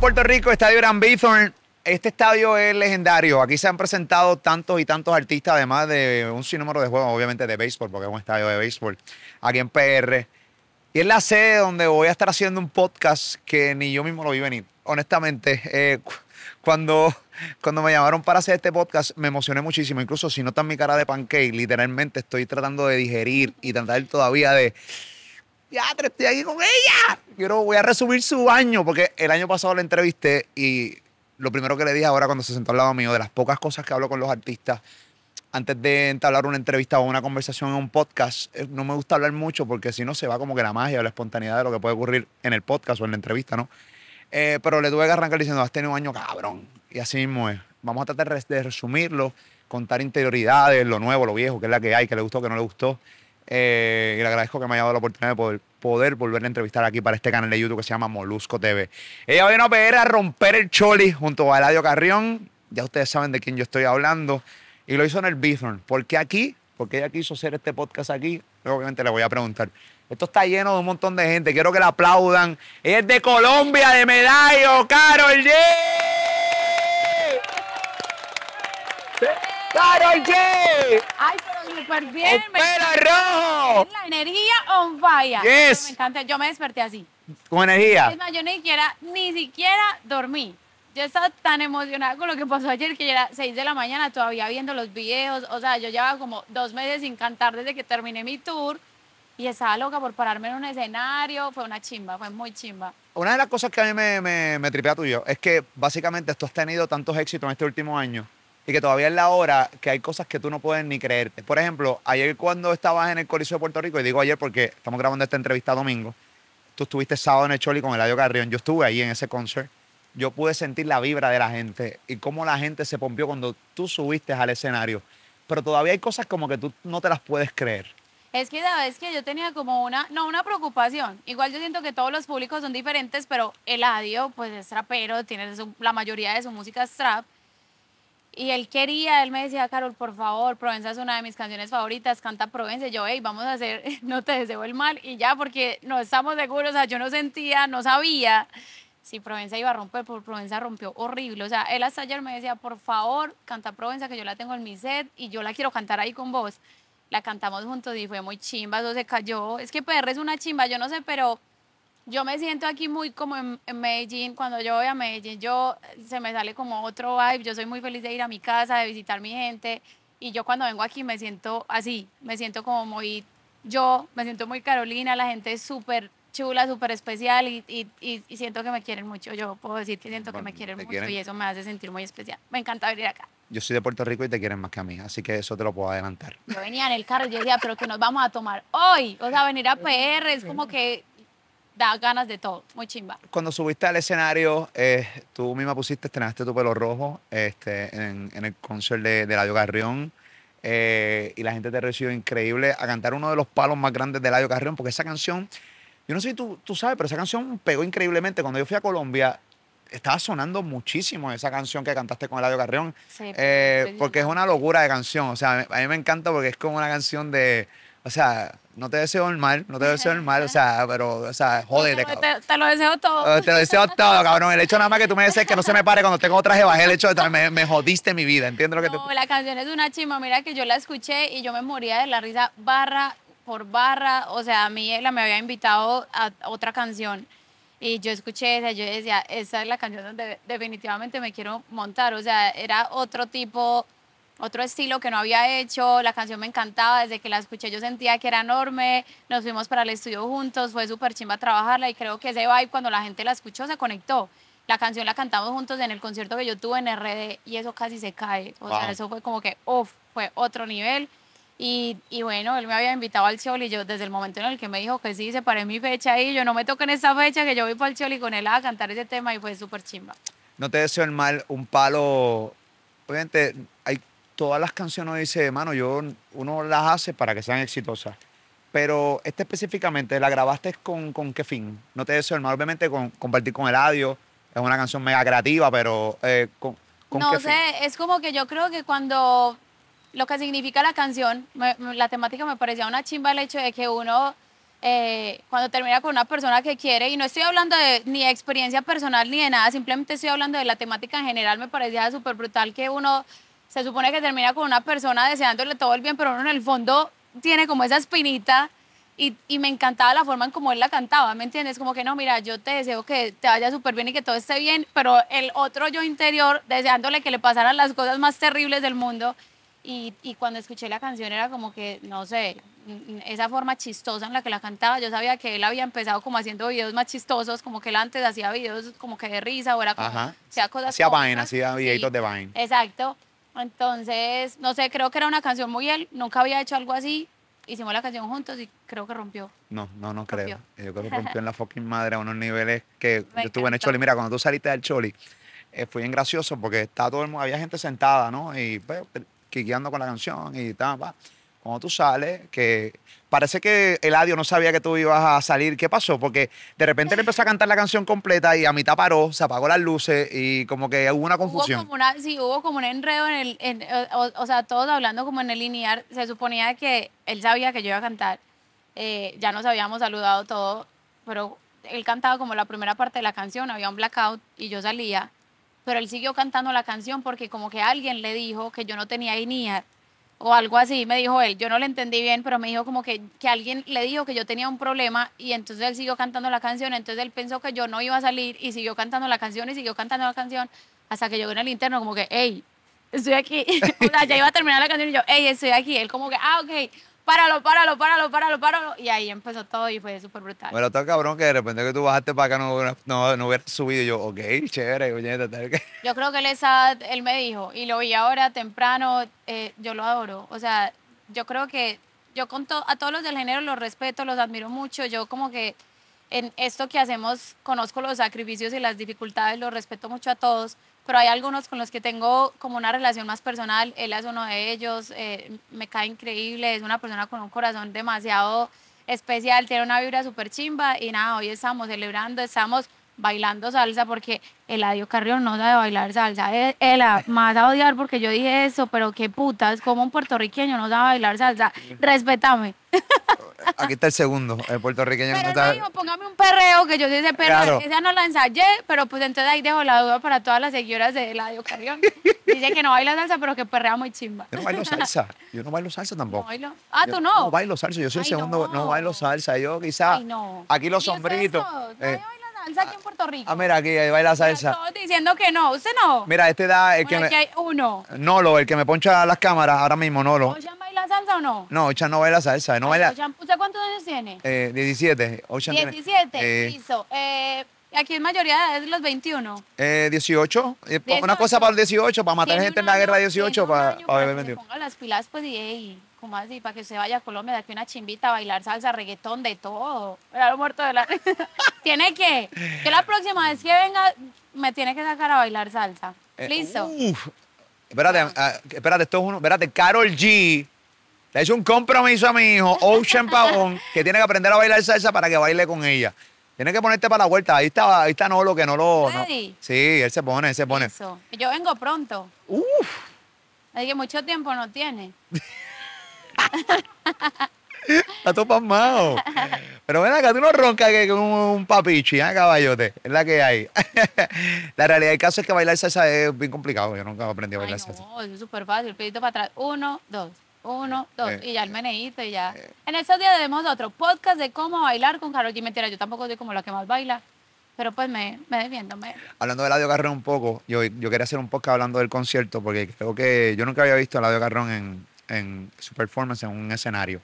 Puerto Rico, Estadio Gran Bithorn. Este estadio es legendario. Aquí se han presentado tantos y tantos artistas, además de un sinnúmero de juegos, obviamente de béisbol, porque es un estadio de béisbol, aquí en PR. Y es la sede donde voy a estar haciendo un podcast que ni yo mismo lo vi venir. Honestamente, eh, cuando, cuando me llamaron para hacer este podcast, me emocioné muchísimo. Incluso si notan mi cara de pancake, literalmente estoy tratando de digerir y tratar todavía de ¡Ya! estoy aquí con ella. Quiero, voy a resumir su año, porque el año pasado la entrevisté y lo primero que le dije ahora cuando se sentó al lado mío, de las pocas cosas que hablo con los artistas, antes de entablar una entrevista o una conversación en un podcast, eh, no me gusta hablar mucho porque si no se va como que la magia o la espontaneidad de lo que puede ocurrir en el podcast o en la entrevista, ¿no? Eh, pero le tuve que arrancar diciendo, has este tenido un año cabrón. Y así mismo es. Vamos a tratar de resumirlo, contar interioridades, lo nuevo, lo viejo, qué es la que hay, qué le gustó, qué no le gustó. Eh, y le agradezco que me haya dado la oportunidad de poder, volver a entrevistar aquí para este canal de YouTube que se llama Molusco TV. Ella vino a pedir a romper el choli junto a Eladio Carrión. Ya ustedes saben de quién yo estoy hablando. Y lo hizo en el Bithorn. Porque aquí, porque ella quiso hacer este podcast aquí, obviamente le voy a preguntar. Esto está lleno de un montón de gente. Quiero que la aplaudan. Ella es de Colombia, de Medallo, Carol yeah ¡Carol G! ¡Ay, pero súper bien! ¡Espera rojo! La energía on fire. Yes. Yo me desperté así. ¿Con energía? Es más, yo ni siquiera, ni siquiera dormí. Yo estaba tan emocionada con lo que pasó ayer que ya era 6 de la mañana todavía viendo los videos. O sea, yo llevaba como dos meses sin cantar desde que terminé mi tour y estaba loca por pararme en un escenario. Fue una chimba, fue muy chimba. Una de las cosas que a mí me, me, me tripea tuyo es que básicamente tú has tenido tantos éxitos en este último año y que todavía es la hora que hay cosas que tú no puedes ni creerte. Por ejemplo, ayer cuando estabas en el Coliseo de Puerto Rico, y digo ayer porque estamos grabando esta entrevista domingo, tú estuviste sábado en el Choli con Eladio Carrión, yo estuve ahí en ese concert, yo pude sentir la vibra de la gente y cómo la gente se pompió cuando tú subiste al escenario. Pero todavía hay cosas como que tú no te las puedes creer. Es que la vez que yo tenía como una, no, una preocupación. Igual yo siento que todos los públicos son diferentes, pero Eladio, pues es trapero, tiene la mayoría de su música es trap. Y él quería, él me decía, Carol, por favor, Provenza es una de mis canciones favoritas, canta Provenza. yo, hey, vamos a hacer No te deseo el mal. Y ya, porque no estamos seguros, o sea, yo no sentía, no sabía si Provenza iba a romper, por Provenza rompió horrible. O sea, él hasta ayer me decía, por favor, canta Provenza, que yo la tengo en mi set y yo la quiero cantar ahí con vos. La cantamos juntos y fue muy chimba, eso se cayó. Es que PR es una chimba, yo no sé, pero yo me siento aquí muy como en, Medellín, cuando yo voy a Medellín, yo eh, se me sale como otro vibe, yo soy muy feliz de ir a mi casa, de visitar mi gente, y yo cuando vengo aquí me siento así, me siento como muy yo, me siento muy Carolina, la gente es súper chula, súper especial y, siento que me quieren mucho, yo puedo decir que siento que me quieren mucho y eso me hace sentir muy especial, me encanta venir acá yo soy de Puerto Rico y te quieren más que a mí, así que eso te lo puedo adelantar. Yo venía en el carro y yo decía, pero que nos vamos a tomar hoy, o sea, venir a PR es como que da ganas de todo, muy chimba. Cuando subiste al escenario, eh, tú misma pusiste, estrenaste tu pelo rojo este, en, el concierto de, de Carrión. Eh, y la gente te recibió increíble a cantar uno de los palos más grandes de Radio Carrión, porque esa canción, yo no sé si tú, sabes, pero esa canción pegó increíblemente. Cuando yo fui a Colombia, estaba sonando muchísimo esa canción que cantaste con ladio Carrión. Eh, porque es una locura de canción. O sea, a mí me encanta porque es como una canción de, o sea, no te deseo el mal, no te deseo el mal, o sea, pero, o sea, jódete, cabrón. Te, te, lo deseo todo. Eh, te lo deseo todo, cabrón. El hecho nada más que tú me desees que no se me pare cuando tengo otra bajé, el hecho de me, me jodiste mi vida, ¿entiendes lo que no, la canción es una chima, mira que yo la escuché y yo me moría de la risa barra por barra, o sea, a mí ella me había invitado a otra canción y yo escuché esa, yo decía, esa es la canción donde definitivamente me quiero montar, o sea, era otro tipo otro estilo que no había hecho, la canción me encantaba, desde que la escuché yo sentía que era enorme, nos fuimos para el estudio juntos, fue súper chimba trabajarla y creo que ese vibe cuando la gente la escuchó se conectó. La canción la cantamos juntos en el concierto que yo tuve en RD y eso casi se cae, o sea, eso fue como que, uff, fue otro nivel. Y, bueno, él me había invitado al Choli, yo desde el momento en el que me dijo que sí, separé mi fecha ahí, yo no me toqué en esa fecha, que yo voy para el Choli con él a cantar ese tema y fue súper chimba. No te deseo el mal, un palo, obviamente hay todas las canciones uno dice, mano, yo, uno las hace para que sean exitosas. Pero esta específicamente, ¿la grabaste con, qué fin? No te deseo, mal, obviamente con, compartir con Eladio, es una canción mega creativa, pero eh, con, No sé, es como que yo creo que cuando lo que significa la canción, la temática me parecía una chimba el hecho de que uno... Eh, cuando termina con una persona que quiere, y no estoy hablando de, ni experiencia personal ni de nada, simplemente estoy hablando de la temática en general, me parecía súper brutal que uno se supone que termina con una persona deseándole todo el bien, pero uno en el fondo tiene como esa espinita y, y me encantaba la forma en como él la cantaba, ¿me entiendes? Como que no, mira, yo te deseo que te vaya súper bien y que todo esté bien, pero el otro yo interior deseándole que le pasaran las cosas más terribles del mundo. Y, y cuando escuché la canción era como que, no sé, esa forma chistosa en la que la cantaba, yo sabía que él había empezado como haciendo videos más chistosos, como que él antes hacía videos como que de risa, o era como, hacía cosas... Hacía vainas, hacía videitos de vaina Exacto. Entonces, no sé, creo que era una canción muy él, nunca había hecho algo así. Hicimos la canción juntos y creo que rompió. No, no, no creo. Yo creo que rompió en la fucking madre a unos niveles que yo estuve en el Choli. Mira, cuando tú saliste del Choli, eh, fue bien gracioso porque estaba todo el mundo, había gente sentada, ¿no? Y pues, quiqueando con la canción y estaba cuando tú sales, que parece que Eladio no sabía que tú ibas a salir. ¿Qué pasó? Porque de repente le empezó a cantar la canción completa y a mitad paró, se apagó las luces y como que hubo una confusión. Hubo como una, sí, hubo como un enredo en el. o, sea, todos hablando como en el lineal, Se suponía que él sabía que yo iba a cantar. Eh, ya nos habíamos saludado todo, pero él cantaba como la primera parte de la canción, había un blackout y yo salía. Pero él siguió cantando la canción porque como que alguien le dijo que yo no tenía linear o algo así, me dijo él. Yo no le entendí bien, pero me dijo como que, que alguien le dijo que yo tenía un problema y entonces él siguió cantando la canción, entonces él pensó que yo no iba a salir y siguió cantando la canción y siguió cantando la canción hasta que yo en el interno como que, hey, estoy aquí. ya iba a terminar la canción y yo, hey, estoy aquí. Él como que, ah, ok páralo, páralo, páralo, páralo, páralo. Y ahí empezó todo y fue súper brutal. Bueno, está cabrón que de repente que tú bajaste para acá no, no, hubieras subido. yo, ok, chévere, tal que. Yo creo que él, él me dijo, y lo vi ahora temprano, eh, yo lo adoro. O sea, yo creo que yo con a todos los del género los respeto, los admiro mucho. Yo como que en esto que hacemos conozco los sacrificios y las dificultades, los respeto mucho a todos pero hay algunos con los que tengo como una relación más personal. Él es uno de ellos, eh, me cae increíble, es una persona con un corazón demasiado especial, tiene una vibra súper chimba y nada, hoy estamos celebrando, estamos bailando salsa porque Eladio Carrión no sabe bailar salsa. Él, me más a odiar porque yo dije eso, pero qué putas, como un puertorriqueño no sabe bailar salsa. Respétame. Aquí está el segundo, el puertorriqueño. Pero no sabe... dijo, póngame un perreo, que yo sé pero esa no la ensayé, pero pues entonces ahí dejo la duda para todas las seguidoras de Eladio Carrión. Dice que no baila salsa, pero que perrea muy chimba. Yo no bailo salsa, yo no bailo salsa tampoco. Ah, tú no. no bailo salsa, yo soy el segundo, no. bailo salsa, yo quizá aquí los sombritos salsa aquí en ah, Puerto Rico. Ah, mira, aquí baila salsa. todos diciendo que no, usted no. Mira, este da el que. Aquí hay uno. Nolo, el que me poncha las cámaras ahora mismo, no lo... ¿Ochan baila salsa o no? No, Ochan no baila salsa. No baila... ¿Usted cuántos años tiene? Eh, 17. ochan 17, tiene... Eh, eh... Aquí en mayoría de es los 21. Eh, 18. Eh, una cosa para los 18, para matar gente en la guerra 18, para, para, ponga las pilas, pues, y, para que se vaya a Colombia de aquí una chimbita a bailar salsa, reggaetón, de todo. Era lo muerto de la... tiene que, que la próxima vez que venga me tiene que sacar a bailar salsa. Eh, ¿Listo? Uf. Espérate, ah, espérate, esto es uno. Espérate, Carol G. Le hizo un compromiso a mi hijo, Ocean Pavón, que tiene que aprender a bailar salsa para que baile con ella. tiene que ponerte para la vuelta. Ahí está, ahí está lo que no lo. Sí, él se pone, él se pone. Yo vengo pronto. Uf. así que mucho tiempo no tiene. Está todo pasmado. Pero ven acá, tú no roncas que con un papichi, ¿eh, caballote? Es la que hay. la realidad del caso es que bailar salsa es bien complicado. Yo nunca aprendí a bailar Ay, no, es súper fácil. Pedito para atrás. Uno, dos. Uno, dos, eh, y ya el eh, meneíto y ya. Eh. En estos días debemos otro podcast de cómo bailar con Carol G. Mentira, yo tampoco soy como la que más baila, pero pues me, me defiendo. Hablando de ladio Carrón un poco, yo, yo quería hacer un podcast hablando del concierto, porque creo que yo nunca había visto a ladio Carrón en, en su performance en un escenario.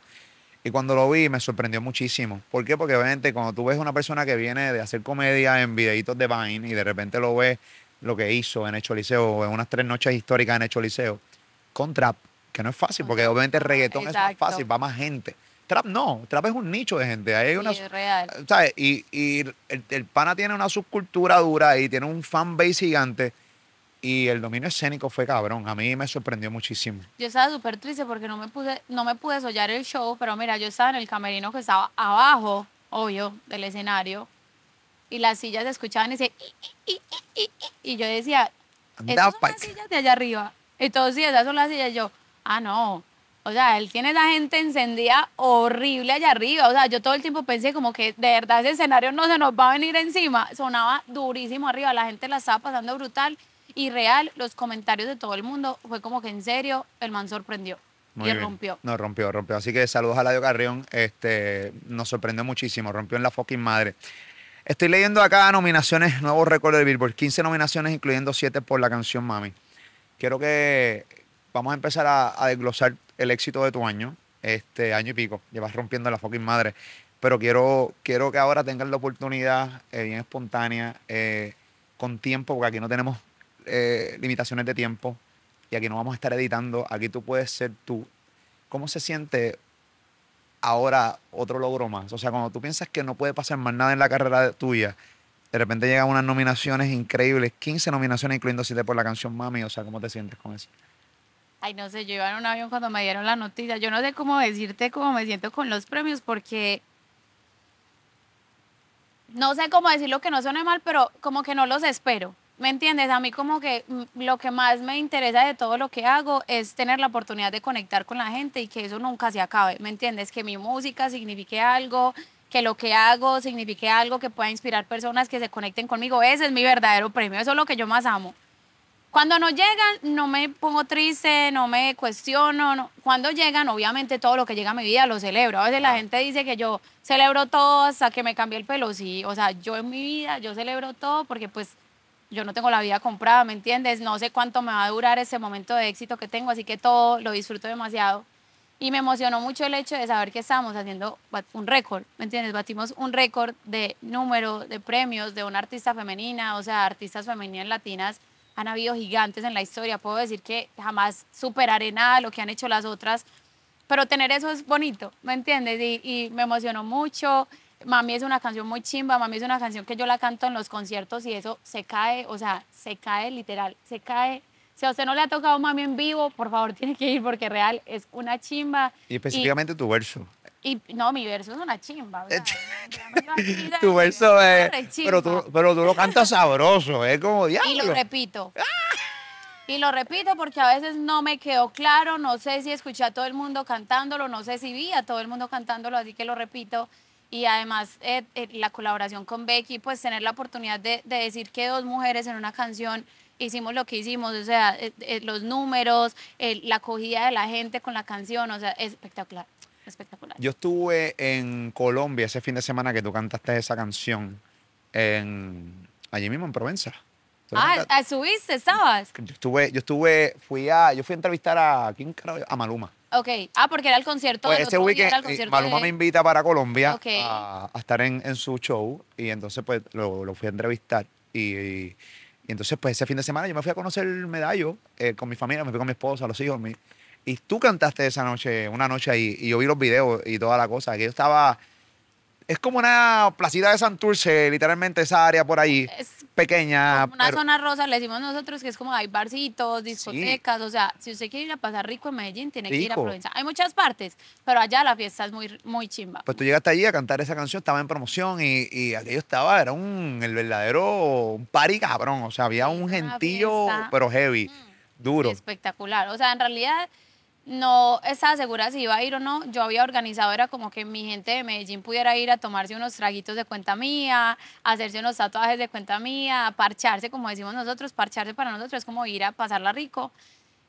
Y cuando lo vi me sorprendió muchísimo. ¿Por qué? Porque obviamente cuando tú ves una persona que viene de hacer comedia en videitos de Vine y de repente lo ves lo que hizo en Hecho Liceo, en unas tres noches históricas en Hecho Liceo, con trap, que no es fácil, porque obviamente el reggaetón es más fácil, va más gente. Trap no, trap es un nicho de gente. hay una, Y, y el, el, pana tiene una subcultura dura y tiene un fan base gigante y el dominio escénico fue cabrón. A mí me sorprendió muchísimo. Yo estaba súper triste porque no me pude, no me pude sollar el show, pero mira, yo estaba en el camerino que estaba abajo, obvio, del escenario. Y las sillas se escuchaban y decían, y yo decía, esas son las sillas de allá arriba. todos, sí, esas son las sillas. Y yo, ah, no. O sea, él tiene la gente encendida horrible allá arriba. O sea, yo todo el tiempo pensé como que de verdad ese escenario no se nos va a venir encima. Sonaba durísimo arriba, la gente la estaba pasando brutal y real, los comentarios de todo el mundo fue como que en serio, el man sorprendió. y rompió. No, rompió, rompió. Así que saludos a Ladio Carrión. Este, nos sorprendió muchísimo. Rompió en la fucking madre. Estoy leyendo acá nominaciones, nuevos récord de Billboard. 15 nominaciones, incluyendo 7 por la canción Mami. Quiero que vamos a empezar a, desglosar el éxito de tu año. Este año y pico. Llevas rompiendo la fucking madre. Pero quiero, quiero que ahora tengas la oportunidad, eh, bien espontánea, eh, con tiempo, porque aquí no tenemos eh, limitaciones de tiempo y aquí no vamos a estar editando. Aquí tú puedes ser tú. ¿Cómo se siente ahora otro logro más? O sea, cuando tú piensas que no puede pasar más nada en la carrera tuya, de repente llegan unas nominaciones increíbles, 15 nominaciones, incluyendo 7 por la canción Mami. O sea, ¿cómo te sientes con eso? Ay, no sé, yo iba en un avión cuando me dieron la noticia. Yo no sé cómo decirte cómo me siento con los premios porque no sé cómo decirlo que no suene mal, pero como que no los espero. ¿Me entiendes? A mí como que mm, lo que más me interesa de todo lo que hago es tener la oportunidad de conectar con la gente y que eso nunca se acabe, ¿me entiendes? Que mi música signifique algo, que lo que hago signifique algo, que pueda inspirar personas que se conecten conmigo. Ese es mi verdadero premio, eso es lo que yo más amo. Cuando no llegan, no me pongo triste, no me cuestiono. Cuando llegan, obviamente todo lo que llega a mi vida lo celebro. A veces la gente dice que yo celebro todo hasta que me cambie el pelo. Sí, o sea, yo en mi vida, yo celebro todo porque pues yo no tengo la vida comprada, ¿me entiendes? No sé cuánto me va a durar ese momento de éxito que tengo, así que todo lo disfruto demasiado. Y me emocionó mucho el hecho de saber que estamos haciendo un récord, ¿me entiendes? Batimos un récord de número de premios de una artista femenina, o sea, artistas femeninas latinas han habido gigantes en la historia. Puedo decir que jamás superaré nada lo que han hecho las otras, pero tener eso es bonito, ¿me entiendes? Y, y me emocionó mucho. Mami es una canción muy chimba, Mami es una canción que yo la canto en los conciertos y eso se cae, o sea, se cae literal, se cae. Si a usted no le ha tocado Mami en vivo, por favor tiene que ir porque real es una chimba. Y específicamente tu verso. Y no, mi verso es una chimba. Eh, tu verso es... Pero tú, pero tú lo cantas sabroso, es como diablo. Y lo repito. Ah. Y lo repito porque a veces no me quedó claro, no sé si escuché a todo el mundo cantándolo, no sé si vi a todo el mundo cantándolo, así que lo repito y además eh, eh, la colaboración con Becky, pues tener la oportunidad de, decir que dos mujeres en una canción hicimos lo que hicimos, o sea, eh, los números, la acogida de la gente con la canción, o sea, espectacular, espectacular. Yo estuve en Colombia ese fin de semana que tú cantaste esa canción, en, allí mismo en Provenza. Ah, ah, ¿subiste? ¿Estabas? Yo estuve, yo estuve, fui a, yo fui a entrevistar a, ¿quién A Maluma. Ok. Ah, porque era el concierto. Pues ese weekend Maluma me invita para Colombia a, estar en, su show y entonces pues lo, fui a entrevistar y, entonces pues ese fin de semana yo me fui a conocer el medallo eh, con mi familia, me fui con mi esposa, los hijos. y tú cantaste esa noche, una noche ahí y yo vi los videos y toda la cosa. Que yo estaba es como una placida de Santurce, literalmente esa área por ahí, es pequeña. Una zona rosa, le decimos nosotros que es como hay barcitos, discotecas, o sea, si usted quiere ir a pasar rico en Medellín, tiene que ir a Provenza. Hay muchas partes, pero allá la fiesta es muy, muy chimba. Pues tú llegaste allí a cantar esa canción, estaba en promoción y, y aquello estaba, era un, el verdadero, un party cabrón, o sea, había un gentío, pero heavy, mm. duro. Espectacular, o sea, en realidad no estaba segura si iba a ir o no. Yo había organizado, era como que mi gente de Medellín pudiera ir a tomarse unos traguitos de cuenta mía, hacerse unos tatuajes de cuenta mía, parcharse, como decimos nosotros, parcharse para nosotros es como ir a pasarla rico.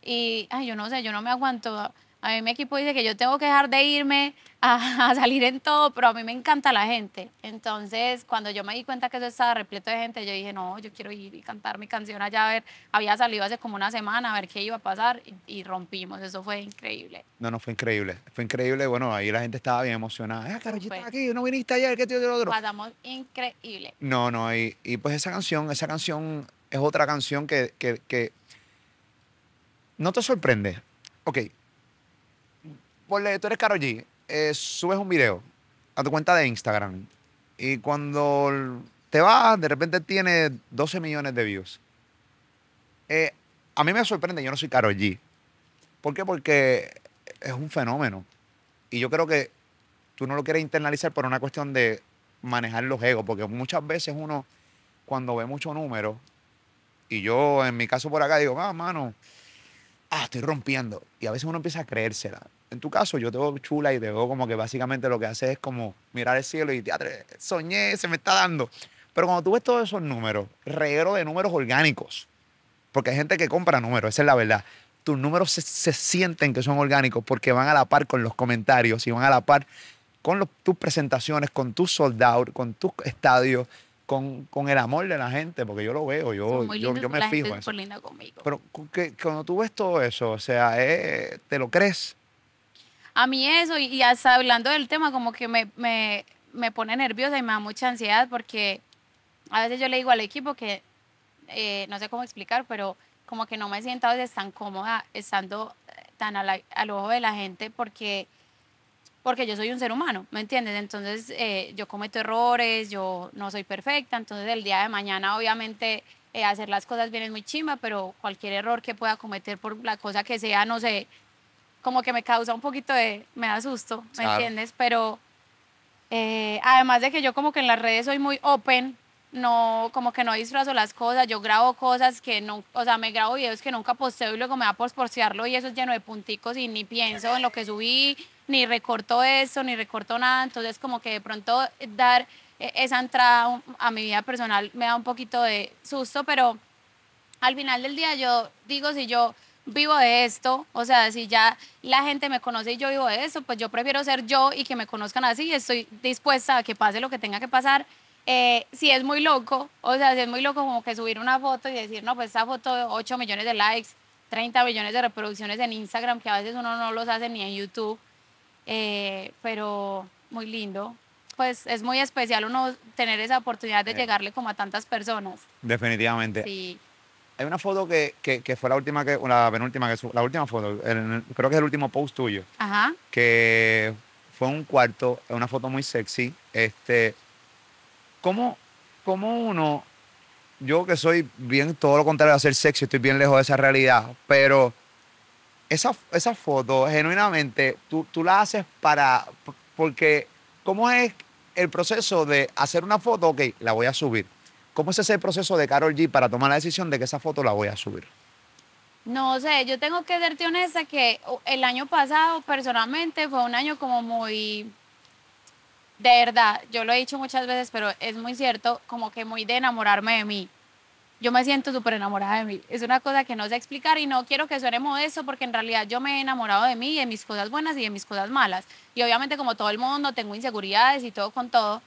Y, yo no sé, yo no me aguanto a mí mi equipo dice que yo tengo que dejar de irme a, salir en todo, pero a mí me encanta la gente. Entonces, cuando yo me di cuenta que eso estaba repleto de gente, yo dije, no, yo quiero ir y cantar mi canción allá, a ver, había salido hace como una semana, a ver qué iba a pasar y, rompimos, eso fue increíble. No, no, fue increíble, fue increíble, bueno, ahí la gente estaba bien emocionada, ah, caray, ¿está aquí, no viniste ayer, tío te lo otro. Pasamos increíble. No, no, y, pues esa canción, esa canción es otra canción que, que no te sorprende. Ok, tú eres Karol G, eh, subes un video a tu cuenta de Instagram y cuando te vas, de repente tiene 12 millones de views. Eh, a mí me sorprende, yo no soy Karol G. ¿Por qué? Porque es un fenómeno. Y yo creo que tú no lo quieres internalizar por una cuestión de manejar los egos, porque muchas veces uno, cuando ve mucho número, y yo en mi caso por acá digo, ah, mano, ah, estoy rompiendo. Y a veces uno empieza a creérsela en tu caso, yo te veo chula y te veo como que básicamente lo que haces es como mirar el cielo y teatro, soñé, se me está dando. Pero cuando tú ves todos esos números, reguero de números orgánicos, porque hay gente que compra números, esa es la verdad. Tus números se, sienten que son orgánicos porque van a la par con los comentarios y van a la par con tus presentaciones, con tus sold con tus estadios, con, con, el amor de la gente, porque yo lo veo, yo, yo, me fijo en eso. Pero cuando tú ves todo eso, o sea, eh, te lo crees a mí eso y, hasta hablando del tema como que me, me, me, pone nerviosa y me da mucha ansiedad porque a veces yo le digo al equipo que, eh, no sé cómo explicar, pero como que no me siento a veces tan cómoda estando eh, tan al ojo de la gente porque porque yo soy un ser humano, ¿me entiendes? Entonces eh, yo cometo errores, yo no soy perfecta, entonces el día de mañana obviamente hacer las cosas bien es muy chima, pero cualquier error que pueda cometer por la cosa que sea, no sé, como que me causa un poquito de, me da susto, ¿me entiendes? Pero eh, además de que yo como que en las redes soy muy open, no, como que no disfrazo las cosas, yo grabo cosas que no, o sea, me grabo videos que nunca posteo y luego me da por postearlo y eso es lleno de punticos y ni pienso en lo que subí, ni recorto eso, ni recorto nada, entonces como que de pronto dar eh, esa entrada a mi vida personal me da un poquito de susto, pero al final del día yo digo si yo vivo de esto, o sea, si ya la gente me conoce y yo vivo de eso pues yo prefiero ser yo y que me conozcan así, y estoy dispuesta a que pase lo que tenga que pasar. Eh, si es muy loco, o sea, si es muy loco como que subir una foto y decir, no, pues esta foto 8 millones de likes, 30 millones de reproducciones en Instagram, que a veces uno no los hace ni en YouTube, eh, pero muy lindo, pues es muy especial uno tener esa oportunidad de eh. llegarle como a tantas personas. Definitivamente. Sí. Hay una foto que, fue la última, que, la penúltima, que la última foto, creo que es el último post tuyo. Que fue un cuarto, es una foto muy sexy. Este, ¿cómo, cómo uno, yo que soy bien todo lo contrario de ser sexy, estoy bien lejos de esa realidad, pero esa, foto, genuinamente, tú, tú la haces para, porque, ¿cómo es el proceso de hacer una foto? Ok, la voy a subir ¿Cómo es ese proceso de Carol G para tomar la decisión de que esa foto la voy a subir? No sé, yo tengo que serte honesta que el año pasado personalmente fue un año como muy, de verdad, yo lo he dicho muchas veces, pero es muy cierto, como que muy de enamorarme de mí. Yo me siento súper enamorada de mí. Es una cosa que no sé explicar y no quiero que suene modesto porque en realidad yo me he enamorado de mí, y de mis cosas buenas y de mis cosas malas. Y obviamente como todo el mundo tengo inseguridades y todo con todo,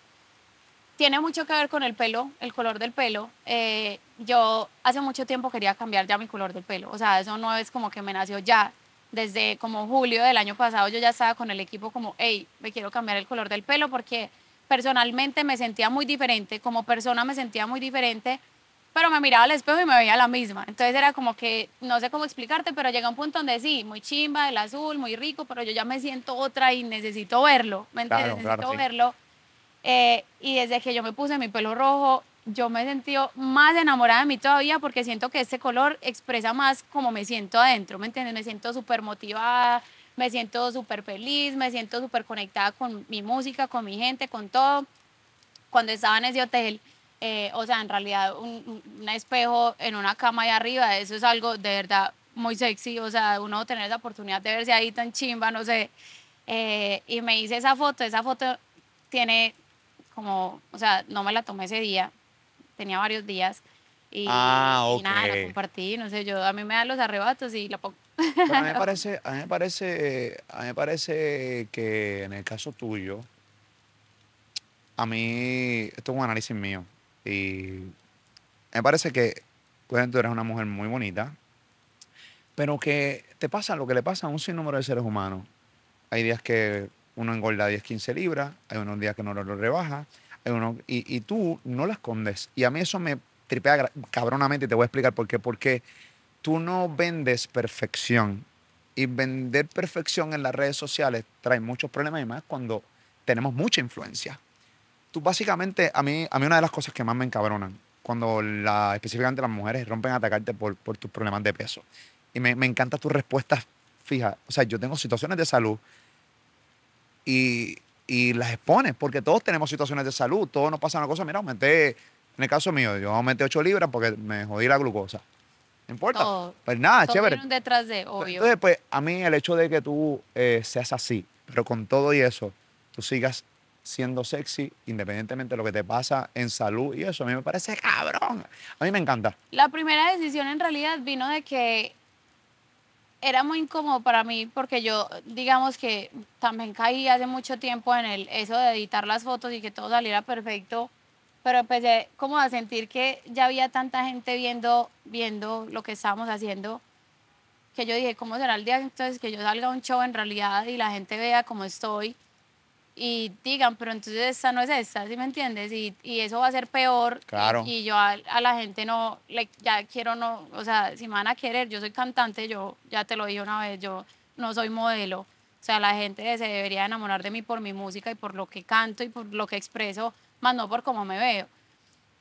tiene mucho que ver con el pelo, el color del pelo. Eh, yo hace mucho tiempo quería cambiar ya mi color del pelo. O sea, eso no es como que me nació ya. Desde como julio del año pasado yo ya estaba con el equipo como, hey, me quiero cambiar el color del pelo porque personalmente me sentía muy diferente, como persona me sentía muy diferente, pero me miraba al espejo y me veía la misma. Entonces era como que, no sé cómo explicarte, pero llega un punto donde sí, muy chimba, el azul, muy rico, pero yo ya me siento otra y necesito verlo, ¿me entiendes? necesito verlo eh, y desde que yo me puse mi pelo rojo, yo me he sentido más enamorada de mí todavía porque siento que este color expresa más cómo me siento adentro, ¿me entiendes? Me siento súper motivada, me siento súper feliz, me siento súper conectada con mi música, con mi gente, con todo. Cuando estaba en ese hotel, eh, o sea, en realidad un, espejo en una cama ahí arriba, eso es algo de verdad muy sexy, o sea, uno tener la oportunidad de verse ahí tan chimba, no sé. Eh, y me hice esa foto, esa foto tiene como, o sea, no me la tomé ese día, tenía varios días. Y, ah, nada, la compartí, no sé, yo a mí me da los arrebatos y la pongo. a mí me parece, a mí me parece, a mí me parece que en el caso tuyo, a mí, esto es un análisis mío, y me parece que, pues tú eres una mujer muy bonita, pero que te pasa lo que le pasa a un sinnúmero de seres humanos. Hay días que uno engorda 10, 15 libras, hay unos días que no lo, rebaja, hay uno, y, tú no la escondes. Y a mí eso me tripea cabronamente, y te voy a explicar por qué. Porque tú no vendes perfección. Y vender perfección en las redes sociales trae muchos problemas, y más cuando tenemos mucha influencia. Tú básicamente, a mí, a mí una de las cosas que más me encabronan, cuando la, específicamente las mujeres rompen a atacarte por, por tus problemas de peso. Y me, me encantan tus respuestas fija, o sea, yo tengo situaciones de salud y, las expones, porque todos tenemos situaciones de salud, todos nos pasa una cosa. Mira, aumenté, en el caso mío, yo aumenté 8 libras porque me jodí la glucosa. No importa. pues nada, chévere. detrás de, pues obvio. Entonces, pues a mí el hecho de que tú eh, seas así, pero con todo y eso, tú sigas siendo sexy, independientemente de lo que te pasa en salud y eso, a mí me parece cabrón. A mí me encanta. La primera decisión en realidad vino de que era muy incómodo para mí porque yo, digamos que también caí hace mucho tiempo en el, eso de editar las fotos y que todo saliera perfecto, pero empecé como a sentir que ya había tanta gente viendo, viendo lo que estábamos haciendo, que yo dije, ¿cómo será el día entonces que yo salga a un show en realidad y la gente vea cómo estoy? y digan, pero entonces esta no es esta, ¿sí me entiendes? Y, eso va a ser peor. Y, yo a, la gente no, ya quiero, no, o sea, si me van a querer, yo soy cantante, yo ya te lo dije una vez, yo no soy modelo. O sea, la gente se debería enamorar de mí por mi música y por lo que canto y por lo que expreso, más no por cómo me veo.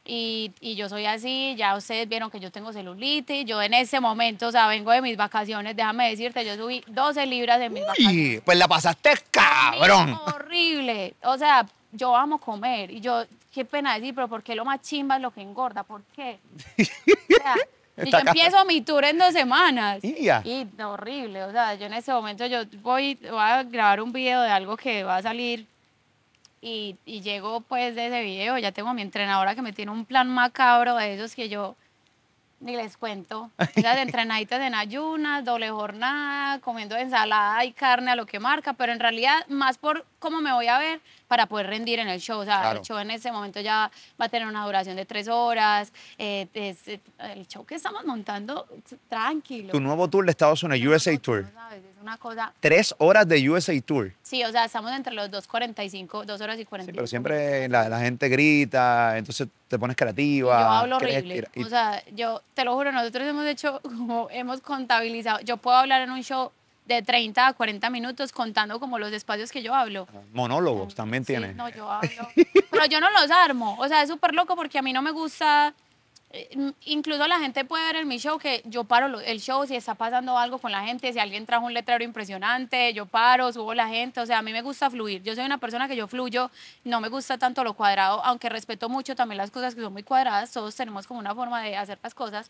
Y, yo soy así, ya ustedes vieron que yo tengo celulitis, yo en ese momento, o sea, vengo de mis vacaciones, déjame decirte, yo subí 12 libras en mis Uy, vacaciones. pues la pasaste cabrón. Horrible, o sea, yo vamos a comer y yo, qué pena decir, pero ¿por qué lo más chimba es lo que engorda? ¿Por qué? y yo empiezo mi tour en dos semanas. Y, horrible, o sea, yo en ese momento yo voy a grabar un video de algo que va a salir y, y llego pues de ese video, ya tengo a mi entrenadora que me tiene un plan macabro de esos que yo ni les cuento. de entrenaditas en ayunas, doble jornada, comiendo ensalada y carne a lo que marca, pero en realidad más por cómo me voy a ver para poder rendir en el show. O sea, el show en ese momento ya va a tener una duración de tres horas. Eh, eh, el show que estamos montando, tranquilo. Tu nuevo tour de Estados Unidos, USA Tour. es una cosa... Tres horas de USA Tour. Sí, o sea, estamos entre los 2.45, dos horas y 45. Sí, pero siempre la, gente grita, entonces te pones creativa. yo hablo horrible. O sea, yo te lo juro, nosotros hemos hecho, como hemos contabilizado, yo puedo hablar en un show de 30 a 40 minutos contando como los espacios que yo hablo. Ah, monólogos también tienen No, yo hablo. Pero yo no los armo. O sea, es súper loco porque a mí no me gusta. Eh, mm, incluso la gente puede ver en mi show que yo paro el show si está pasando algo con la gente, si alguien trajo un letrero impresionante, yo paro, subo la gente, o sea, a mí me gusta fluir. Yo soy una persona que yo fluyo, no me gusta tanto lo cuadrado, aunque respeto mucho también las cosas que son muy cuadradas, todos tenemos como una forma de hacer las cosas.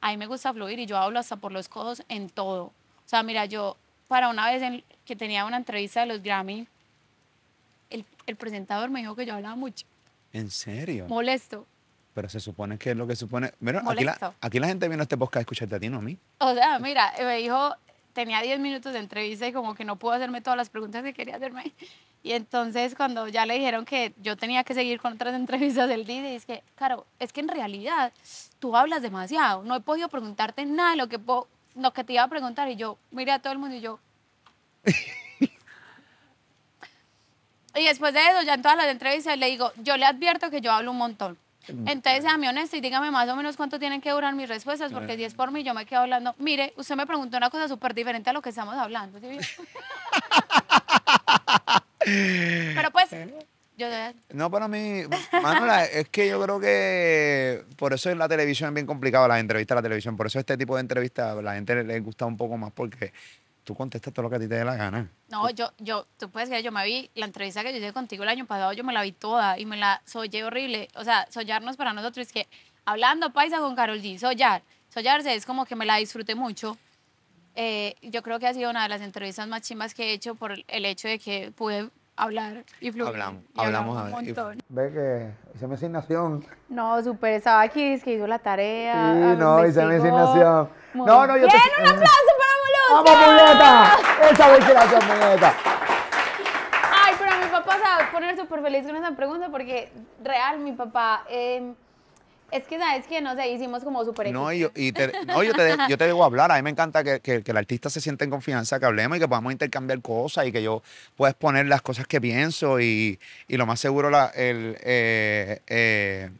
A mí me gusta fluir y yo hablo hasta por los codos en todo. O sea, mira, yo para una vez que tenía una entrevista de los Grammy, el, presentador me dijo que yo hablaba mucho. ¿En serio? Molesto. Pero se supone que es lo que supone. pero aquí la, gente viene a este podcast a escucharte a ti, no a mí. O sea, mira, eh, me dijo, tenía 10 minutos de entrevista y como que no pudo hacerme todas las preguntas que quería hacerme. Y entonces cuando ya le dijeron que yo tenía que seguir con otras entrevistas, él dice, es que, claro, es que en realidad tú hablas demasiado. No he podido preguntarte nada de lo que puedo lo que te iba a preguntar y yo miré a todo el mundo y yo... y después de eso, ya en todas las entrevistas le digo, yo le advierto que yo hablo un montón. Mm. Entonces, sea mi honesto y dígame más o menos cuánto tienen que durar mis respuestas, porque si por mí, yo me quedo hablando. Mire, usted me preguntó una cosa súper diferente a lo que estamos hablando. Pero pues, eh. No, para mí, Manuela, es que yo creo que por eso en la televisión es bien complicado, las entrevistas a la televisión. Por eso este tipo de entrevistas a la gente le gusta un poco más porque tú contestas todo lo que a ti te dé la gana. No, yo, yo, tú puedes creer, yo me vi la entrevista que yo hice contigo el año pasado, yo me la vi toda y me la soñé horrible. O sea, soñarnos para nosotros es que hablando paisa con Carol G, soñar, soñarse es como que me la disfruté mucho. Eh, yo creo que ha sido una de las entrevistas más chimas que he hecho por el hecho de que pude hablar y fluir. Hablamos, hablamos, un montón. ve que hice mi asignación. No, súper, estaba aquí, es que hizo la tarea. Sí, no, hice mi asignación. no, no, yo bien, te... un eh, aplauso para Molusco. ¡Vamos, muñeca! Esa vez que hace, Ay, pero mi papá se va a poner súper feliz con esa pregunta porque, real, mi papá... Es que sabes que no sé, hicimos como súper No, yo, te, yo te debo hablar. A mí me encanta que, que, el artista se sienta en confianza, que hablemos y que podamos intercambiar cosas y que yo pueda exponer las cosas que pienso y, y lo más seguro, la, el, eh, eh,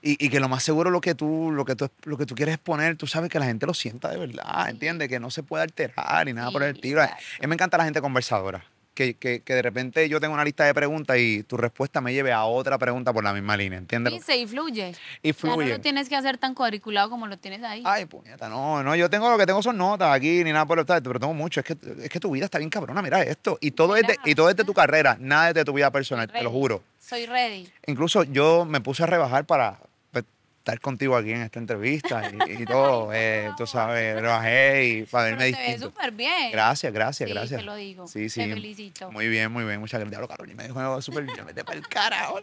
y, y, que lo más seguro lo que, tú, lo, que tú, lo que tú quieres exponer, tú sabes que la gente lo sienta de verdad, ¿entiendes? Que no se puede alterar ni nada por el tiro A mí me encanta la gente conversadora que, de repente yo tengo una lista de preguntas y tu respuesta me lleve a otra pregunta por la misma línea, ¿entiendes? Y se influye. Y fluye. no lo tienes que hacer tan cuadriculado como lo tienes ahí. Ay, puñeta, no, no, yo tengo lo que tengo son notas aquí, ni nada por el tal, pero tengo mucho. Es que, es que tu vida está bien cabrona, mira esto. Y todo, es de, y todo es de ¿eh? tu carrera, nada es de tu vida personal, te lo juro. Soy ready. Incluso yo me puse a rebajar para, estar contigo aquí en esta entrevista y, todo, eh, tú sabes, lo bajé y para verme te ves súper bien. Gracias, gracias, Sí, gracias. te lo digo. Sí, sí. Te felicito. Muy bien, muy bien, muchas gracias. Y me dijo súper bien, me para el carajo.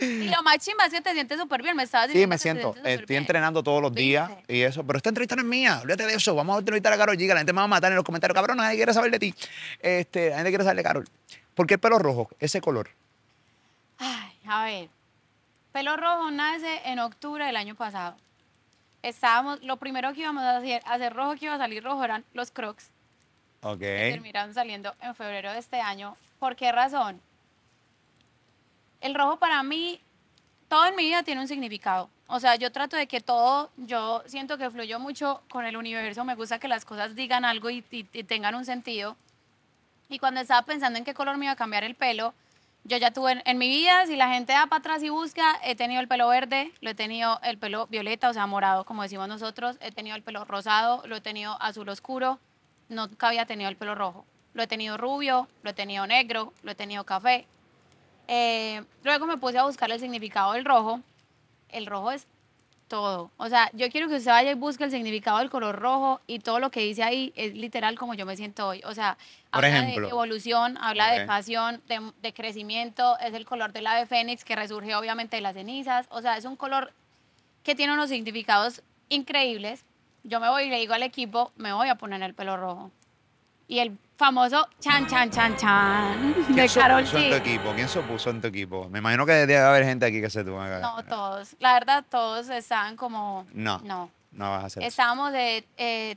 Y lo más chimba es que te sientes súper bien. Me estabas Sí, me siento. Estoy entrenando todos los días y eso. Pero esta entrevista no es mía. Olvídate de eso. Vamos a entrevistar a Carol Giga. La gente me va a matar en los comentarios. Cabrón, nadie quiere saber de ti. Este, la gente quiere saber de Carol. ¿Por qué el pelo rojo? Ese color. Ay, a ver. Pelo Rojo nace en octubre del año pasado. Estábamos, lo primero que íbamos a hacer, hacer rojo, que iba a salir rojo, eran los crocs. Ok. terminaron saliendo en febrero de este año. ¿Por qué razón? El rojo para mí, todo en mi vida tiene un significado. O sea, yo trato de que todo, yo siento que fluyo mucho con el universo, me gusta que las cosas digan algo y tengan un sentido. Y cuando estaba pensando en qué color me iba a cambiar el pelo, yo ya tuve en, mi vida, si la gente da para atrás y busca, he tenido el pelo verde, lo he tenido el pelo violeta, o sea, morado, como decimos nosotros, he tenido el pelo rosado, lo he tenido azul oscuro, nunca había tenido el pelo rojo. Lo he tenido rubio, lo he tenido negro, lo he tenido café. Eh, luego me puse a buscar el significado del rojo. El rojo es todo. O sea, yo quiero que usted vaya y busque el significado del color rojo y todo lo que dice ahí es literal como yo me siento hoy. O sea, habla de evolución, habla de pasión, de, de, crecimiento, es el color del ave fénix que resurge obviamente de las cenizas. O sea, es un color que tiene unos significados increíbles. Yo me voy y le digo al equipo, me voy a poner el pelo rojo. Y el famoso Chan Chan Chan Chan de Carol G. tu equipo? ¿Quién se opuso en tu equipo? Me imagino que debe haber gente aquí que se tuvo acá. No, todos. La verdad, todos estaban como... No. No. No vas a hacer Estábamos de, eh,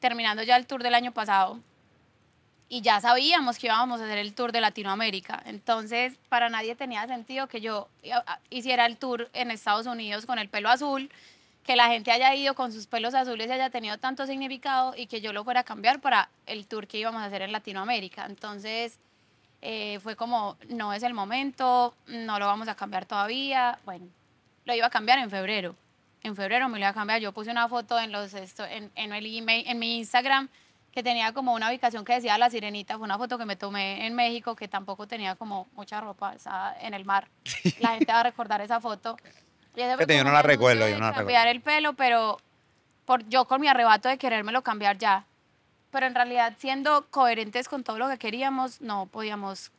terminando ya el tour del año pasado y ya sabíamos que íbamos a hacer el tour de Latinoamérica. Entonces, para nadie tenía sentido que yo eh, hiciera el tour en Estados Unidos con el pelo azul que la gente haya ido con sus pelos azules y haya tenido tanto significado y que yo lo fuera a cambiar para el tour que íbamos a hacer en Latinoamérica. Entonces eh, fue como, no es el momento, no lo vamos a cambiar todavía. Bueno, lo iba a cambiar en febrero. En febrero me lo iba a cambiar. Yo puse una foto en, los, en, el email, en mi Instagram que tenía como una ubicación que decía La Sirenita, fue una foto que me tomé en México que tampoco tenía como mucha ropa, estaba en el mar. La gente va a recordar esa foto yo no la recuerdo. Yo no la cambiar el pelo, pero por, yo con mi arrebato de querérmelo cambiar ya. Pero en realidad, siendo coherentes con todo lo que queríamos, no podíamos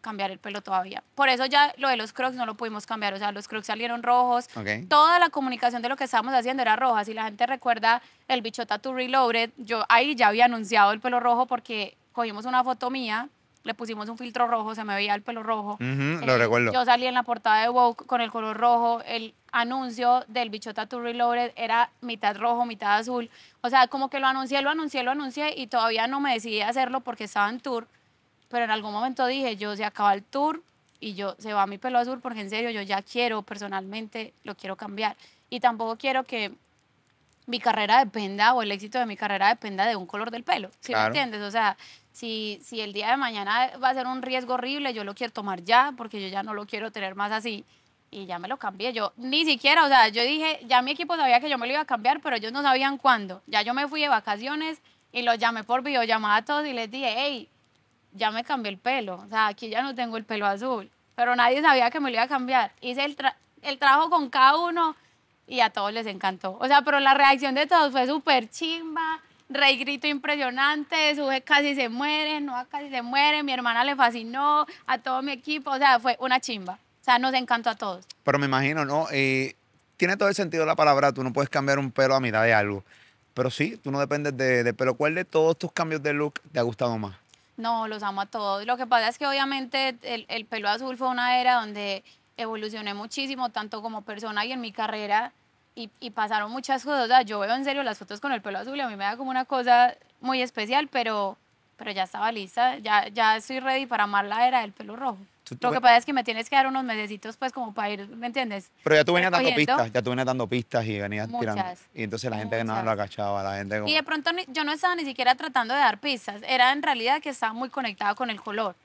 cambiar el pelo todavía. Por eso ya lo de los crocs no lo pudimos cambiar. O sea, los crocs salieron rojos. Toda la comunicación de lo que estábamos haciendo era roja. Si la gente recuerda el bichota to reloaded, yo ahí ya había anunciado el pelo rojo porque cogimos una foto mía le pusimos un filtro rojo, se me veía el pelo rojo. lo eh, recuerdo. Yo salí en la portada de Vogue con el color rojo, el anuncio del Bichota Tour Reloaded era mitad rojo, mitad azul. O sea, como que lo anuncié, lo anuncié, lo anuncié y todavía no me decidí a hacerlo porque estaba en tour. Pero en algún momento dije, yo se acaba el tour y yo se va mi pelo azul porque en serio yo ya quiero personalmente, lo quiero cambiar. Y tampoco quiero que mi carrera dependa o el éxito de mi carrera dependa de un color del pelo. ¿Sí me entiendes? O sea, si, el día de mañana va a ser un riesgo horrible, yo lo quiero tomar ya, porque yo ya no lo quiero tener más así. Y ya me lo cambié. Yo ni siquiera, o sea, yo dije, ya mi equipo sabía que yo me lo iba a cambiar, pero ellos no sabían cuándo. Ya yo me fui de vacaciones y los llamé por videollamada a todos y les dije, hey, ya me cambié el pelo. O sea, aquí ya no tengo el pelo azul. Pero nadie sabía que me lo iba a cambiar. Hice el, el trabajo con cada uno y a todos les encantó. O sea, pero la reacción de todos fue súper chimba rey grito impresionante, sube casi se muere, no casi se muere, mi hermana le fascinó, a todo mi equipo, o sea, fue una chimba. O sea, nos encantó a todos. Pero me imagino, ¿no? Eh, tiene todo el sentido la palabra, tú no puedes cambiar un pelo a mitad de algo. Pero sí, tú no dependes de, pelo. ¿Cuál de todos tus cambios de look te ha gustado más? No, los amo a todos. Lo que pasa es que obviamente el, el pelo azul fue una era donde evolucioné muchísimo, tanto como persona y en mi carrera y, pasaron muchas cosas. O sea, yo veo en serio las fotos con el pelo azul y a mí me da como una cosa muy especial, pero, pero ya estaba lista, ya, ya estoy ready para amar la era del pelo rojo. Lo que pasa es que me tienes que dar unos mesecitos pues como para ir, ¿me entiendes? Pero ya tú venías dando pistas, ya tú venías dando pistas y venías tirando. Y entonces la gente que no lo agachaba, la gente como... Y de pronto yo no estaba ni siquiera tratando de dar pistas, era en realidad que estaba muy conectada con el color.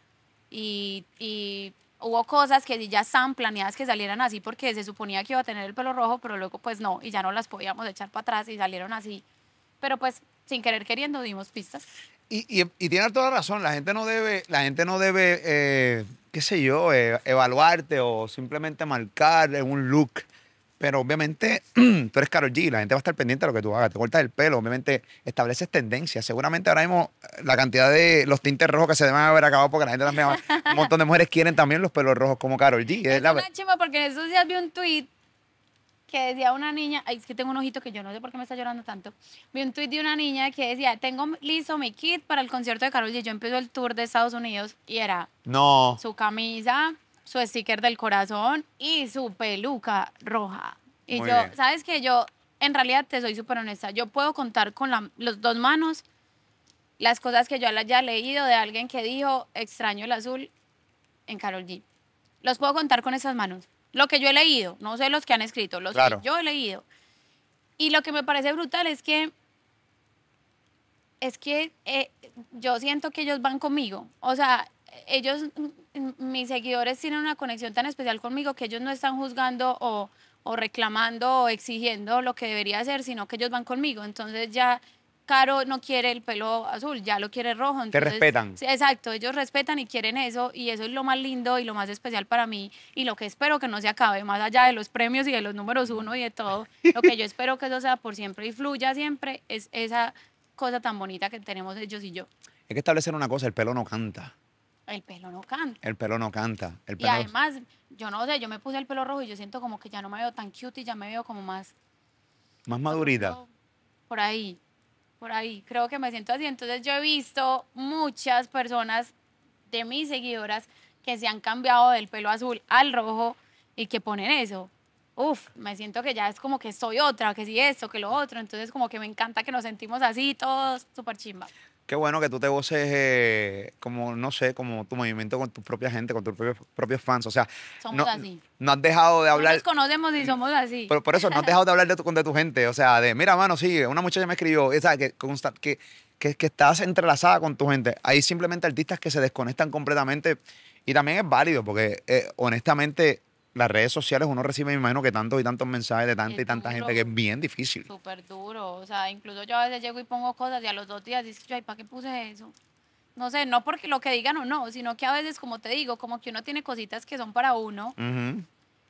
Y, y hubo cosas que ya están planeadas que salieran así porque se suponía que iba a tener el pelo rojo, pero luego pues no, y ya no las podíamos echar para atrás y salieron así. Pero pues sin querer queriendo dimos pistas. Y, y, tienes toda razón, la gente no debe, la gente no debe eh, qué sé yo, eh, evaluarte o simplemente marcar un look. Pero obviamente tú eres Carol G, la gente va a estar pendiente de lo que tú hagas. Te cortas el pelo, obviamente estableces tendencias. Seguramente ahora mismo eh, la cantidad de los tintes rojos que se deben haber acabado porque la gente también, un montón de mujeres quieren también los pelos rojos como Carol G. Es, la... porque en esos días vi un tweet que decía una niña, ay, es que tengo un ojito que yo no sé por qué me está llorando tanto. Vi un tweet de una niña que decía, tengo listo mi kit para el concierto de Carol G. Yo empiezo el tour de Estados Unidos y era no. su camisa, su sticker del corazón y su peluca roja. Y yo, ¿sabes qué? Yo, en realidad, te soy súper honesta. Yo puedo contar con las dos manos las cosas que yo haya leído de alguien que dijo extraño el azul en Carol G. Los puedo contar con esas manos. Lo que yo he leído, no sé los que han escrito, los que yo he leído. Y lo que me parece brutal es que es que eh, yo siento que ellos van conmigo. O sea, ellos, mm, mm, mis seguidores tienen una conexión tan especial conmigo que ellos no están juzgando o, o reclamando o exigiendo lo que debería hacer, sino que ellos van conmigo. Entonces ya Caro no quiere el pelo azul, ya lo quiere rojo. Te respetan. exacto, ellos respetan y quieren eso y eso es lo más lindo y lo más especial para mí y lo que espero que no se acabe, más allá de los premios y de los números uno y de todo, lo que yo espero que eso sea por siempre y fluya siempre es esa cosa tan bonita que tenemos ellos y yo. Hay que establecer una cosa, el pelo no canta. El pelo no canta. El pelo no canta. El Y además, yo no sé, yo me puse el pelo rojo y yo siento como que ya no me veo tan cute y ya me veo como más... Más madurita. Por ahí, por ahí, creo que me siento así. Entonces yo he visto muchas personas de mis seguidoras que se han cambiado del pelo azul al rojo y que ponen eso. Uf, me siento que ya es como que soy otra, que sí esto, que lo otro. Entonces como que me encanta que nos sentimos así todos, súper chimba. Qué bueno que tú te voces eh, como, no sé, como tu movimiento con tu propia gente, con tus propios, fans. O sea, no, así. has dejado de hablar. No nos conocemos y somos así. por eso, no has dejado de hablar de tu, de tu gente. O sea, de, mira, mano, sí, una muchacha me escribió, esa, que, que, que, estás entrelazada con tu gente. Hay simplemente artistas que se desconectan completamente y también es válido porque, eh, honestamente, las redes sociales uno recibe, me imagino que tantos y tantos mensajes de tanta y tanta gente que es bien difícil. Súper duro. O sea, incluso yo a veces llego y pongo cosas y a los dos días dices, ay, ¿para qué puse eso? No sé, no porque lo que digan o no, sino que a veces, como te digo, como que uno tiene cositas que son para uno.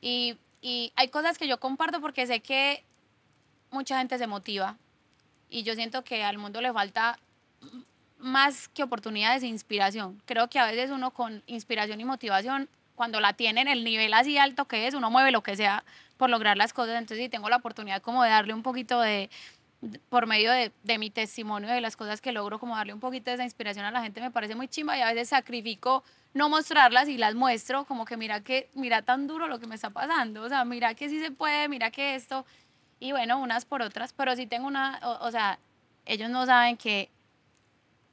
y, y hay cosas que yo comparto porque sé que mucha gente se motiva. Y yo siento que al mundo le falta más que oportunidades e inspiración. Creo que a veces uno con inspiración y motivación cuando la tienen, el nivel así alto que es, uno mueve lo que sea por lograr las cosas. Entonces, sí, tengo la oportunidad como de darle un poquito de, por medio de, mi testimonio, de las cosas que logro, como darle un poquito de esa inspiración a la gente, me parece muy chimba y a veces sacrifico no mostrarlas y las muestro, como que mira que, mira tan duro lo que me está pasando, o sea, mira que sí se puede, mira que esto, y bueno, unas por otras, pero sí tengo una, o sea, ellos no saben que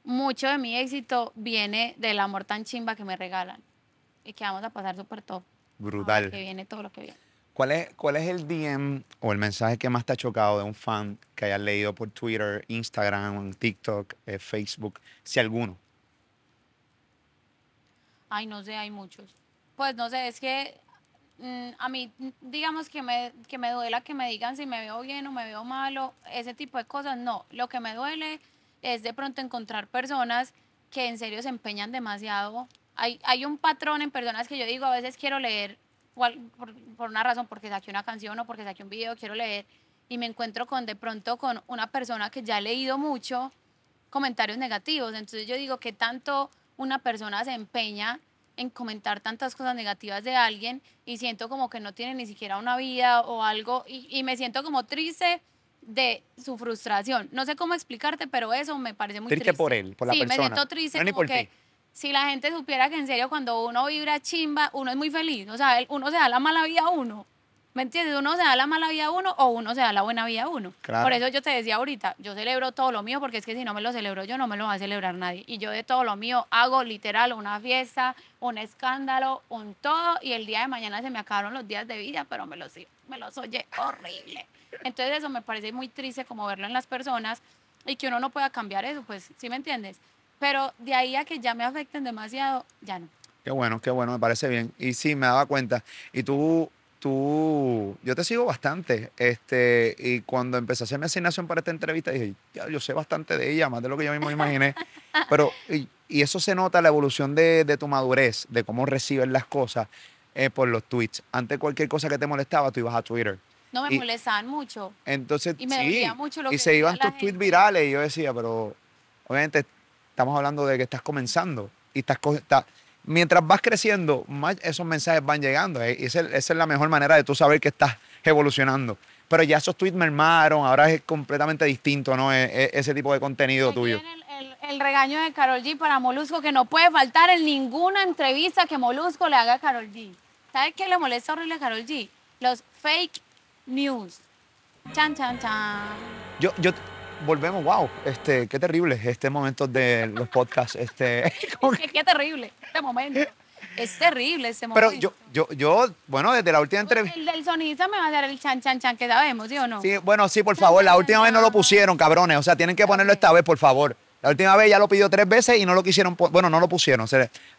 mucho de mi éxito viene del amor tan chimba que me regalan y que vamos a pasar súper top. Brutal. Que viene todo lo que viene. ¿Cuál es, ¿Cuál es el DM o el mensaje que más te ha chocado de un fan que hayas leído por Twitter, Instagram, TikTok, eh, Facebook, si alguno? Ay, no sé, hay muchos. Pues no sé, es que mm, a mí, digamos que me, que me duela que me digan si me veo bien o me veo malo, ese tipo de cosas, no. Lo que me duele es de pronto encontrar personas que en serio se empeñan demasiado hay, un patrón en personas que yo digo, a veces quiero leer, por, una razón, porque saqué una canción o porque saqué un video, quiero leer, y me encuentro con de pronto con una persona que ya ha leído mucho comentarios negativos. Entonces yo digo que tanto una persona se empeña en comentar tantas cosas negativas de alguien y siento como que no tiene ni siquiera una vida o algo y, me siento como triste de su frustración. No sé cómo explicarte, pero eso me parece muy triste. Triste por él, por la persona. me siento triste no, si la gente supiera que en serio cuando uno vibra chimba, uno es muy feliz. O sea, uno se da la mala vida a uno. ¿Me entiendes? Uno se da la mala vida a uno o uno se da la buena vida a uno. Por eso yo te decía ahorita, yo celebro todo lo mío porque es que si no me lo celebro yo, no me lo va a celebrar nadie. Y yo de todo lo mío hago literal una fiesta, un escándalo, un todo. Y el día de mañana se me acabaron los días de vida, pero me los, me los oye horrible. Entonces eso me parece muy triste como verlo en las personas y que uno no pueda cambiar eso, pues, ¿sí me entiendes? Pero de ahí a que ya me afecten demasiado, ya no. Qué bueno, qué bueno, me parece bien. Y sí, me daba cuenta. Y tú, tú, yo te sigo bastante. Este, y cuando empecé a hacer mi asignación para esta entrevista, dije, ya, yo sé bastante de ella, más de lo que yo mismo imaginé. Pero, y, eso se nota la evolución de, de, tu madurez, de cómo recibes las cosas eh, por los tweets. Antes cualquier cosa que te molestaba, tú ibas a Twitter. No me molestaban mucho. Entonces, y se iban tus tweets virales. Y yo decía, pero obviamente Estamos hablando de que estás comenzando y estás, mientras vas creciendo, esos mensajes van llegando. Y eh, esa, es la mejor manera de tú saber que estás evolucionando. Pero ya esos tweets mermaron, ahora es completamente distinto, ¿no? E, e, ese tipo de contenido tuyo. El, regaño de Carol G para Molusco, que no puede faltar en ninguna entrevista que Molusco le haga a Carol G. ¿Sabes qué le molesta horrible a Carol G? Los fake news. Chan, chan, chan. Yo, yo, volvemos, wow, este, qué terrible este momento de los podcasts. Este, qué terrible este momento. Es terrible ese momento. Pero yo, yo, yo, bueno, desde la última pues, entrevista. El del sonista me va a dar el chan, chan, chan que sabemos, ¿sí o no? Sí, bueno, sí, por favor. La última vez no lo pusieron, cabrones. O sea, tienen que ponerlo esta vez, por favor. La última vez ya lo pidió tres veces y no lo quisieron, bueno, no lo pusieron.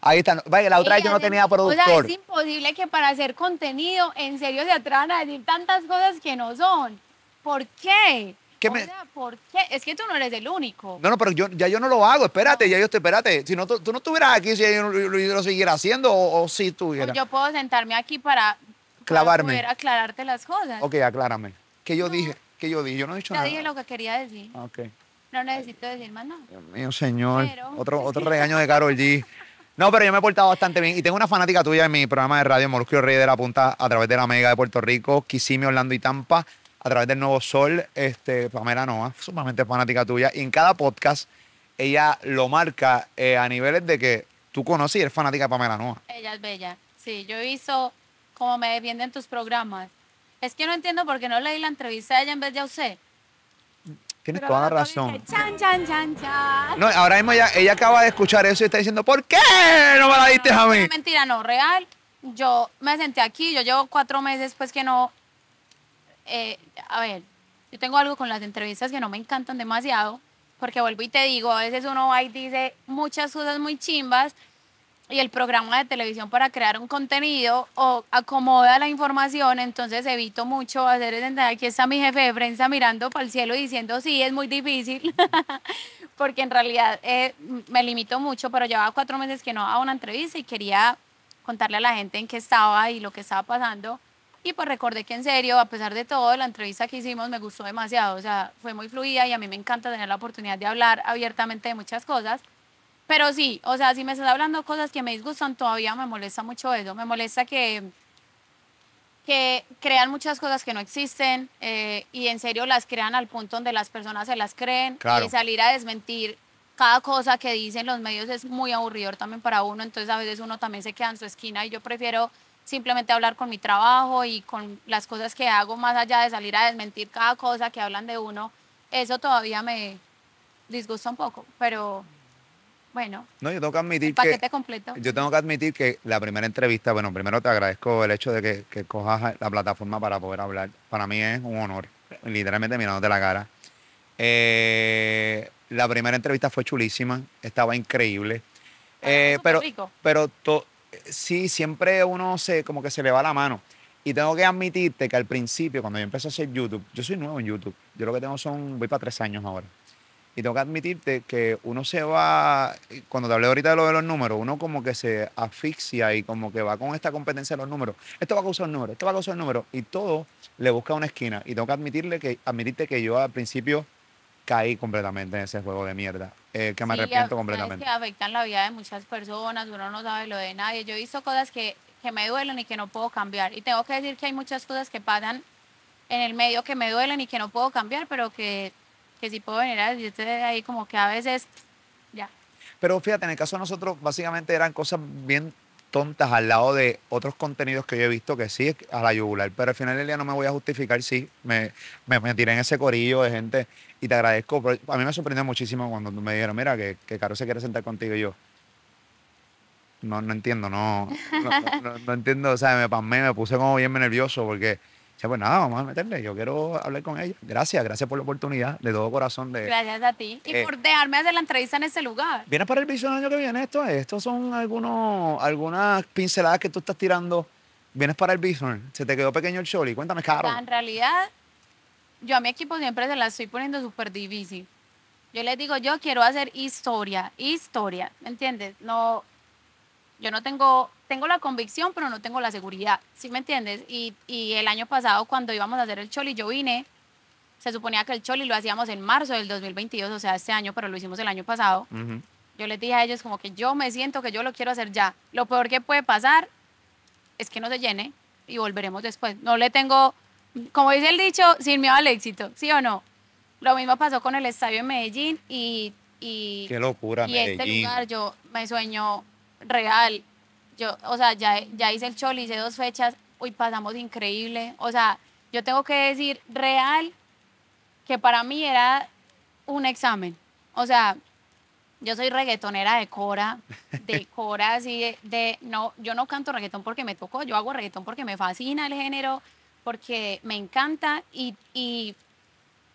ahí está. La otra vez yo no tenía productor. O sea, es imposible que para hacer contenido en serio se atrevan a decir tantas cosas que no son. ¿Por qué? ¿Qué ¿por qué? Es que tú no eres el único. No, no, pero yo, ya yo no lo hago. Espérate, ya yo estoy, espérate. Si no, tú, no estuvieras aquí, si yo, lo siguiera haciendo o, si tú pues Yo puedo sentarme aquí para, Clavarme. poder aclararte las cosas. Ok, aclárame. ¿Qué yo dije? ¿Qué yo dije? Yo no he dicho ya dije lo que quería decir. Ah, no necesito decir más nada. Dios mío, señor. Otro, pues otro regaño de Carol G. No, pero yo me he portado bastante bien. Y tengo una fanática tuya en mi programa de radio, Molusquio Rey de la Punta, a través de la Mega de Puerto Rico, Kissimmee, Orlando y Tampa a través del Nuevo Sol, este, Pamela Noa, sumamente fanática tuya, y en cada podcast ella lo marca eh, a niveles de que tú conoces y eres fanática de Pamela Noa. Ella es bella, sí, yo hizo como me vienen tus programas. Es que no entiendo por qué no leí la entrevista a ella en vez de a usted. Tienes toda la razón. No, ahora mismo ella, acaba de escuchar eso y está diciendo, ¿por qué no me la diste a mí? mentira, no, real. Yo me senté aquí, yo llevo cuatro meses pues que no eh, a ver, yo tengo algo con las entrevistas que no me encantan demasiado, porque vuelvo y te digo, a veces uno va y dice muchas cosas muy chimbas y el programa de televisión para crear un contenido o acomoda la información, entonces evito mucho hacer ese, aquí está mi jefe de prensa mirando para el cielo y diciendo sí, es muy difícil, porque en realidad eh, me limito mucho, pero llevaba cuatro meses que no hago una entrevista y quería contarle a la gente en qué estaba y lo que estaba pasando. Y pues recordé que en serio, a pesar de todo, la entrevista que hicimos me gustó demasiado, o sea, fue muy fluida y a mí me encanta tener la oportunidad de hablar abiertamente de muchas cosas. Pero sí, o sea, si me estás hablando cosas que me disgustan, todavía me molesta mucho eso. Me molesta que, que crean muchas cosas que no existen eh, y en serio las crean al punto donde las personas se las creen. Y salir a desmentir cada cosa que dicen los medios es muy aburrido también para uno. Entonces a veces uno también se queda en su esquina y yo prefiero simplemente hablar con mi trabajo y con las cosas que hago, más allá de salir a desmentir cada cosa que hablan de uno, eso todavía me disgusta un poco, pero bueno. No, yo tengo que admitir que, Yo tengo que admitir que la primera entrevista, bueno, primero te agradezco el hecho de que, cojas la plataforma para poder hablar. Para mí es un honor, literalmente mirándote la cara. Eh, la primera entrevista fue chulísima, estaba increíble. Eh, pero, pero sí, siempre uno se, como que se le va la mano. Y tengo que admitirte que al principio, cuando yo empecé a hacer YouTube, yo soy nuevo en YouTube. Yo lo que tengo son, voy para tres años ahora. Y tengo que admitirte que uno se va, cuando te hablé ahorita de lo de los números, uno como que se asfixia y como que va con esta competencia de los números. Esto va a causar números, esto va a causar número. Y todo le busca una esquina. Y tengo que admitirle que, admitirte que yo al principio caí completamente en ese juego de mierda, eh, que me arrepiento completamente. Que afectan la vida de muchas personas, uno no sabe lo de nadie. Yo he visto cosas que, que me duelen y que no puedo cambiar. Y tengo que decir que hay muchas cosas que pasan en el medio que me duelen y que no puedo cambiar, pero que, que sí puedo venir a decirte de ahí como que a veces, ya. Pero fíjate, en el caso de nosotros, básicamente eran cosas bien tontas al lado de otros contenidos que yo he visto que sí a la yugular, pero al final del día no me voy a justificar, sí, me, me, tiré en ese corillo de gente y te agradezco. Pero a mí me sorprendió muchísimo cuando me dijeron, mira, que, Caro se quiere sentar contigo y yo. No, no entiendo, no no, entiendo, o sea, me pasmé, me puse como bien nervioso porque sea, pues nada, vamos a meterle. Yo quiero hablar con ella. Gracias, gracias por la oportunidad. De todo corazón. De, gracias a ti. Y eh, por dejarme hacer la entrevista en ese lugar. ¿Vienes para el Bison año que viene? Esto, estos son algunos, algunas pinceladas que tú estás tirando. ¿Vienes para el Bison? ¿Se te quedó pequeño el choli? Cuéntame, ah, caro. En realidad, yo a mi equipo siempre se la estoy poniendo súper difícil. Yo les digo, yo quiero hacer historia, historia, ¿me entiendes? No, yo no tengo, tengo la convicción, pero no tengo la seguridad, ¿sí me entiendes? Y, y el año pasado cuando íbamos a hacer el Choli, yo vine, se suponía que el Choli lo hacíamos en marzo del 2022, o sea, este año, pero lo hicimos el año pasado. Yo les dije a ellos como que yo me siento que yo lo quiero hacer ya. Lo peor que puede pasar es que no se llene y volveremos después. No le tengo, como dice el dicho, sin miedo al éxito, ¿sí o no? Lo mismo pasó con el estadio en Medellín y... y Qué locura, y este lugar yo me sueño real. Yo, o sea, ya, ya hice el Choli, hice dos fechas, hoy pasamos increíble. O sea, yo tengo que decir real que para mí era un examen. O sea, yo soy reggaetonera de cora, de cora así de, no, yo no canto reggaetón porque me tocó, yo hago reggaetón porque me fascina el género, porque me encanta y, y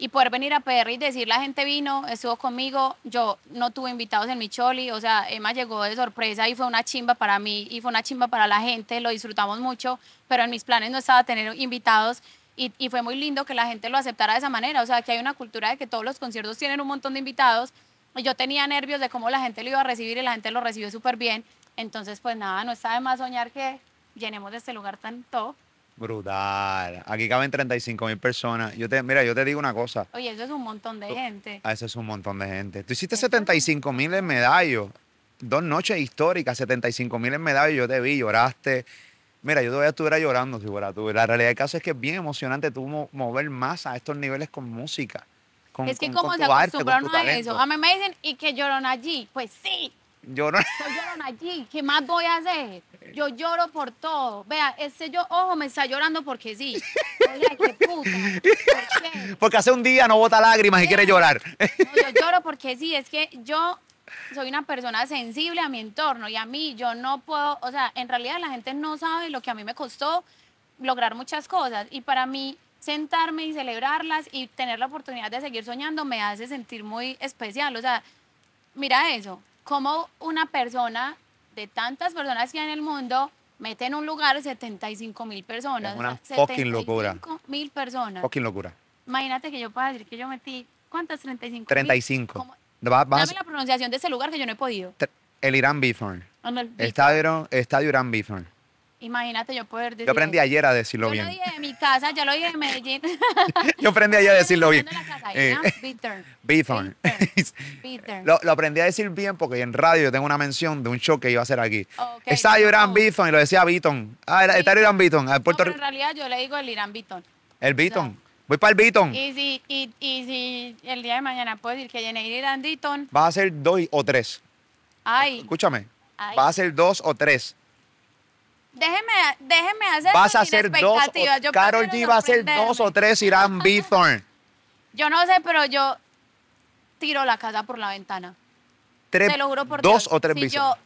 y poder venir a PR y decir la gente vino, estuvo conmigo, yo no tuve invitados en mi choli, o sea, Emma llegó de sorpresa y fue una chimba para mí y fue una chimba para la gente, lo disfrutamos mucho, pero en mis planes no estaba tener invitados y, fue muy lindo que la gente lo aceptara de esa manera, o sea, que hay una cultura de que todos los conciertos tienen un montón de invitados yo tenía nervios de cómo la gente lo iba a recibir y la gente lo recibió súper bien, entonces pues nada, no está de más soñar que llenemos de este lugar tanto. Brutal. Aquí caben 35 mil personas. Yo te, mira, yo te digo una cosa. Oye, eso es un montón de gente. Ah, eso es un montón de gente. Tú hiciste 75 mil en medallo. Dos noches históricas, 75 mil en medallo. Yo te vi, lloraste. Mira, yo todavía estuviera llorando si fuera tú. La realidad del caso es que es bien emocionante tú mover más a estos niveles con música. es que con, como se acostumbraron a eso, a mí me dicen, ¿y que lloraron allí? Pues sí, Lloro. allí, ¿qué más voy a hacer? Yo lloro por todo. Vea, este yo, ojo, me está llorando porque sí. Oye, qué Porque hace un día no bota lágrimas y quiere llorar. yo lloro porque sí, es que yo soy una persona sensible a mi entorno y a mí yo no puedo, o sea, en realidad la gente no sabe lo que a mí me costó lograr muchas cosas y para mí sentarme y celebrarlas y tener la oportunidad de seguir soñando me hace sentir muy especial, o sea, mira eso, cómo una persona de tantas personas que hay en el mundo mete en un lugar 75 mil personas. Es una fucking locura. mil personas. Fucking locura. Imagínate que yo pueda decir que yo metí, ¿cuántas? 35 35. Dame la pronunciación de ese lugar que yo no he podido. El Irán Biforn. Ah, el Estadio, Irán Biforn. Imagínate yo poder decir. Yo aprendí ayer a decirlo bien. Yo lo dije en mi casa, yo lo dije en Medellín. yo aprendí ayer a decirlo bien. Eh, Bithorn. Lo, lo aprendí a decir bien porque en radio yo tengo una mención de un show que iba a hacer aquí. Estaba yo Irán Bithorn y lo decía Beaton. Ah, era, está Irán Beaton. Ah, no, puerto en realidad yo le digo el Irán Beaton. El Beaton. Voy para el Beaton. Y si, y, y si el día de mañana puedo decir que llené Irán Beaton. Vas a ser dos o tres. Ay. Escúchame. Va Vas a ser dos o tres. Déjeme, déjeme hacer Vas a dos. Carol G va a hacer dos o tres Irán Bithorn. Yo no sé, pero yo tiro la casa por la ventana. Tres, Te lo por dos o tres si Yo,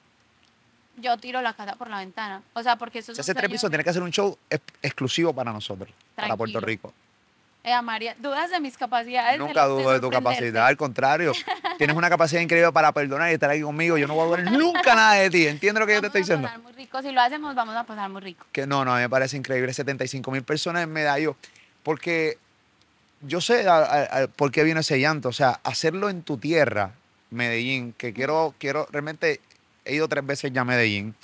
yo tiro la casa por la ventana. O sea, porque eso tres tiene que hacer un show exclusivo para nosotros, para Puerto Rico. Eh, María, ¿dudas de mis capacidades? Nunca dudo de, tu capacidad, al contrario. Tienes una capacidad increíble para perdonar y estar aquí conmigo. Yo no voy a dudar nunca nada de ti. ¿Entiendes lo que yo te estoy diciendo. Vamos a pasar muy rico. Si lo hacemos, vamos a pasar muy rico. Que no, no, a mí me parece increíble. 75 mil personas en Medellín. Porque yo sé por qué viene ese llanto. O sea, hacerlo en tu tierra, Medellín, que quiero, quiero, realmente he ido tres veces ya a Medellín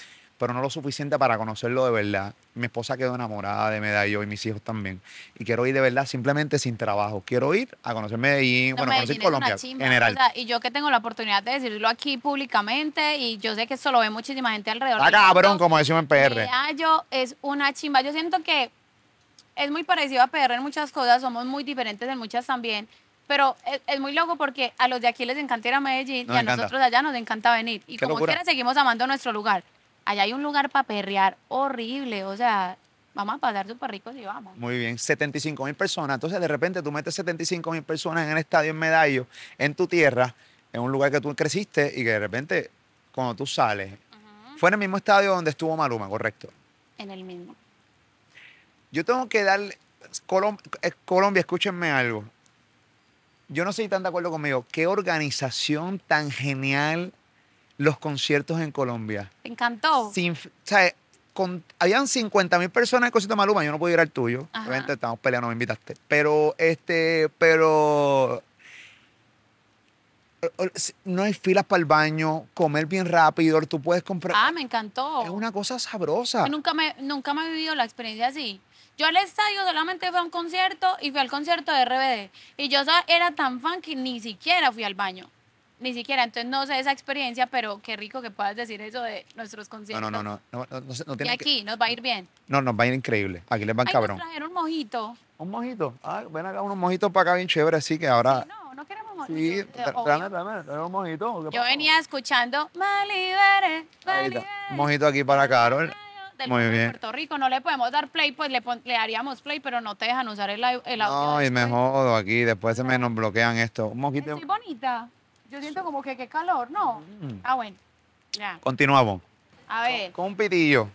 pero no lo suficiente para conocerlo de verdad. Mi esposa quedó enamorada de Medellín y mis hijos también. Y quiero ir de verdad simplemente sin trabajo. Quiero ir a conocer Medellín, bueno, a conocer Colombia en general. y yo que tengo la oportunidad de decirlo aquí públicamente y yo sé que eso lo ve muchísima gente alrededor. Ah, cabrón, como decimos en PR. Medallo es una chimba. Yo siento que es muy parecido a PR en muchas cosas, somos muy diferentes en muchas también pero e, es, muy loco porque a los de aquí les encanta ir a Medellín y a nosotros allá nos encanta venir. Y como quiera seguimos amando nuestro lugar allá hay un lugar para perrear horrible, o sea, vamos a pasar súper ricos y vamos. Muy bien, 75 mil personas. Entonces, de repente tú metes 75 mil personas en el estadio en Medallo, en tu tierra, en un lugar que tú creciste y que de repente, cuando tú sales, fue en el mismo estadio donde estuvo Maluma, ¿correcto? En el mismo. Yo tengo que dar, eh, Colombia, escúchenme algo. Yo no sé si están de acuerdo conmigo. Qué organización tan genial los conciertos en Colombia. Me encantó? habían 50.000 personas en el Maluma, yo no pude ir al tuyo. Ajá. Obviamente estamos peleando, me invitaste. Pero, este, pero no hay filas para el baño, comer bien rápido, tú puedes comprar. Ah, me encantó. Es una cosa sabrosa. nunca me, nunca me he vivido la experiencia así. Yo al estadio solamente fui a un concierto y fui al concierto de RBD. Y yo era tan fan que ni siquiera fui al baño. Ni siquiera, entonces no sé esa experiencia, pero qué rico que puedas decir eso de nuestros conciertos. No, no, no, no. no, y aquí nos va a ir bien. No, nos va a ir increíble. Aquí les van cabrón. Nos trajeron un mojito. Un mojito. Ah, ven acá unos mojitos para acá bien chévere, así que ahora. no, no queremos mojitos. Sí, tráeme, tráeme, un mojito. Yo venía escuchando Malibere, Malibere. Un mojito aquí para Carol. Muy bien. De Puerto Rico. No le podemos dar play, pues le, le daríamos play, pero no te dejan usar el, el audio. Ay, me jodo aquí. Después se me nos bloquean esto. Un mojito. bonita. Yo siento como que qué calor, ¿no? Mm. Ah, bueno. Ya. Continuamos. A ver. Con, un pitillo.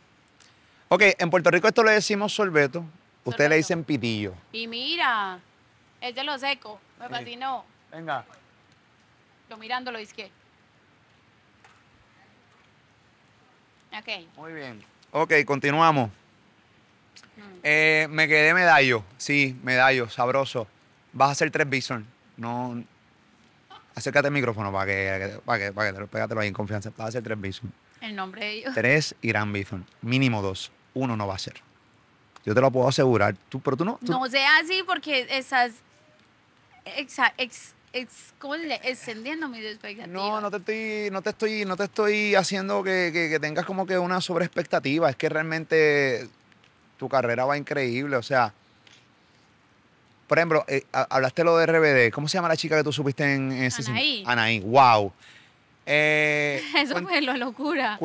Ok, en Puerto Rico esto le decimos sorbeto. Ustedes le dicen pitillo. Y mira, es de lo seco. Me sí. Venga. lo mirando, lo que. Ok. Muy bien. Ok, continuamos. Mm. Eh, me quedé medallo. Sí, medallo, sabroso. Vas a hacer tres bison. No, Acércate al micrófono para que, para que, para que te lo, pégatelo ahí en confianza. Va a ser tres Bison. El nombre de ellos. Tres Irán Bison. Mínimo dos. Uno no va a ser. Yo te lo puedo asegurar. Tú, pero tú no. No sea así porque estás exa, ex, ex, extendiendo mis expectativas. No, no te estoy, no te estoy, no te estoy haciendo que, que, que tengas como que una sobreexpectativa. Es que realmente tu carrera va increíble. O sea, por ejemplo, eh, hablaste lo de RBD. ¿Cómo se llama la chica que tú supiste en, ese Anaí. Anaí, wow. Eh, Eso fue la locura.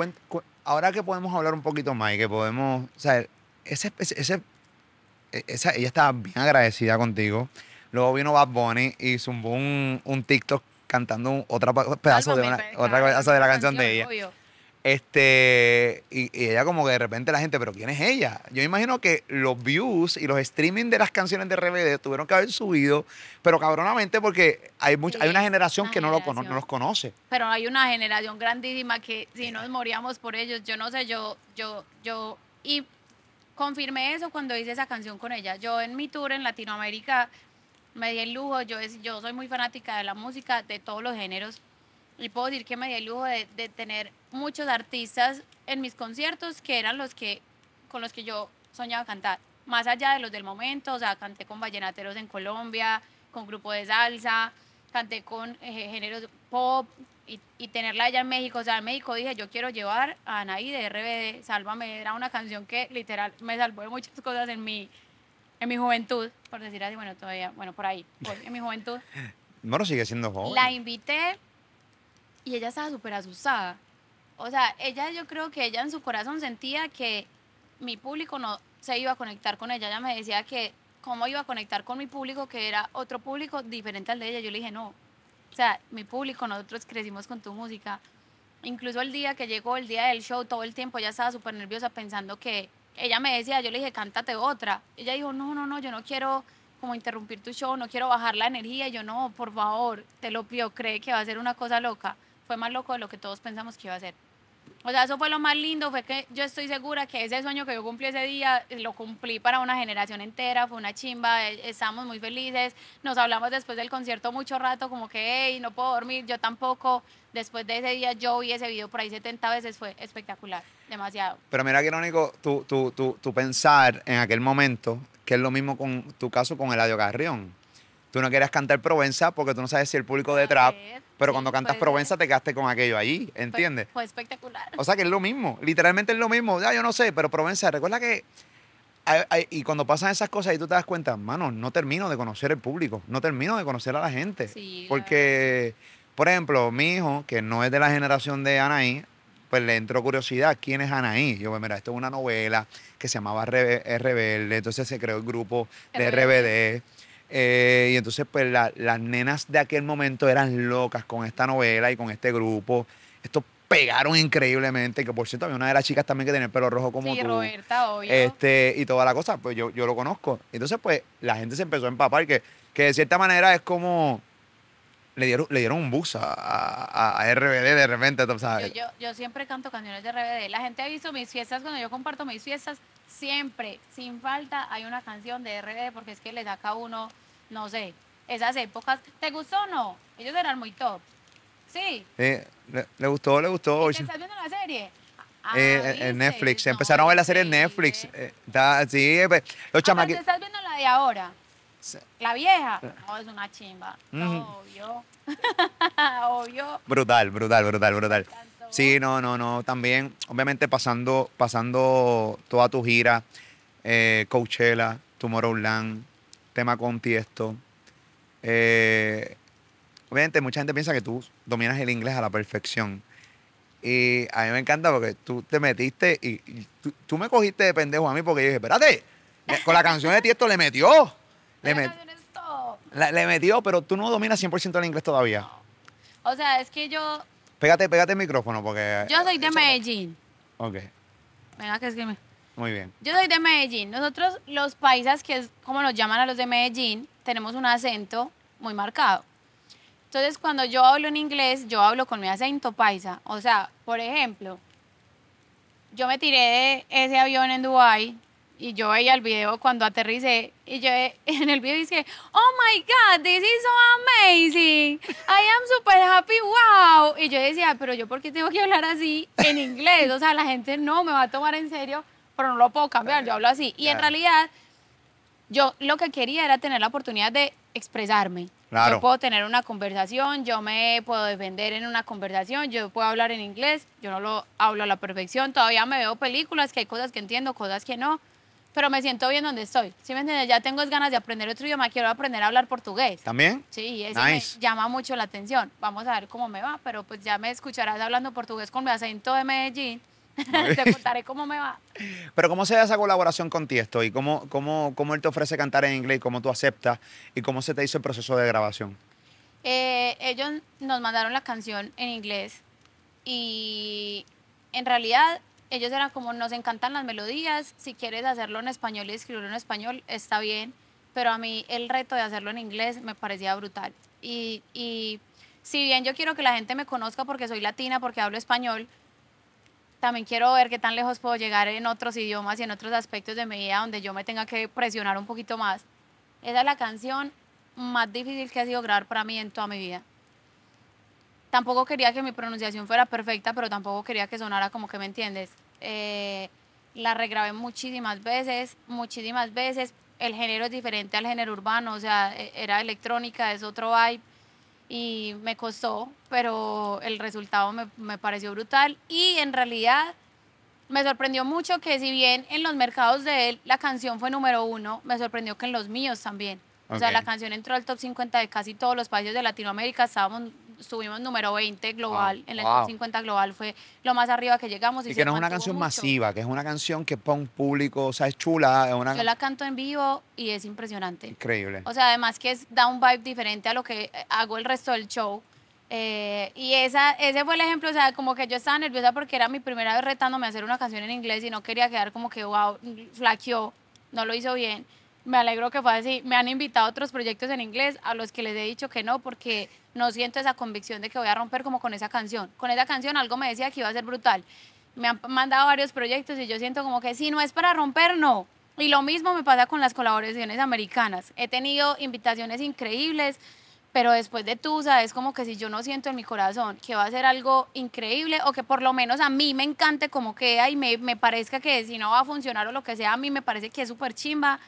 ahora que podemos hablar un poquito más y que podemos. O sea, ese, e-, esa, ella estaba bien agradecida contigo. Luego vino Bad Bunny y zumbó un, un TikTok cantando otra pedazo de, una, otra de la canción, de ella. Este, y, ella como que de repente la gente, pero ¿quién es ella? Yo imagino que los views y los streaming de las canciones de RBD tuvieron que haber subido, pero cabronamente porque hay mucha, hay una generación que No, lo, los conoce. Pero hay una generación grandísima que si nos moríamos por ellos, yo no sé, yo, yo, yo, y confirmé eso cuando hice esa canción con ella. Yo en mi tour en Latinoamérica me di el lujo, yo, yo soy muy fanática de la música, de todos los géneros, y puedo decir que me di el lujo de, tener muchos artistas en mis conciertos que eran los que con los que yo soñaba cantar más allá de los del momento o sea canté con vallenateros en Colombia con grupo de salsa canté con eh, géneros pop y, y, tenerla allá en México o sea en México dije yo quiero llevar a Anaí de RBD Sálvame era una canción que literal me salvó de muchas cosas en mi en mi juventud por decir así bueno todavía bueno por ahí en mi juventud Moro sigue siendo joven la invité y ella estaba súper asustada. O sea, ella yo creo que ella en su corazón sentía que mi público no se iba a conectar con ella. Ella me decía que cómo iba a conectar con mi público, que era otro público diferente al de ella. Yo le dije, no. O sea, mi público, nosotros crecimos con tu música. Incluso el día que llegó, el día del show, todo el tiempo ella estaba súper nerviosa pensando que ella me decía, yo le dije, cántate otra. Ella dijo, no, no, no, yo no quiero como interrumpir tu show, no quiero bajar la energía. yo, no, por favor, te lo pido, cree que va a ser una cosa loca fue más loco de lo que todos pensamos que iba a ser. O sea, eso fue lo más lindo, fue que yo estoy segura que ese sueño que yo cumplí ese día, eh, lo cumplí para una generación entera, fue una chimba, eh, estamos muy felices, nos hablamos después del concierto mucho rato, como que, hey, no puedo dormir, yo tampoco, después de ese día yo vi ese video por ahí 70 veces, fue espectacular, demasiado. Pero mira que irónico, tú, pensar en aquel momento, que es lo mismo con tu caso con Eladio Carrión, tú no quieres cantar Provenza porque tú no sabes si el público de trap, pero cuando cantas Provenza te quedaste con aquello ahí ¿entiendes? Fue, espectacular. O sea que es lo mismo, literalmente es lo mismo. Ya, yo no sé, pero Provenza, recuerda que... y cuando pasan esas cosas y tú te das cuenta, mano, no termino de conocer el público, no termino de conocer a la gente. porque, por ejemplo, mi hijo, que no es de la generación de Anaí, pues le entró curiosidad, ¿quién es Anaí? Yo, pues, mira, esto es una novela que se llamaba Rebelde, entonces se creó el grupo de RBD. Eh, y entonces, pues las nenas de aquel momento eran locas con esta novela y con este grupo. esto pegaron increíblemente, que por cierto había una de las chicas también que tenía el pelo rojo como tú. Roberta, obvio. Este, y toda la cosa, pues yo, yo lo conozco. Entonces, pues la gente se empezó a empapar, que, que de cierta manera es como le dieron, le dieron un bus a, a, RBD de repente, Yo, yo, siempre canto canciones de RBD. La gente ha visto mis fiestas, cuando yo comparto mis fiestas, siempre, sin falta, hay una canción de RBD porque es que le saca uno, no sé, esas épocas. ¿Te gustó o no? Ellos eran muy top. Sí. le, gustó, le gustó. ¿Y ¿Estás viendo la serie? Eh, eh, ah, en Netflix. Empezaron a ver la serie en Netflix. Eh, sí, pues, los ah, ¿Estás viendo la de ahora? La vieja, no, es una chimba. No, obvio. obvio. Brutal, brutal, brutal, brutal. Sí, no, no, no. También, obviamente, pasando, pasando toda tu gira, eh, Coachella, Tomorrowland, tema con Tiesto. Eh, obviamente, mucha gente piensa que tú dominas el inglés a la perfección. Y a mí me encanta porque tú te metiste y, tú, tú, me cogiste de pendejo a mí porque yo dije, espérate, con la canción de Tiesto le metió. Le, metió, pero tú no dominas 100% el inglés todavía. O sea, es que yo... Pégate, pégate el micrófono porque... Yo soy de Medellín. Ok. Venga, que escribe. Muy bien. Yo soy de Medellín. Nosotros, los paisas, que es como nos llaman a los de Medellín, tenemos un acento muy marcado. Entonces, cuando yo hablo en inglés, yo hablo con mi acento paisa. O sea, por ejemplo, yo me tiré de ese avión en Dubái y yo veía el video cuando aterricé y yo en el video dije, oh my God, this is so amazing, I am super happy, wow. Y yo decía, pero yo por qué tengo que hablar así en inglés, o sea, la gente no me va a tomar en serio, pero no lo puedo cambiar, yo hablo así. Y en realidad yo lo que quería era tener la oportunidad de expresarme. Claro. Yo puedo tener una conversación, yo me puedo defender en una conversación, yo puedo hablar en inglés, yo no lo hablo a la perfección, todavía me veo películas que hay cosas que entiendo, cosas que no, pero me siento bien donde estoy. Si me entiendes? Ya tengo ganas de aprender otro idioma, quiero aprender a hablar portugués. ¿También? Sí, eso me llama mucho la atención. Vamos a ver cómo me va, pero pues ya me escucharás hablando portugués con mi acento de Medellín. te contaré cómo me va. Pero ¿cómo se da esa colaboración con Tiesto y cómo, cómo, cómo él te ofrece cantar en inglés cómo tú aceptas y cómo se te hizo el proceso de grabación? Eh, ellos nos mandaron la canción en inglés y en realidad ellos eran como, nos encantan las melodías, si quieres hacerlo en español y escribirlo en español, está bien, pero a mí el reto de hacerlo en inglés me parecía brutal. Y, y si bien yo quiero que la gente me conozca porque soy latina, porque hablo español, también quiero ver qué tan lejos puedo llegar en otros idiomas y en otros aspectos de mi vida donde yo me tenga que presionar un poquito más. Esa es la canción más difícil que ha sido grabar para mí en toda mi vida tampoco quería que mi pronunciación fuera perfecta, pero tampoco quería que sonara como que me entiendes. Eh, la regrabé muchísimas veces, muchísimas veces. El género es diferente al género urbano, o sea, e, era electrónica, es otro vibe. Y me costó, pero el resultado me, me pareció brutal. Y en realidad me sorprendió mucho que si bien en los mercados de él la canción fue número uno, me sorprendió que en los míos también. O sea, la canción entró al top 50 de casi todos los países de Latinoamérica, estábamos estuvimos número 20 ah, global, en la 50 global fue lo más arriba que llegamos. Y, que no es una canción masiva, que es una canción que pone público, o sea, es chula. Yo la canto en vivo y es impresionante. Increíble. O sea, además que es, da un vibe diferente a lo que eh, hago el resto del show. Eh, y esa, ese fue el ejemplo, o sea, como que yo estaba nerviosa porque era mi primera vez retándome a hacer una canción en inglés y no quería quedar como que, wow, flaqueó, no lo hizo bien me alegro que fue así. Me han invitado a otros proyectos en inglés a los que les he dicho que no porque no siento esa convicción de que voy a romper como con esa canción. Con esa canción algo me decía que iba a ser brutal. Me han mandado varios proyectos y yo siento como que si no es para romper, no. Y lo mismo me pasa con las colaboraciones americanas. He tenido invitaciones increíbles, pero después de Tusa es como que si yo no siento en mi corazón que va a ser algo increíble o que por lo menos a mí me encante como queda y me, me parezca que si no va a funcionar o lo que sea, a mí me parece que es súper chimba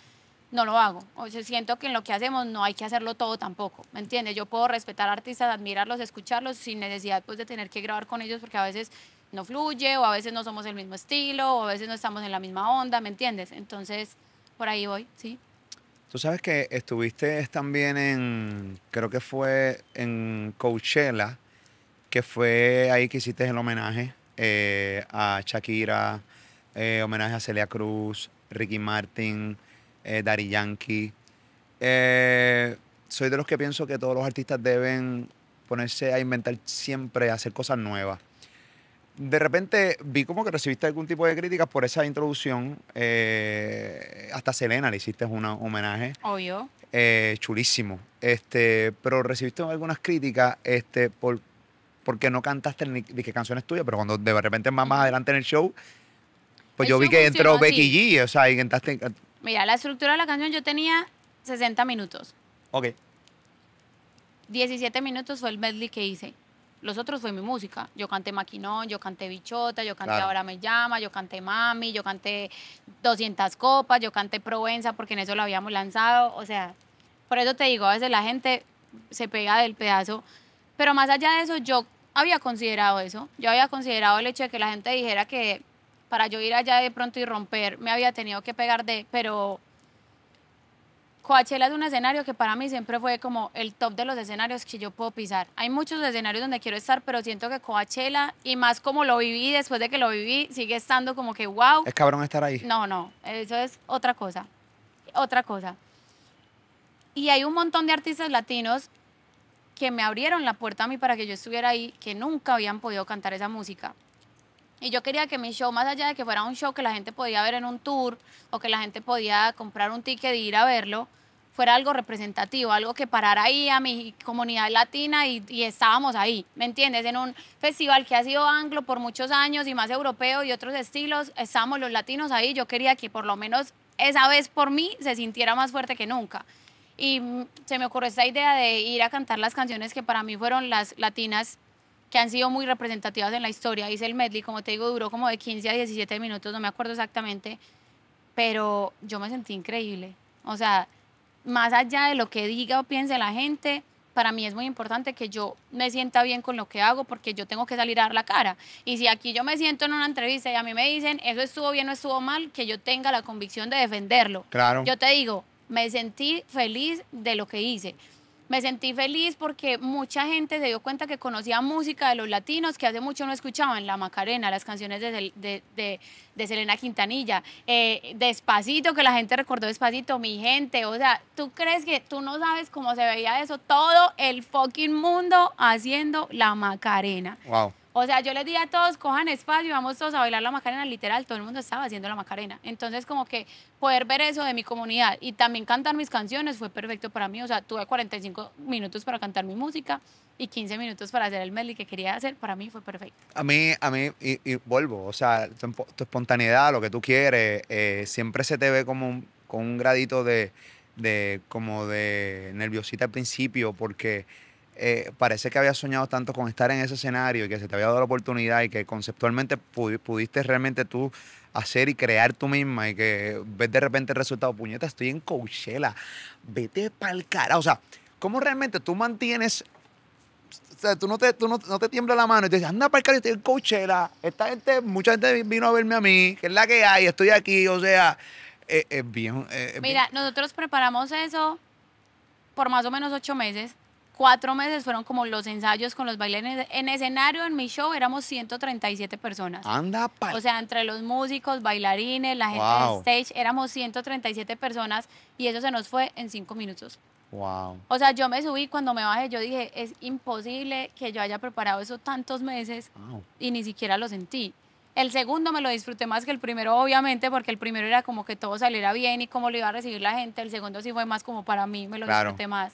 no lo hago. O sea, siento que en lo que hacemos no hay que hacerlo todo tampoco, ¿me entiendes? Yo puedo respetar artistas, admirarlos, escucharlos sin necesidad pues, de tener que grabar con ellos porque a veces no fluye o a veces no somos el mismo estilo o a veces no estamos en la misma onda, ¿me entiendes? Entonces, por ahí voy, ¿sí? Tú sabes que estuviste también en, creo que fue en Coachella, que fue ahí que hiciste el homenaje eh, a Shakira, eh, homenaje a Celia Cruz, Ricky Martin eh, Daddy Yankee. Eh, soy de los que pienso que todos los artistas deben ponerse a inventar siempre, a hacer cosas nuevas. De repente vi como que recibiste algún tipo de críticas por esa introducción. Eh, hasta Selena le hiciste un homenaje. Obvio. Eh, chulísimo. Este, pero recibiste algunas críticas este, por, porque no cantaste ni, que qué canciones tuyas, pero cuando de repente más, adelante en el show, pues yo vi que entró Becky G, o sea, y cantaste, Mira, la estructura de la canción yo tenía 60 minutos. Ok. 17 minutos fue el medley que hice. Los otros fue mi música. Yo canté Maquinón, yo canté Bichota, yo canté Ahora me llama, yo canté Mami, yo canté 200 copas, yo canté Provenza porque en eso lo habíamos lanzado. O sea, por eso te digo, a veces la gente se pega del pedazo. Pero más allá de eso, yo había considerado eso. Yo había considerado el hecho de que la gente dijera que para yo ir allá de pronto y romper, me había tenido que pegar de, pero Coachella es un escenario que para mí siempre fue como el top de los escenarios que yo puedo pisar. Hay muchos escenarios donde quiero estar, pero siento que Coachella, y más como lo viví después de que lo viví, sigue estando como que wow. Es cabrón estar ahí. No, no, eso es otra cosa, otra cosa. Y hay un montón de artistas latinos que me abrieron la puerta a mí para que yo estuviera ahí, que nunca habían podido cantar esa música. Y yo quería que mi show, más allá de que fuera un show que la gente podía ver en un tour o que la gente podía comprar un ticket e ir a verlo, fuera algo representativo, algo que parara ahí a mi comunidad latina y, estábamos ahí, ¿me entiendes? En un festival que ha sido anglo por muchos años y más europeo y otros estilos, estábamos los latinos ahí, yo quería que por lo menos esa vez por mí se sintiera más fuerte que nunca. Y mm, se me ocurrió esta idea de ir a cantar las canciones que para mí fueron las latinas que han sido muy representativas en la historia. Hice el medley, como te digo, duró como de 15 a 17 minutos, no me acuerdo exactamente, pero yo me sentí increíble. O sea, más allá de lo que diga o piense la gente, para mí es muy importante que yo me sienta bien con lo que hago porque yo tengo que salir a dar la cara. Y si aquí yo me siento en una entrevista y a mí me dicen, eso estuvo bien o estuvo mal, que yo tenga la convicción de defenderlo. Claro. Yo te digo, me sentí feliz de lo que hice. Me sentí feliz porque mucha gente se dio cuenta que conocía música de los latinos que hace mucho no escuchaban, La Macarena, las canciones de, Selena Quintanilla, eh, Despacito, que la gente recordó Despacito, mi gente, o sea, ¿tú crees que tú no sabes cómo se veía eso? Todo el fucking mundo haciendo La Macarena. Wow. O sea, yo les dije a todos, cojan espacio, vamos todos a bailar la Macarena, literal, todo el mundo estaba haciendo la Macarena. Entonces, como que poder ver eso de mi comunidad y también cantar mis canciones fue perfecto para mí. O sea, tuve 45 minutos para cantar mi música y 15 minutos para hacer el medley que quería hacer, para mí fue perfecto. A mí, a mí, y, vuelvo, o sea, tu, espontaneidad, lo que tú quieres, eh, siempre se te ve como un, con un gradito de, de, como de nerviosita al principio porque eh, parece que había soñado tanto con estar en ese escenario y que se te había dado la oportunidad y que conceptualmente pudiste realmente tú hacer y crear tú misma y que ves de repente el resultado, puñeta, estoy en Coachella, vete pa'l cara. O sea, ¿cómo realmente tú mantienes... O sea, tú no te, tú no, te tiembla la mano y te dices, anda pa'l cara, estoy en Coachella, esta gente, mucha gente vino a verme a mí, que es la que hay, estoy aquí, o sea, eh, eh, es, bien... Mira, nosotros preparamos eso por más o menos ocho meses cuatro meses fueron como los ensayos con los bailarines. En escenario, en mi show, éramos 137 personas. Anda, pa. O sea, entre los músicos, bailarines, la gente de stage, éramos 137 personas y eso se nos fue en cinco minutos. Wow. O sea, yo me subí, cuando me bajé, yo dije, es imposible que yo haya preparado eso tantos meses y ni siquiera lo sentí. El segundo me lo disfruté más que el primero, obviamente, porque el primero era como que todo saliera bien y cómo lo iba a recibir la gente. El segundo sí fue más como para mí, me lo disfruté más.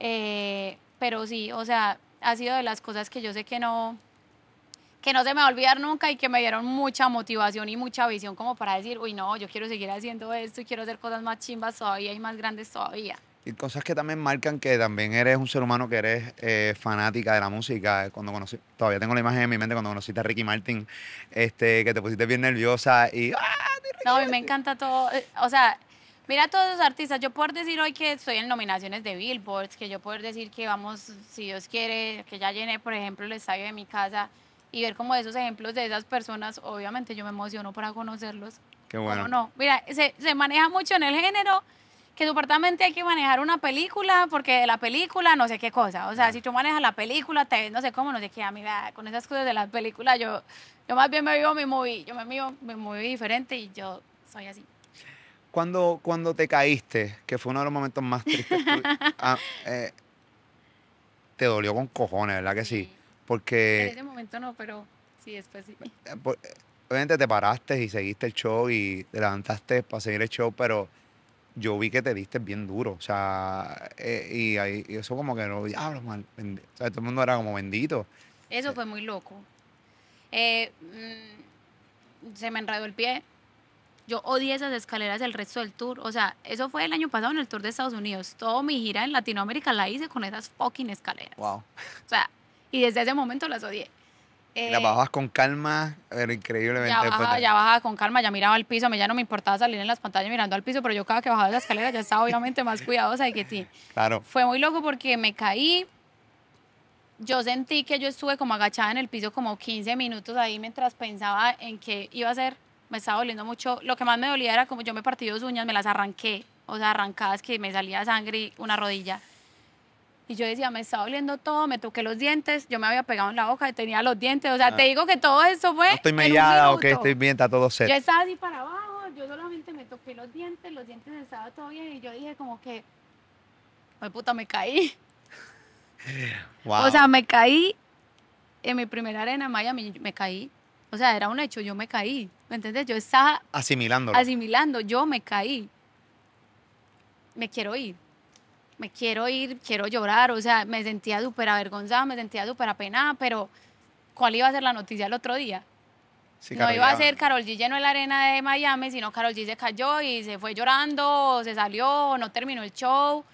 Eh, pero sí, o sea, ha sido de las cosas que yo sé que no, que no se me va a olvidar nunca y que me dieron mucha motivación y mucha visión como para decir, uy, no, yo quiero seguir haciendo esto y quiero hacer cosas más chimbas todavía y más grandes todavía. Y cosas que también marcan que también eres un ser humano que eres eh, fanática de la música. Eh, cuando conocí, todavía tengo la imagen en mi mente cuando conociste a Ricky Martin, este, que te pusiste bien nerviosa y... ¡Ah, no, a mí me encanta todo. Eh, o sea, Mira todos los artistas, yo puedo decir hoy que estoy en nominaciones de billboards, que yo puedo decir que vamos, si Dios quiere, que ya llené, por ejemplo, el estadio de mi casa y ver como esos ejemplos de esas personas, obviamente yo me emociono para conocerlos. Qué bueno. no? Mira, se, maneja mucho en el género que supuestamente hay que manejar una película porque de la película no sé qué cosa. O sea, si tú manejas la película, no sé cómo, no sé qué. A con esas cosas de las películas, yo, yo más bien me vivo mi movie, yo me vivo diferente y yo soy así cuando, cuando te caíste, que fue uno de los momentos más tristes, ah, eh, te dolió con cojones, ¿verdad que sí? Porque... En ese momento no, pero sí, después sí. Eh, pues, eh, obviamente te paraste y seguiste el show y te levantaste para seguir el show, pero yo vi que te diste bien duro. O sea, y, eso como que no, diablo, mal. O sea, todo el mundo era como bendito. Eso fue muy loco. Mm, se me enredó el pie, yo odié esas escaleras el resto del tour. O sea, eso fue el año pasado en el tour de Estados Unidos. Toda mi gira en Latinoamérica la hice con esas fucking escaleras. Wow. O sea, y desde ese momento las odié. Eh, la bajabas con calma, pero increíblemente. Ya pues, bajaba, ya bajaba con calma, ya miraba al piso, a mí ya no me importaba salir en las pantallas mirando al piso, pero yo cada que bajaba la escalera ya estaba obviamente más cuidadosa de que ti. Claro. Fue muy loco porque me caí, yo sentí que yo estuve como agachada en el piso como 15 minutos ahí mientras pensaba en qué iba a hacer me estaba doliendo mucho. Lo que más me dolía era como yo me partí dos uñas, me las arranqué, o sea, arrancadas que me salía sangre y una rodilla. Y yo decía, me está doliendo todo, me toqué los dientes, yo me había pegado en la boca, tenía los dientes, o sea, te ah. digo que todo eso fue. estoy mellada o que estoy bien, está todo set. Yo estaba así para abajo, yo solamente me toqué los dientes, los dientes estaban todo bien, y yo dije, como que, ay puta, me caí. Wow. O sea, me caí en mi primera arena maya. me caí o sea, era un hecho, yo me caí. ¿Me entiendes? Yo estaba... asimilando, Asimilando, yo me caí. Me quiero ir. Me quiero ir, quiero llorar. O sea, me sentía súper avergonzada, me sentía súper apenada, pero ¿cuál iba a ser la noticia el otro día? no iba a ser Carol G en la arena de Miami, sino Carol G se cayó y se fue llorando, se salió, no terminó el show.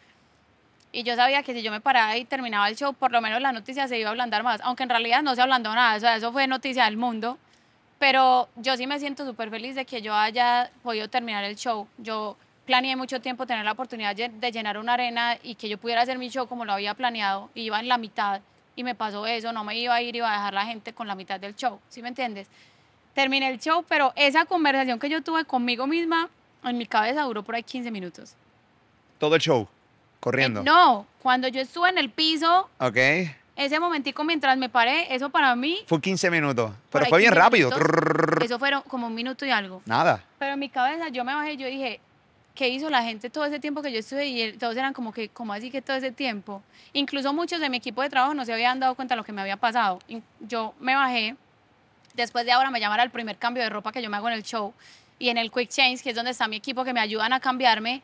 Y yo sabía que si yo me paraba y terminaba el show, por lo menos la noticia se iba a ablandar más, aunque en realidad no se ablandó nada, o sea, eso fue noticia del mundo. Pero yo sí me siento súper feliz de que yo haya podido terminar el show. Yo planeé mucho tiempo tener la oportunidad de llenar una arena y que yo pudiera hacer mi show como lo había planeado, iba en la mitad y me pasó eso, no me iba a ir, iba a dejar la gente con la mitad del show, ¿sí me entiendes? Terminé el show, pero esa conversación que yo tuve conmigo misma en mi cabeza duró por ahí 15 minutos. Todo el show corriendo. Eh, no, cuando yo estuve en el piso, Ok. ese momentico mientras me paré, eso para mí, Fue 15 minutos, pero fue bien rápido. eso fueron como un minuto y algo. Nada. Pero en mi cabeza yo me bajé y yo dije, ¿qué hizo la gente todo ese tiempo que yo estuve? Y todos eran como que, ¿cómo así que todo ese tiempo? Incluso muchos de mi equipo de trabajo no se habían dado cuenta de lo que me había pasado. Yo me bajé, después de ahora me llamará el primer cambio de ropa que yo me hago en el show y en el Quick Change, que es donde está mi equipo, que me ayudan a cambiarme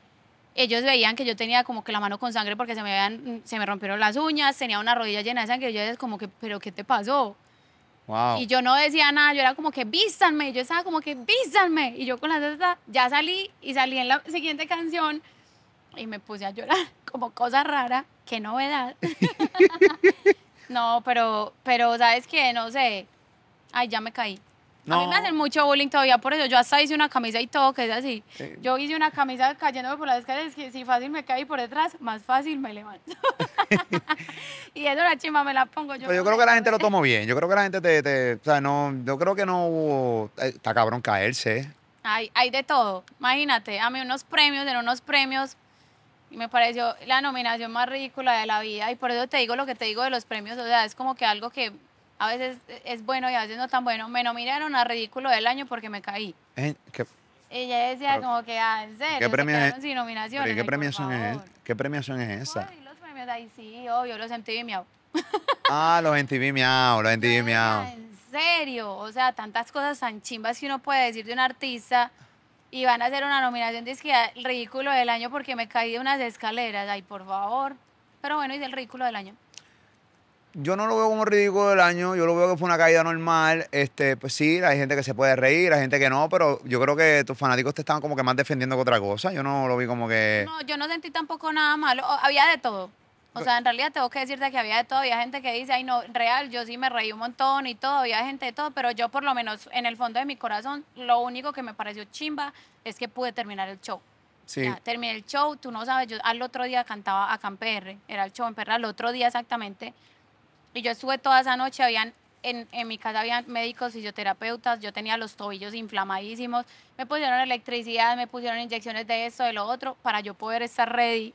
ellos veían que yo tenía como que la mano con sangre porque se me, habían, se me rompieron las uñas, tenía una rodilla llena de sangre, y yo como que, pero ¿qué te pasó? Y yo no decía nada, yo era como que vístanme, yo estaba como que vístanme, y yo con la tata ya salí y salí en la siguiente canción y me puse a llorar como cosa rara, qué novedad. no, pero, pero sabes que, no sé, ay, ya me caí. A mí me hacen mucho bullying todavía por eso. Yo hasta hice una camisa y todo, que es así. Yo hice una camisa cayéndome por las escaleras, que si fácil me caí por detrás, más fácil me levanto. y eso la chima me la pongo yo. Pero yo creo que la, gente lo tomó bien. Yo creo que la gente te, O sea, no, yo creo que no hubo... Eh, está cabrón caerse. Hay, hay de todo. Imagínate, a mí unos premios, en unos premios... Y me pareció la nominación más ridícula de la vida. Y por eso te digo lo que te digo de los premios. O sea, es como que algo que a veces es bueno y a veces no tan bueno. Me nominaron a Ridículo del Año porque me caí. Eh, ¿Qué? Ella decía como que, ah, en serio, ¿qué premios se es? sin nominaciones. ¿Qué, Ay, premiación es, ¿Qué premiación es esa? Ay, los premios ahí sí, obvio, los MTV Miau. ah, los MTV Miau, los MTV Miau. En serio, o sea, tantas cosas tan chimbas que uno puede decir de un artista y van a hacer una nominación de Ridículo del Año porque me caí de unas escaleras. Ay, por favor. Pero bueno, hice el Ridículo del Año yo no lo veo como ridículo del año, yo lo veo que fue una caída normal. Este, pues sí, hay gente que se puede reír, hay gente que no, pero yo creo que tus fanáticos te estaban como que más defendiendo que otra cosa. Yo no lo vi como que. No, yo no sentí tampoco nada malo. Había de todo. O sea, en realidad tengo que decirte que había de todo. Había gente que dice, ay, no, real, yo sí me reí un montón y todo. Había gente de todo, pero yo, por lo menos, en el fondo de mi corazón, lo único que me pareció chimba es que pude terminar el show. Sí. terminé el show, tú no sabes, yo al otro día cantaba a Camperre, era el show en Perra, al otro día exactamente y yo estuve toda esa noche, habían en, en, mi casa habían médicos fisioterapeutas, yo tenía los tobillos inflamadísimos, me pusieron electricidad, me pusieron inyecciones de esto, de lo otro, para yo poder estar ready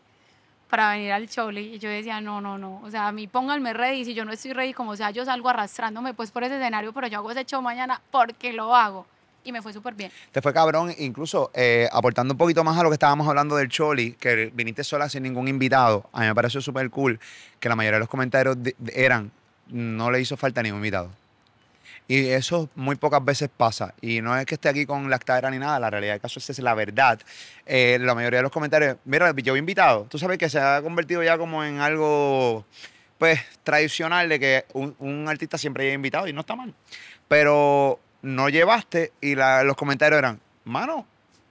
para venir al chole. Y yo decía, no, no, no, o sea, a mí pónganme ready, si yo no estoy ready, como sea, yo salgo arrastrándome pues por ese escenario, pero yo hago ese show mañana porque lo hago y me fue súper bien. Te fue cabrón, incluso eh, aportando un poquito más a lo que estábamos hablando del Choli, que viniste sola sin ningún invitado. A mí me pareció súper cool que la mayoría de los comentarios eran, no le hizo falta ningún invitado. Y eso muy pocas veces pasa. Y no es que esté aquí con lactadera ni nada, la realidad del caso es, es la verdad. Eh, la mayoría de los comentarios, mira, yo he invitado, tú sabes que se ha convertido ya como en algo pues tradicional de que un, un artista siempre haya invitado y no está mal. Pero no llevaste y los comentarios eran, mano,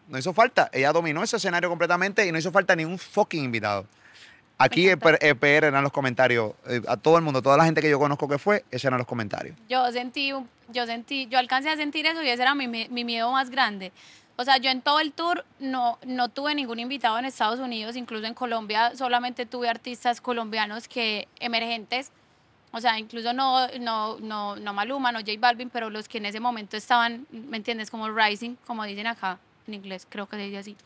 no hizo falta. Ella dominó ese escenario completamente y no hizo falta ni un fucking invitado. Aquí EPR eran los comentarios, eh, a todo el mundo, toda la gente que yo conozco que fue, esos eran los comentarios. Yo sentí, yo sentí, yo alcancé a sentir eso y ese era mi, mi miedo más grande. O sea, yo en todo el tour no, no tuve ningún invitado en Estados Unidos, incluso en Colombia, solamente tuve artistas colombianos que emergentes o sea, incluso no, no, Maluma, no J Balvin, pero los que en ese momento estaban, ¿me entiendes? Como rising, como dicen acá en inglés, creo que se dice así.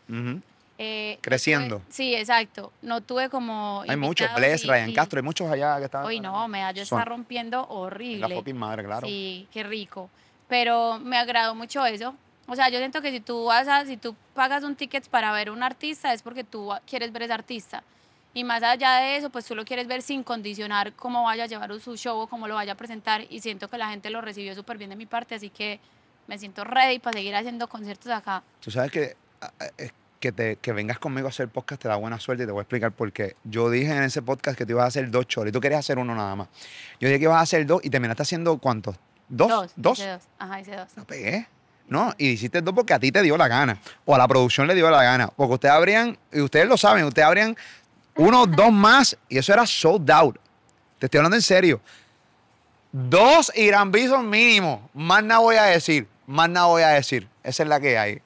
Eh, Creciendo. sí, exacto. No tuve como. Hay muchos, Bless, Ryan Castro, hay muchos allá que estaban. Uy, no, me yo está rompiendo horrible. La fucking madre, claro. Sí, qué rico. Pero me agradó mucho eso. O sea, yo siento que si tú vas a, si tú pagas un ticket para ver un artista, es porque tú quieres ver ese artista. Y más allá de eso, pues tú lo quieres ver sin condicionar cómo vaya a llevar su show o cómo lo vaya a presentar. Y siento que la gente lo recibió súper bien de mi parte, así que me siento ready para seguir haciendo conciertos acá. Tú sabes que que, vengas conmigo a hacer podcast te da buena suerte y te voy a explicar por qué. Yo dije en ese podcast que te ibas a hacer dos shows y tú querías hacer uno nada más. Yo dije que ibas a hacer dos y terminaste haciendo cuántos? ¿Dos? Dos. dos Ajá, hice dos. No pegué. No, y hiciste dos porque a ti te dio la gana, o a la producción le dio la gana, porque ustedes habrían, y ustedes lo saben, ustedes habrían uno, dos más, y eso era sold out. Te estoy hablando en serio. Dos Irán mínimos. mínimo. Más nada voy a decir. Más nada voy a decir. Esa es la que hay.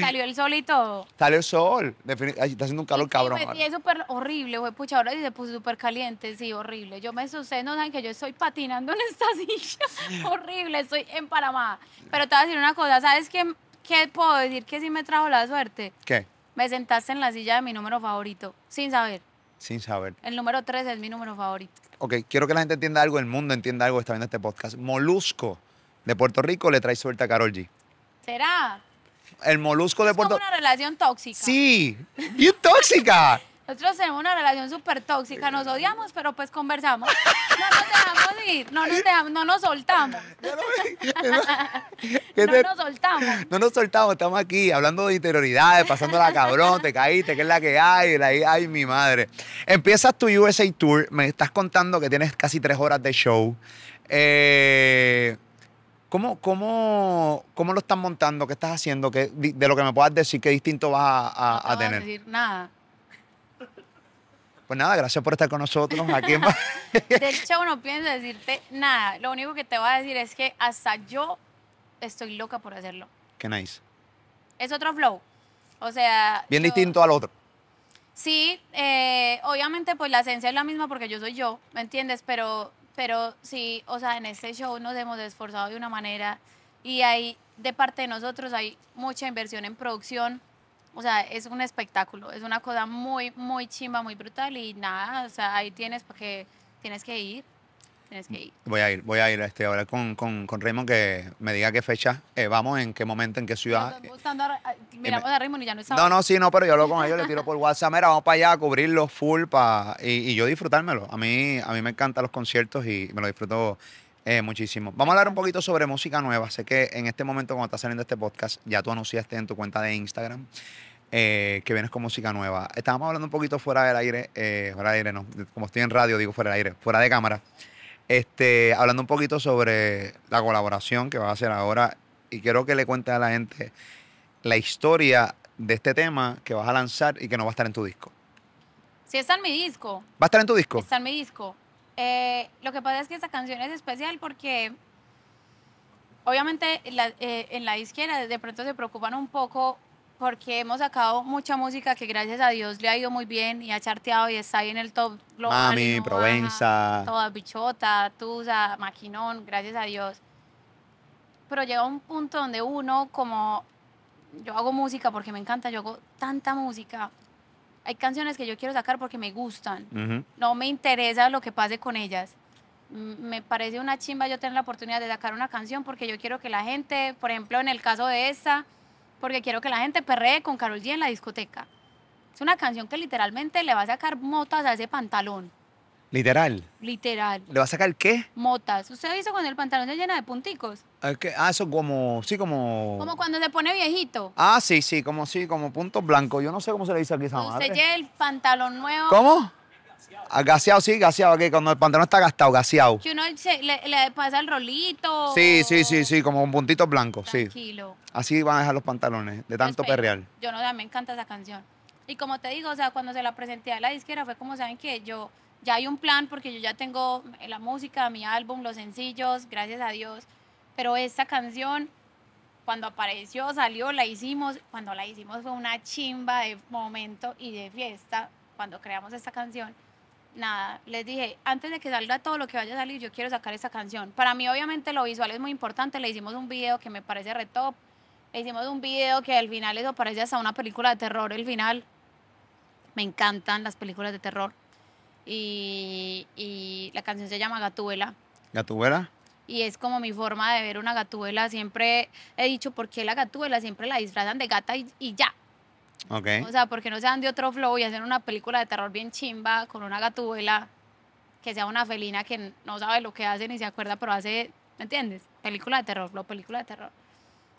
salió el sol y todo. Salió el sol. está haciendo un calor cabrón. Y, es súper horrible, Fue Pucha, ahora se puso súper caliente. Sí, horrible. Yo me sucede, no saben que yo estoy patinando en esta silla. horrible, estoy Panamá. Pero te voy a decir una cosa. ¿Sabes qué, qué puedo decir que sí me trajo la suerte? ¿Qué? Me sentaste en la silla de mi número favorito, sin saber sin saber. El número 3 es mi número favorito. Ok, quiero que la gente entienda algo, el mundo entienda algo está viendo este podcast. Molusco de Puerto Rico le trae suerte a Carol G. ¿Será? El molusco de Puerto Rico. una relación tóxica. Sí, bien tóxica. Nosotros tenemos una relación súper tóxica, nos odiamos, pero pues conversamos. No nos dejamos ir, no nos, dejamos, no nos soltamos. no nos soltamos. No nos soltamos, estamos aquí hablando de interioridades, pasando la cabrón, te caíste, que es la que hay, la, ay, mi madre. Empiezas tu USA Tour, me estás contando que tienes casi tres horas de show. Eh, ¿Cómo, cómo, cómo lo estás montando? ¿Qué estás haciendo? ¿Qué, de lo que me puedas decir, ¿qué distinto vas a, tener? no a No decir nada. Pues nada, gracias por estar con nosotros aquí en Del show no pienso decirte nada. Lo único que te voy a decir es que hasta yo estoy loca por hacerlo. Qué nice. Es otro flow. O sea. Bien distinto al otro. Sí, eh, obviamente pues la esencia es la misma porque yo soy yo, ¿me entiendes? Pero, pero sí, o sea, en este show nos hemos esforzado de una manera y hay, de parte de nosotros hay mucha inversión en producción, o sea, es un espectáculo, es una cosa muy, muy chimba, muy brutal y nada, o sea, ahí tienes porque tienes que ir. Tienes que ir. Voy a ir, voy a ir este, a hablar con, con, Raymond que me diga qué fecha eh, vamos, en qué momento, en qué ciudad. Eh, ya no No, no, sí, no, pero yo hablo con ellos, le tiro por WhatsApp, mira, vamos para allá a cubrirlo full pa, y, yo disfrutármelo. A mí, a mí me encantan los conciertos y me lo disfruto eh, muchísimo. Vamos a hablar un poquito sobre música nueva. Sé que en este momento, cuando está saliendo este podcast, ya tú anunciaste en tu cuenta de Instagram eh, que vienes con música nueva. Estábamos hablando un poquito fuera del aire, eh, fuera del aire no, como estoy en radio digo fuera del aire, fuera de cámara. Este, hablando un poquito sobre la colaboración que vas a hacer ahora y quiero que le cuentes a la gente la historia de este tema que vas a lanzar y que no va a estar en tu disco. Sí, está en mi disco. ¿Va a estar en tu disco? Está en mi disco. Eh, lo que pasa es que esta canción es especial porque obviamente en la izquierda de pronto se preocupan un poco porque hemos sacado mucha música que gracias a Dios le ha ido muy bien y ha charteado y está ahí en el top global. Mami, Provenza. Toda Bichota, Tusa, Maquinón, gracias a Dios. Pero llega un punto donde uno como yo hago música porque me encanta, yo hago tanta música. Hay canciones que yo quiero sacar porque me gustan. No me interesa lo que pase con ellas. Me parece una chimba yo tener la oportunidad de sacar una canción porque yo quiero que la gente, por ejemplo, en el caso de esta, porque quiero que la gente perree con Carol G en la discoteca. Es una canción que literalmente le va a sacar motas a ese pantalón. Literal. Literal. ¿Le va a sacar qué? Motas. ¿Usted lo hizo cuando el pantalón se llena de punticos? Ah, ah, eso como, sí, como... Como cuando se pone viejito. Ah, sí, sí, como sí, como puntos blancos. Yo no sé cómo se le dice aquí esa madre. lleva el pantalón nuevo. ¿Cómo? Ah, gaseado, sí, gaseado. Que cuando el pantalón está gastado, gaseado. Que uno le, pasa el rolito. Sí, sí, sí, sí, como un puntito blanco, Tranquilo. sí. Así van a dejar los pantalones, de tanto perreal Yo no, me encanta esa canción. Y como te digo, o sea, cuando se la presenté a la disquera fue como, ¿saben que Yo, ya hay un plan porque yo ya tengo la música, mi álbum, los sencillos, gracias a Dios. Pero esta canción, cuando apareció, salió, la hicimos. Cuando la hicimos fue una chimba de momento y de fiesta cuando creamos esta canción nada, les dije, antes de que salga todo lo que vaya a salir, yo quiero sacar esta canción. Para mí, obviamente, lo visual es muy importante. Le hicimos un video que me parece re top. Le hicimos un video que al final eso parece hasta una película de terror, el final. Me encantan las películas de terror. Y, la canción se llama Gatuela. ¿Gatuela? Y es como mi forma de ver una gatuela. Siempre he dicho, ¿por qué la gatuela? Siempre la disfrazan de gata y ya. O sea, porque no se dan de otro flow y hacen una película de terror bien chimba con una gatuela que sea una felina que no sabe lo que hace ni se acuerda, pero hace, ¿me entiendes? Película de terror, flow, película de terror.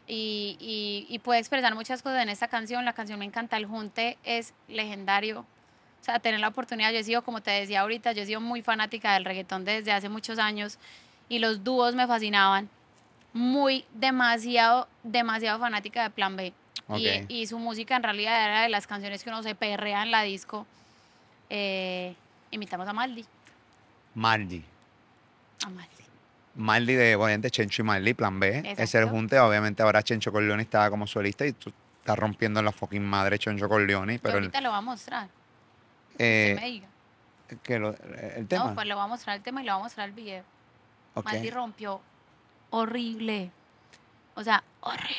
Y, y, y puede expresar muchas cosas en esta canción. La canción me encanta. El Junte es legendario. O sea, tener la oportunidad. Yo he sido, como te decía ahorita, yo he sido muy fanática del reggaetón desde hace muchos años y los dúos me fascinaban. Muy demasiado, demasiado fanática de Plan B. Y, su música en realidad era de las canciones que uno se perrea en la disco. Eh, invitamos a Maldi. Maldi. A Maldi. Maldi de, obviamente, Chencho y Maldi, plan B. Exacto. Ese el junte. Obviamente, ahora Chencho Corleone estaba como solista y tú estás rompiendo la fucking madre Chencho Corleone. Pero ahorita lo va a mostrar. que eh, me diga. el tema. No, pues lo va a mostrar el tema y lo va a mostrar el video. Maldi rompió horrible. O sea, horrible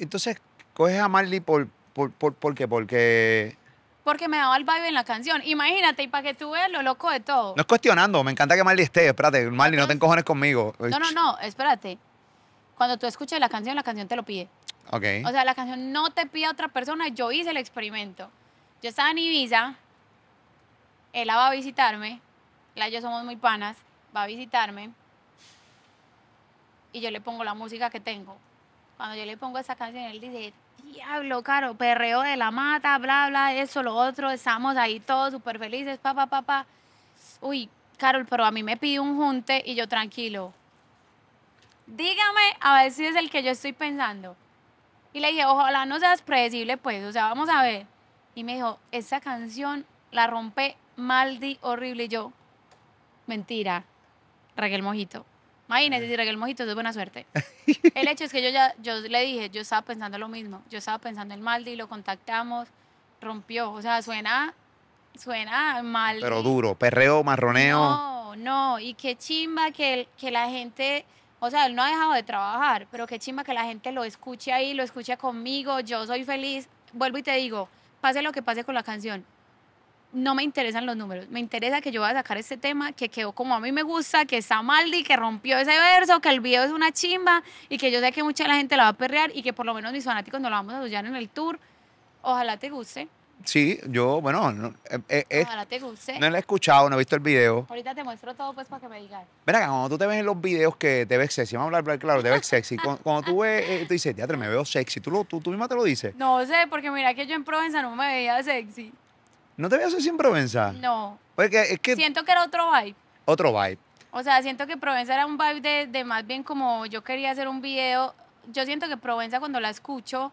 entonces coges a Marley por, por, por, qué? Porque... Porque me daba el vibe en la canción. Imagínate, y para que tú veas lo loco de todo. No es cuestionando, me encanta que Marley esté. Espérate, Marley, no te encojones conmigo. No, no, no, espérate. Cuando tú escuches la canción, la canción te lo pide. Ok. O sea, la canción no te pide a otra persona. Yo hice el experimento. Yo estaba en Ibiza, él va a visitarme, la yo somos muy panas, va a visitarme, y yo le pongo la música que tengo. Cuando yo le pongo esa canción, él dice, diablo, caro, perreo de la mata, bla, bla, eso, lo otro, estamos ahí todos súper felices, papá, papá. Uy, Carol, pero a mí me pide un junte y yo tranquilo. Dígame a ver si es el que yo estoy pensando. Y le dije, ojalá no seas predecible, pues, o sea, vamos a ver. Y me dijo, esa canción la rompe maldi horrible. Y yo, mentira, Raquel Mojito. Imagínese, si regué el mojito, es buena suerte. el hecho es que yo ya, yo le dije, yo estaba pensando lo mismo, yo estaba pensando en Maldi, lo contactamos, rompió, o sea, suena, suena mal. Pero duro, perreo, marroneo. No, no, y qué chimba que, que la gente, o sea, él no ha dejado de trabajar, pero qué chimba que la gente lo escuche ahí, lo escuche conmigo, yo soy feliz. Vuelvo y te digo, pase lo que pase con la canción, no me interesan los números, me interesa que yo voy a sacar este tema que quedó como a mí me gusta, que está mal y que rompió ese verso, que el video es una chimba y que yo sé que mucha la gente la va a perrear y que por lo menos mis fanáticos no la vamos a apoyar en el tour. Ojalá te guste. Sí, yo, bueno, no, eh, eh, Ojalá te guste. no la he escuchado, no he visto el video. Ahorita te muestro todo pues para que me digas. Mira, cuando tú te ves en los videos que te ves sexy, vamos a hablar claro, te ves sexy. Cuando, tú ves, eh, tú dices, teatro, me veo sexy, ¿Tú, tú, tú misma te lo dices. No sé, porque mira que yo en Provenza no me veía sexy. ¿No te veas así en Provenza? No. Porque Siento que era otro vibe. Otro vibe. O sea, siento que Provenza era un vibe de, más bien como yo quería hacer un video. Yo siento que Provenza cuando la escucho,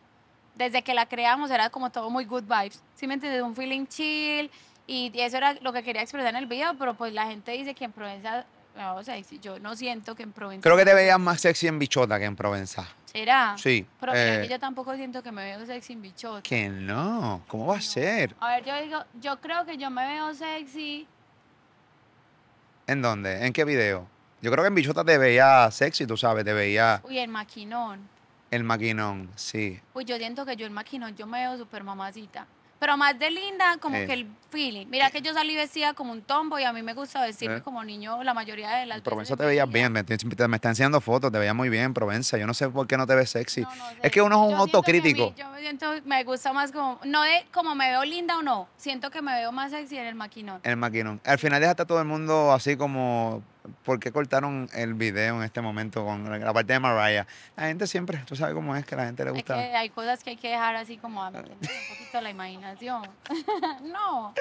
desde que la creamos era como todo muy good vibes. ¿Sí me entiendes? Un feeling chill. Y eso era lo que quería expresar en el video, pero pues la gente dice que en Provenza, o sea, yo no siento que en Provenza... Creo que te veías más sexy en Bichota que en Provenza. ¿Será? Sí. Pero eh, yo tampoco siento que me veo sexy en bichota. Que no, ¿cómo va a ser? A ver, yo digo, yo creo que yo me veo sexy. ¿En dónde? ¿En qué video? Yo creo que en bichota te veía sexy, tú sabes, te veía... Uy, el maquinón. El maquinón, sí. Uy, yo siento que yo en maquinón, yo me veo súper mamacita. Pero más de linda, como que el feeling. Mira que yo salí vestida como un tombo y a mí me gusta vestirme como niño la mayoría de las Provenza te veía bien, me, está enseñando fotos, te veía muy bien, Provenza. Yo no sé por qué no te ves sexy. es que uno es un autocrítico. yo me siento, me gusta más como, no de como me veo linda o no, siento que me veo más sexy en el maquinón. En el maquinón. Al final deja a todo el mundo así como ¿Por qué cortaron el video en este momento con la, parte de Mariah? La gente siempre, tú sabes cómo es que la gente le gusta. hay cosas que hay que dejar así como a un poquito la imaginación. no.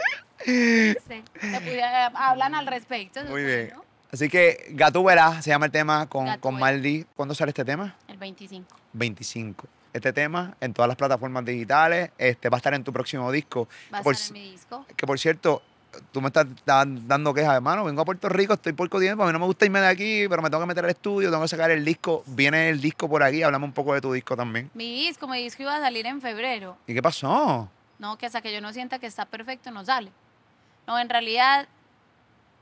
hablan al respecto. Muy bien. Así que Gatú Verá se llama el tema con, Maldi. ¿Cuándo sale este tema? El 25. 25 este tema en todas las plataformas digitales. Este va a estar en tu próximo disco. Va a estar en mi disco. Que por cierto, tú me estás dando quejas, hermano, vengo a Puerto Rico, estoy por tiempo, pues a mí no me gusta irme de aquí, pero me tengo que meter al estudio, tengo que sacar el disco, viene el disco por aquí, hablamos un poco de tu disco también. Mi disco, mi disco iba a salir en febrero. ¿Y qué pasó? No, que hasta que yo no sienta que está perfecto no sale. No, en realidad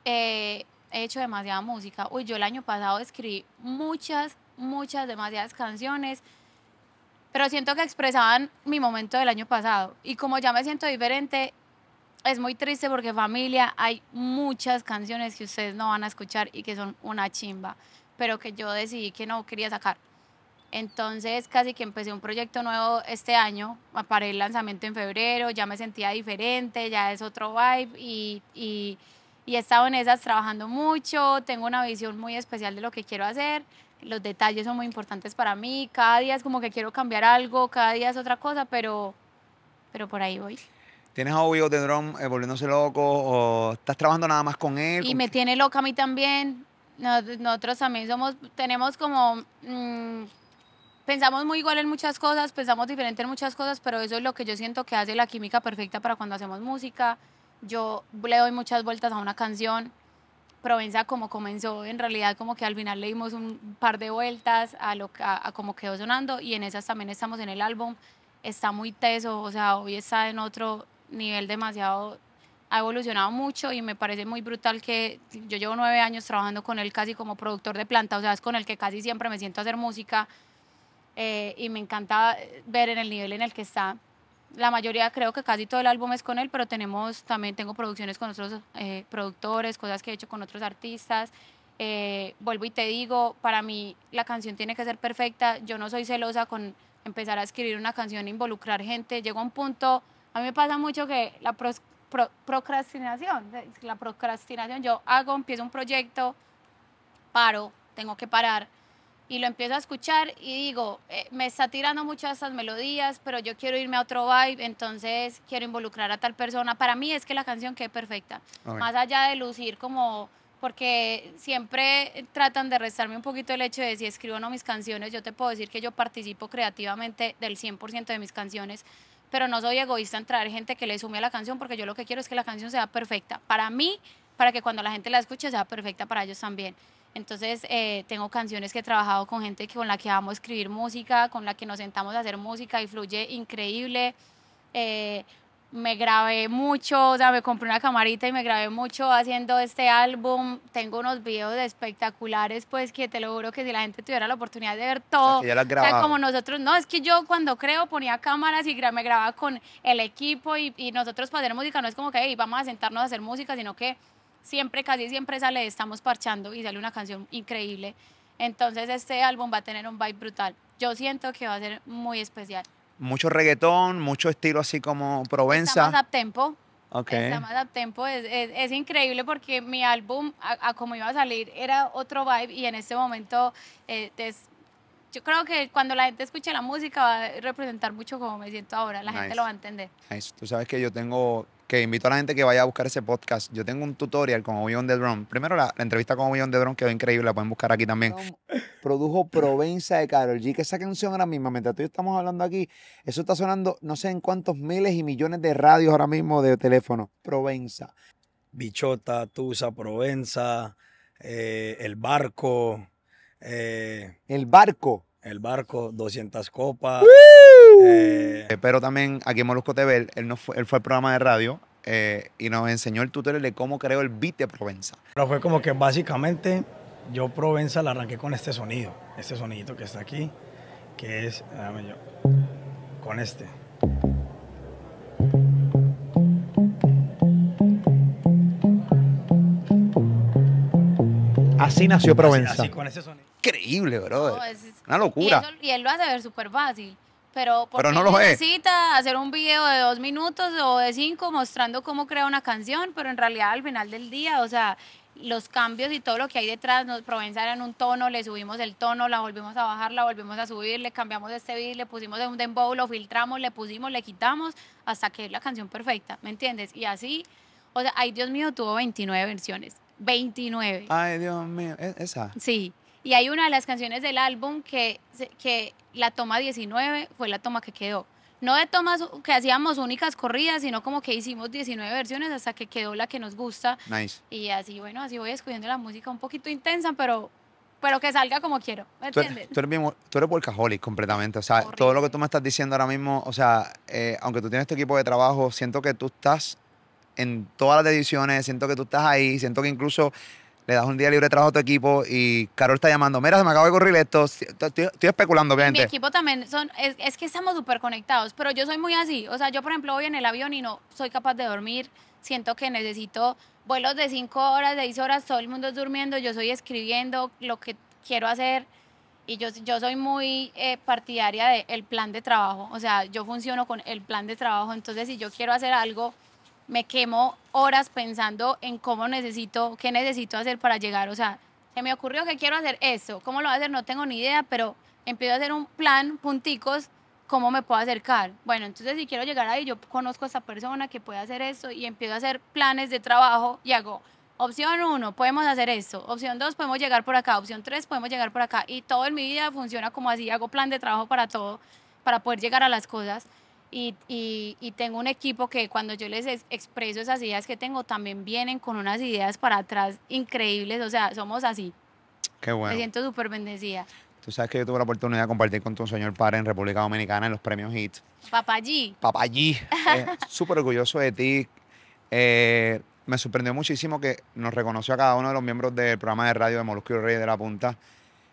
eh, he hecho demasiada música. Uy, yo el año pasado escribí muchas, muchas, demasiadas canciones pero siento que expresaban mi momento del año pasado. Y como ya me siento diferente, es muy triste porque familia, hay muchas canciones que ustedes no van a escuchar y que son una chimba, pero que yo decidí que no quería sacar. Entonces casi que empecé un proyecto nuevo este año, para el lanzamiento en febrero, ya me sentía diferente, ya es otro vibe y, y he estado en esas trabajando mucho, tengo una visión muy especial de lo que quiero hacer, los detalles son muy importantes para mí, cada día es como que quiero cambiar algo, cada día es otra cosa, pero, pero por ahí voy tienes a Obi de Drum eh, volviéndose loco o estás trabajando nada más con él. Y me tiene loca a mí también. nosotros también somos, tenemos como, mm, pensamos muy igual en muchas cosas, pensamos diferente en muchas cosas, pero eso es lo que yo siento que hace la química perfecta para cuando hacemos música. Yo le doy muchas vueltas a una canción. Provenza como comenzó, en realidad como que al final le dimos un par de vueltas a, lo, como quedó sonando y en esas también estamos en el álbum. Está muy teso, o sea, hoy está en otro, nivel demasiado, ha evolucionado mucho y me parece muy brutal que yo llevo nueve años trabajando con él casi como productor de planta, o sea, es con el que casi siempre me siento a hacer música eh, y me encanta ver en el nivel en el que está. La mayoría, creo que casi todo el álbum es con él, pero tenemos también tengo producciones con otros eh, productores, cosas que he hecho con otros artistas. Eh, vuelvo y te digo, para mí la canción tiene que ser perfecta. Yo no soy celosa con empezar a escribir una canción, e involucrar gente. llego a un punto a mí me pasa mucho que la procrastinación, la procrastinación, yo hago, empiezo un proyecto, paro, tengo que parar y lo empiezo a escuchar y digo, eh, me está tirando muchas esas melodías, pero yo quiero irme a otro vibe, entonces quiero involucrar a tal persona. Para mí es que la canción quede perfecta, más allá de lucir como porque siempre tratan de restarme un poquito el hecho de si escribo o no mis canciones, yo te puedo decir que yo participo creativamente del 100% de mis canciones, pero no soy egoísta en traer gente que le sume a la canción porque yo lo que quiero es que la canción sea perfecta para mí, para que cuando la gente la escuche sea perfecta para ellos también. Entonces eh, tengo canciones que he trabajado con gente con la que vamos a escribir música, con la que nos sentamos a hacer música y fluye increíble. Eh, me grabé mucho, o sea, me compré una camarita y me grabé mucho haciendo este álbum. Tengo unos videos espectaculares, pues que te lo juro que si la gente tuviera la oportunidad de ver todo, o sea, como nosotros, no, es que yo cuando creo ponía cámaras y me grababa con el equipo y, y nosotros para hacer música no es como que hey, vamos a sentarnos a hacer música, sino que siempre, casi siempre sale, estamos parchando y sale una canción increíble. Entonces este álbum va a tener un vibe brutal. Yo siento que va a ser muy especial mucho reggaetón, mucho estilo así como Provenza. Está más tempo. Okay. Está más tempo. Es, es, increíble porque mi álbum, a, como iba a salir, era otro vibe y en ese momento eh, yo creo que cuando la gente escuche la música va a representar mucho como me siento ahora. La gente lo va a entender. Tú sabes que yo tengo que invito a la gente que vaya a buscar ese podcast. Yo tengo un tutorial con Obi on the Drone. Primero, la, entrevista con Obi on the Drone quedó increíble, la pueden buscar aquí también. Produjo Provenza de Carol G, que esa canción ahora mismo, mientras tú y yo estamos hablando aquí, eso está sonando no sé en cuántos miles y millones de radios ahora mismo de teléfono. Provenza. Bichota, Tusa, Provenza, eh, eh, El Barco. el Barco. El Barco, 200 copas. ¡Woo! Eh, eh, pero también aquí en Molusco TV, él, fue, él fue al programa de radio eh, y nos enseñó el tutorial de cómo creó el beat de Provenza. Pero fue como que básicamente yo Provenza la arranqué con este sonido, este sonidito que está aquí, que es, con este. Así nació Provenza. Así, con ese sonido. Increíble, bro. Una locura. Y, y él lo hace ver súper fácil pero, no necesita hacer un video de dos minutos o de cinco mostrando cómo crea una canción, pero en realidad al final del día, o sea, los cambios y todo lo que hay detrás, nos Provenza era en un tono, le subimos el tono, la volvimos a bajar, la volvimos a subir, le cambiamos este beat, le pusimos un dembow, lo filtramos, le pusimos, le quitamos, hasta que es la canción perfecta, ¿me entiendes? Y así, o sea, ay Dios mío, tuvo 29 versiones, 29. Ay Dios mío, e-, ¿esa? Sí. Y hay una de las canciones del álbum que, que la toma 19 fue la toma que quedó. No de tomas que hacíamos únicas corridas, sino como que hicimos 19 versiones hasta que quedó la que nos gusta. Nice. Y así, bueno, así voy escogiendo la música un poquito intensa, pero pero que salga como quiero. ¿Me er, entiendes? Tú, eres tú eres completamente. O sea, todo lo que tú me estás diciendo ahora mismo, o sea, eh, aunque tú tienes tu equipo de trabajo, siento que tú estás en todas las ediciones, siento que tú estás ahí, siento que incluso le das un día libre de trabajo a tu equipo y Carol está llamando, mira, se me acaba de ocurrir esto, estoy, especulando, obviamente. Mi equipo también, son, es, que estamos súper conectados, pero yo soy muy así, o sea, yo por ejemplo voy en el avión y no soy capaz de dormir, siento que necesito vuelos de 5 horas, 6 horas, todo el mundo es durmiendo, yo soy escribiendo lo que quiero hacer y yo, yo soy muy eh, partidaria del plan de trabajo, o sea, yo funciono con el plan de trabajo, entonces si yo quiero hacer algo me quemo horas pensando en cómo necesito, qué necesito hacer para llegar. O sea, se me ocurrió que quiero hacer esto. ¿Cómo lo voy a hacer? No tengo ni idea, pero empiezo a hacer un plan, punticos, cómo me puedo acercar. Bueno, entonces si quiero llegar ahí, yo conozco a esa persona que puede hacer esto y empiezo a hacer planes de trabajo y hago. Opción uno, podemos hacer esto. Opción dos, podemos llegar por acá. Opción tres, podemos llegar por acá. Y todo en mi vida funciona como así. Hago plan de trabajo para todo, para poder llegar a las cosas. Y, y, tengo un equipo que cuando yo les expreso esas ideas que tengo, también vienen con unas ideas para atrás increíbles. O sea, somos así. Qué bueno. Me siento súper bendecida. Tú sabes que yo tuve la oportunidad de compartir con tu señor padre en República Dominicana en los premios HIT. Papayí. Papayí. Eh, súper orgulloso de ti. Eh, me sorprendió muchísimo que nos reconoció a cada uno de los miembros del programa de radio de Molusco y Rey de la Punta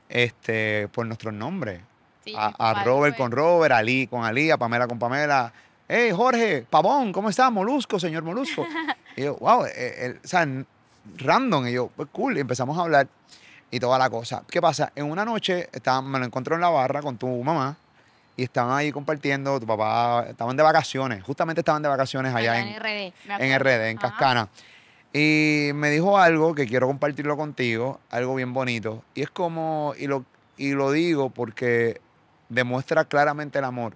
este, por nuestros nombres a, Robert con Robert, a Ali con Ali, a Pamela con Pamela. Hey, Jorge, Pavón, ¿cómo estás? Molusco, señor Molusco. y yo, wow, eh, eh, o sea, random. Y yo, pues cool. Y empezamos a hablar y toda la cosa. ¿Qué pasa? En una noche me lo encontré en la barra con tu mamá y estaban ahí compartiendo, tu papá, estaban de vacaciones, justamente estaban de vacaciones allá en, en RD, en, RD, en Cascana. Y me dijo algo que quiero compartirlo contigo, algo bien bonito. Y es como, y lo, y lo digo porque demuestra claramente el amor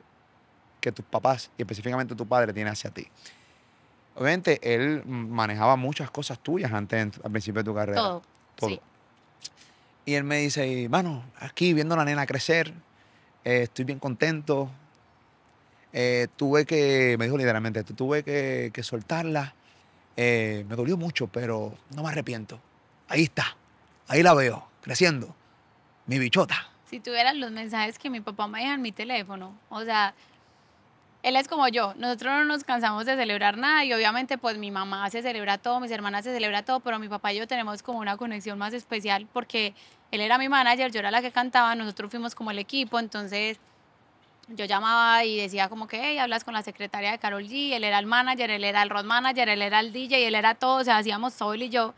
que tus papás y específicamente tu padre tiene hacia ti. Obviamente, él manejaba muchas cosas tuyas antes, al principio de tu carrera. Todo. Sí. Y él me dice, bueno, aquí viendo a la nena crecer, eh, estoy bien contento. Eh, tuve que, me dijo literalmente, tuve que, soltarla. Eh, me dolió mucho, pero no me arrepiento. Ahí está, ahí la veo, creciendo. Mi bichota si tuvieras los mensajes que mi papá me deja en mi teléfono, o sea, él es como yo, nosotros no nos cansamos de celebrar nada y obviamente pues mi mamá se celebra todo, mis hermanas se celebra todo, pero mi papá y yo tenemos como una conexión más especial porque él era mi manager, yo era la que cantaba, nosotros fuimos como el equipo, entonces yo llamaba y decía como que, hey, hablas con la secretaria de Carol G, él era el manager, él era el road manager, él era el DJ, él era todo, o sea, hacíamos todo él y yo.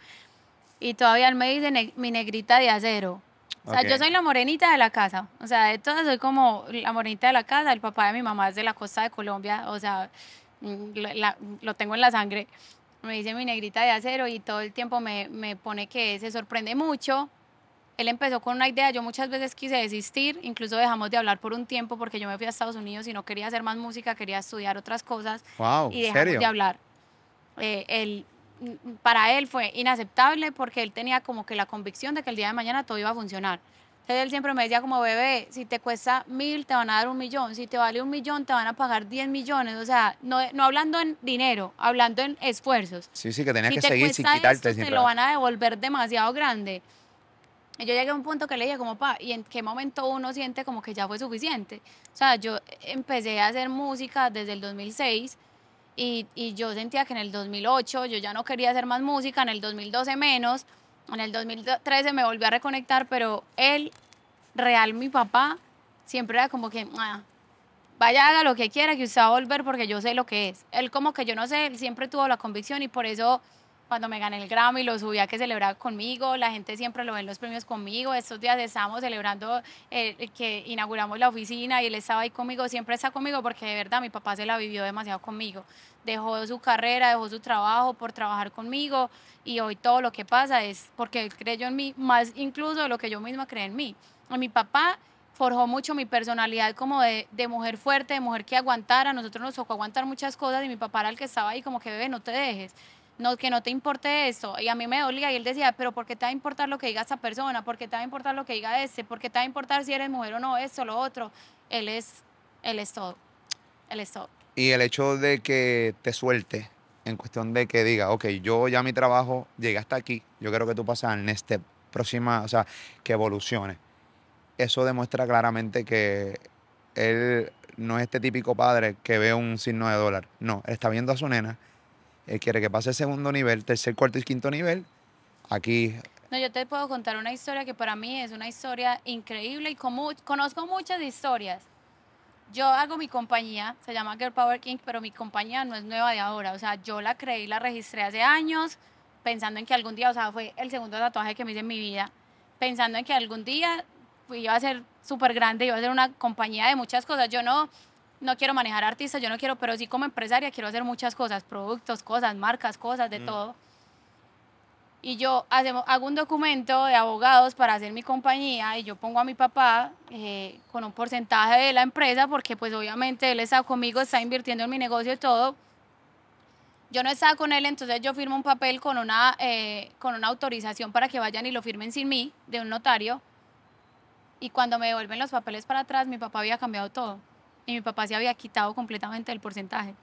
Y todavía él me dice, mi negrita de acero. O sea, yo soy la morenita de la casa. O sea, de todas soy como la morenita de la casa. El papá de mi mamá es de la costa de Colombia. O sea, mm, lo, tengo en la sangre. Me dice mi negrita de acero y todo el tiempo me, me pone que se sorprende mucho. Él empezó con una idea, yo muchas veces quise desistir, incluso dejamos de hablar por un tiempo porque yo me fui a Estados Unidos y no quería hacer más música, quería estudiar otras cosas. Wow, y dejamos de hablar. Eh, él para él fue inaceptable porque él tenía como que la convicción de que el día de mañana todo iba a funcionar. Entonces él siempre me decía como, bebé, si te cuesta mil, te van a dar un millón, si te vale un millón, te van a pagar diez millones, o sea, no, no hablando en dinero, hablando en esfuerzos. Sí, sí, que tenías que seguir sin quitarte. Esto, te lo van a devolver demasiado grande. yo llegué a un punto que le dije como, pa, ¿y en qué momento uno siente como que ya fue suficiente? O sea, yo empecé a hacer música desde el 2006 y, yo sentía que en el 2008 yo ya no quería hacer más música, en el 2012 menos, en el 2013 me volví a reconectar, pero él, real, mi papá, siempre era como que, ah, vaya, haga lo que quiera, que usted va a volver porque yo sé lo que es. Él como que yo no sé, él siempre tuvo la convicción y por eso cuando me gané el Grammy, lo subía a que celebraba conmigo, la gente siempre lo ve en los premios conmigo, estos días estamos celebrando eh, eh, que inauguramos la oficina y él estaba ahí conmigo, siempre está conmigo porque de verdad mi papá se la vivió demasiado conmigo, dejó su carrera, dejó su trabajo por trabajar conmigo y hoy todo lo que pasa es porque él creyó en mí, más incluso de lo que yo misma creé en mí. mi papá forjó mucho mi personalidad como de, mujer fuerte, de mujer que aguantara. nosotros nos tocó aguantar muchas cosas y mi papá era el que estaba ahí como que, bebé, no te dejes no, que no te importe eso. Y a mí me dolía y él decía, pero ¿por qué te va a importar lo que diga esa persona? ¿Por qué te va a importar lo que diga ese? ¿Por qué te va a importar si eres mujer o no? Eso, lo otro. Él es, él es todo. Él es todo. Y el hecho de que te suelte en cuestión de que diga, ok, yo ya mi trabajo llega hasta aquí, yo quiero que tú pases en este próxima, o sea, que evolucione. Eso demuestra claramente que él no es este típico padre que ve un signo de dólar. No, él está viendo a su nena, él quiere que pase segundo nivel, tercer, cuarto y quinto nivel. Aquí no, yo te puedo contar una historia que para mí es una historia increíble y conozco muchas historias. Yo hago mi compañía, se llama Girl Power King, pero mi compañía no es nueva de ahora. O sea, yo la creé la registré hace años, pensando en que algún día, o sea, fue el segundo tatuaje que me hice en mi vida, pensando en que algún día iba a ser súper grande, iba a ser una compañía de muchas cosas. Yo no, no quiero manejar artistas, yo no quiero, pero sí como empresaria quiero hacer muchas cosas, productos, cosas, marcas, cosas, de mm. todo. Y yo hacemos, hago un documento de abogados para hacer mi compañía y yo pongo a mi papá eh, con un porcentaje de la empresa porque pues obviamente él está conmigo, está invirtiendo en mi negocio y todo. Yo no estaba con él, entonces yo firmo un papel con una, eh, con una autorización para que vayan y lo firmen sin mí, de un notario. Y cuando me devuelven los papeles para atrás, mi papá había cambiado todo y mi papá se había quitado completamente el porcentaje.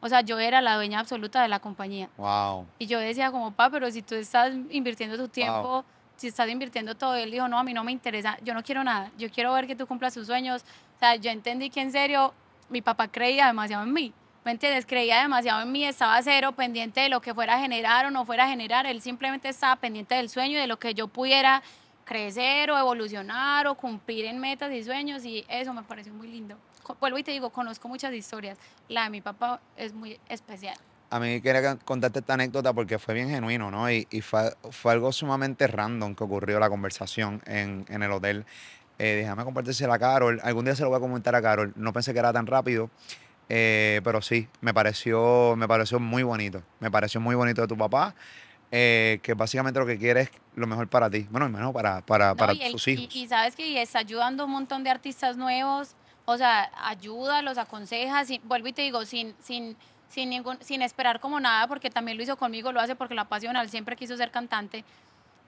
O sea, yo era la dueña absoluta de la compañía. Wow. Y yo decía como, papá, pero si tú estás invirtiendo tu tiempo, si estás invirtiendo todo, él dijo, no, a mí no me interesa, yo no quiero nada, yo quiero ver que tú cumplas tus sueños. O sea, yo entendí que en serio mi papá creía demasiado en mí. ¿Me entiendes? Creía demasiado en mí, estaba cero pendiente de lo que fuera a generar o no fuera a generar. Él simplemente estaba pendiente del sueño y de lo que yo pudiera crecer o evolucionar o cumplir en metas y sueños y eso me pareció muy lindo vuelvo y te digo, conozco muchas historias. La de mi papá es muy especial. A mí quería contarte esta anécdota porque fue bien genuino, ¿no? Y, fue, algo sumamente random que ocurrió la conversación en, el hotel. Eh, déjame compartirse a Carol. Algún día se lo voy a comentar a Carol. No pensé que era tan rápido. Eh, pero sí, me pareció, me pareció muy bonito. Me pareció muy bonito de tu papá. Eh, que básicamente lo que quiere es lo mejor para ti. Bueno, hermano, para, para, no, para sus hijos. Y, sabes que está ayudando un montón de artistas nuevos o sea, ayuda, los aconseja, vuelvo y te digo, sin, sin, sin, ningún, sin esperar como nada, porque también lo hizo conmigo, lo hace porque lo apasiona, él siempre quiso ser cantante,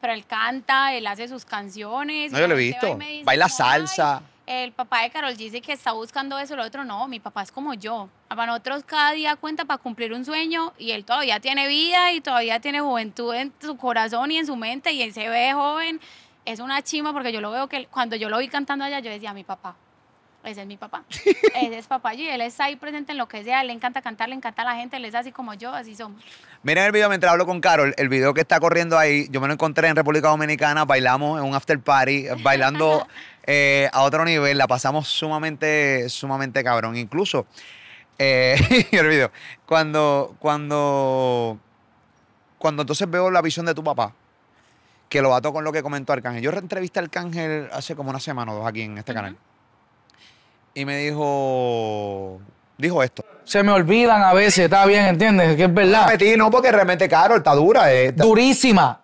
pero él canta, él hace sus canciones. No, yo lo he visto, baila salsa. El papá de Carol dice que está buscando eso, el otro no, mi papá es como yo. Para ah, nosotros cada día cuenta para cumplir un sueño y él todavía tiene vida y todavía tiene juventud en su corazón y en su mente y él se ve joven. Es una chima porque yo lo veo que cuando yo lo vi cantando allá yo decía, mi papá, ese es mi papá. Ese es papá y él es ahí presente en lo que sea. Le encanta cantar, le encanta a la gente, él es así como yo, así somos. Miren el video mientras hablo con Carol, el video que está corriendo ahí. Yo me lo encontré en República Dominicana, bailamos en un after party, eh, bailando eh, a otro nivel. La pasamos sumamente, sumamente cabrón. Incluso, eh, el video, cuando, cuando, cuando entonces veo la visión de tu papá, que lo bato con lo que comentó Arcángel. Yo entrevisté a Arcángel hace como una semana o dos aquí en este canal y me dijo, dijo esto. Se me olvidan a veces, está bien, ¿entiendes? Que es verdad. no, porque realmente caro, está dura. Eh, Durísima.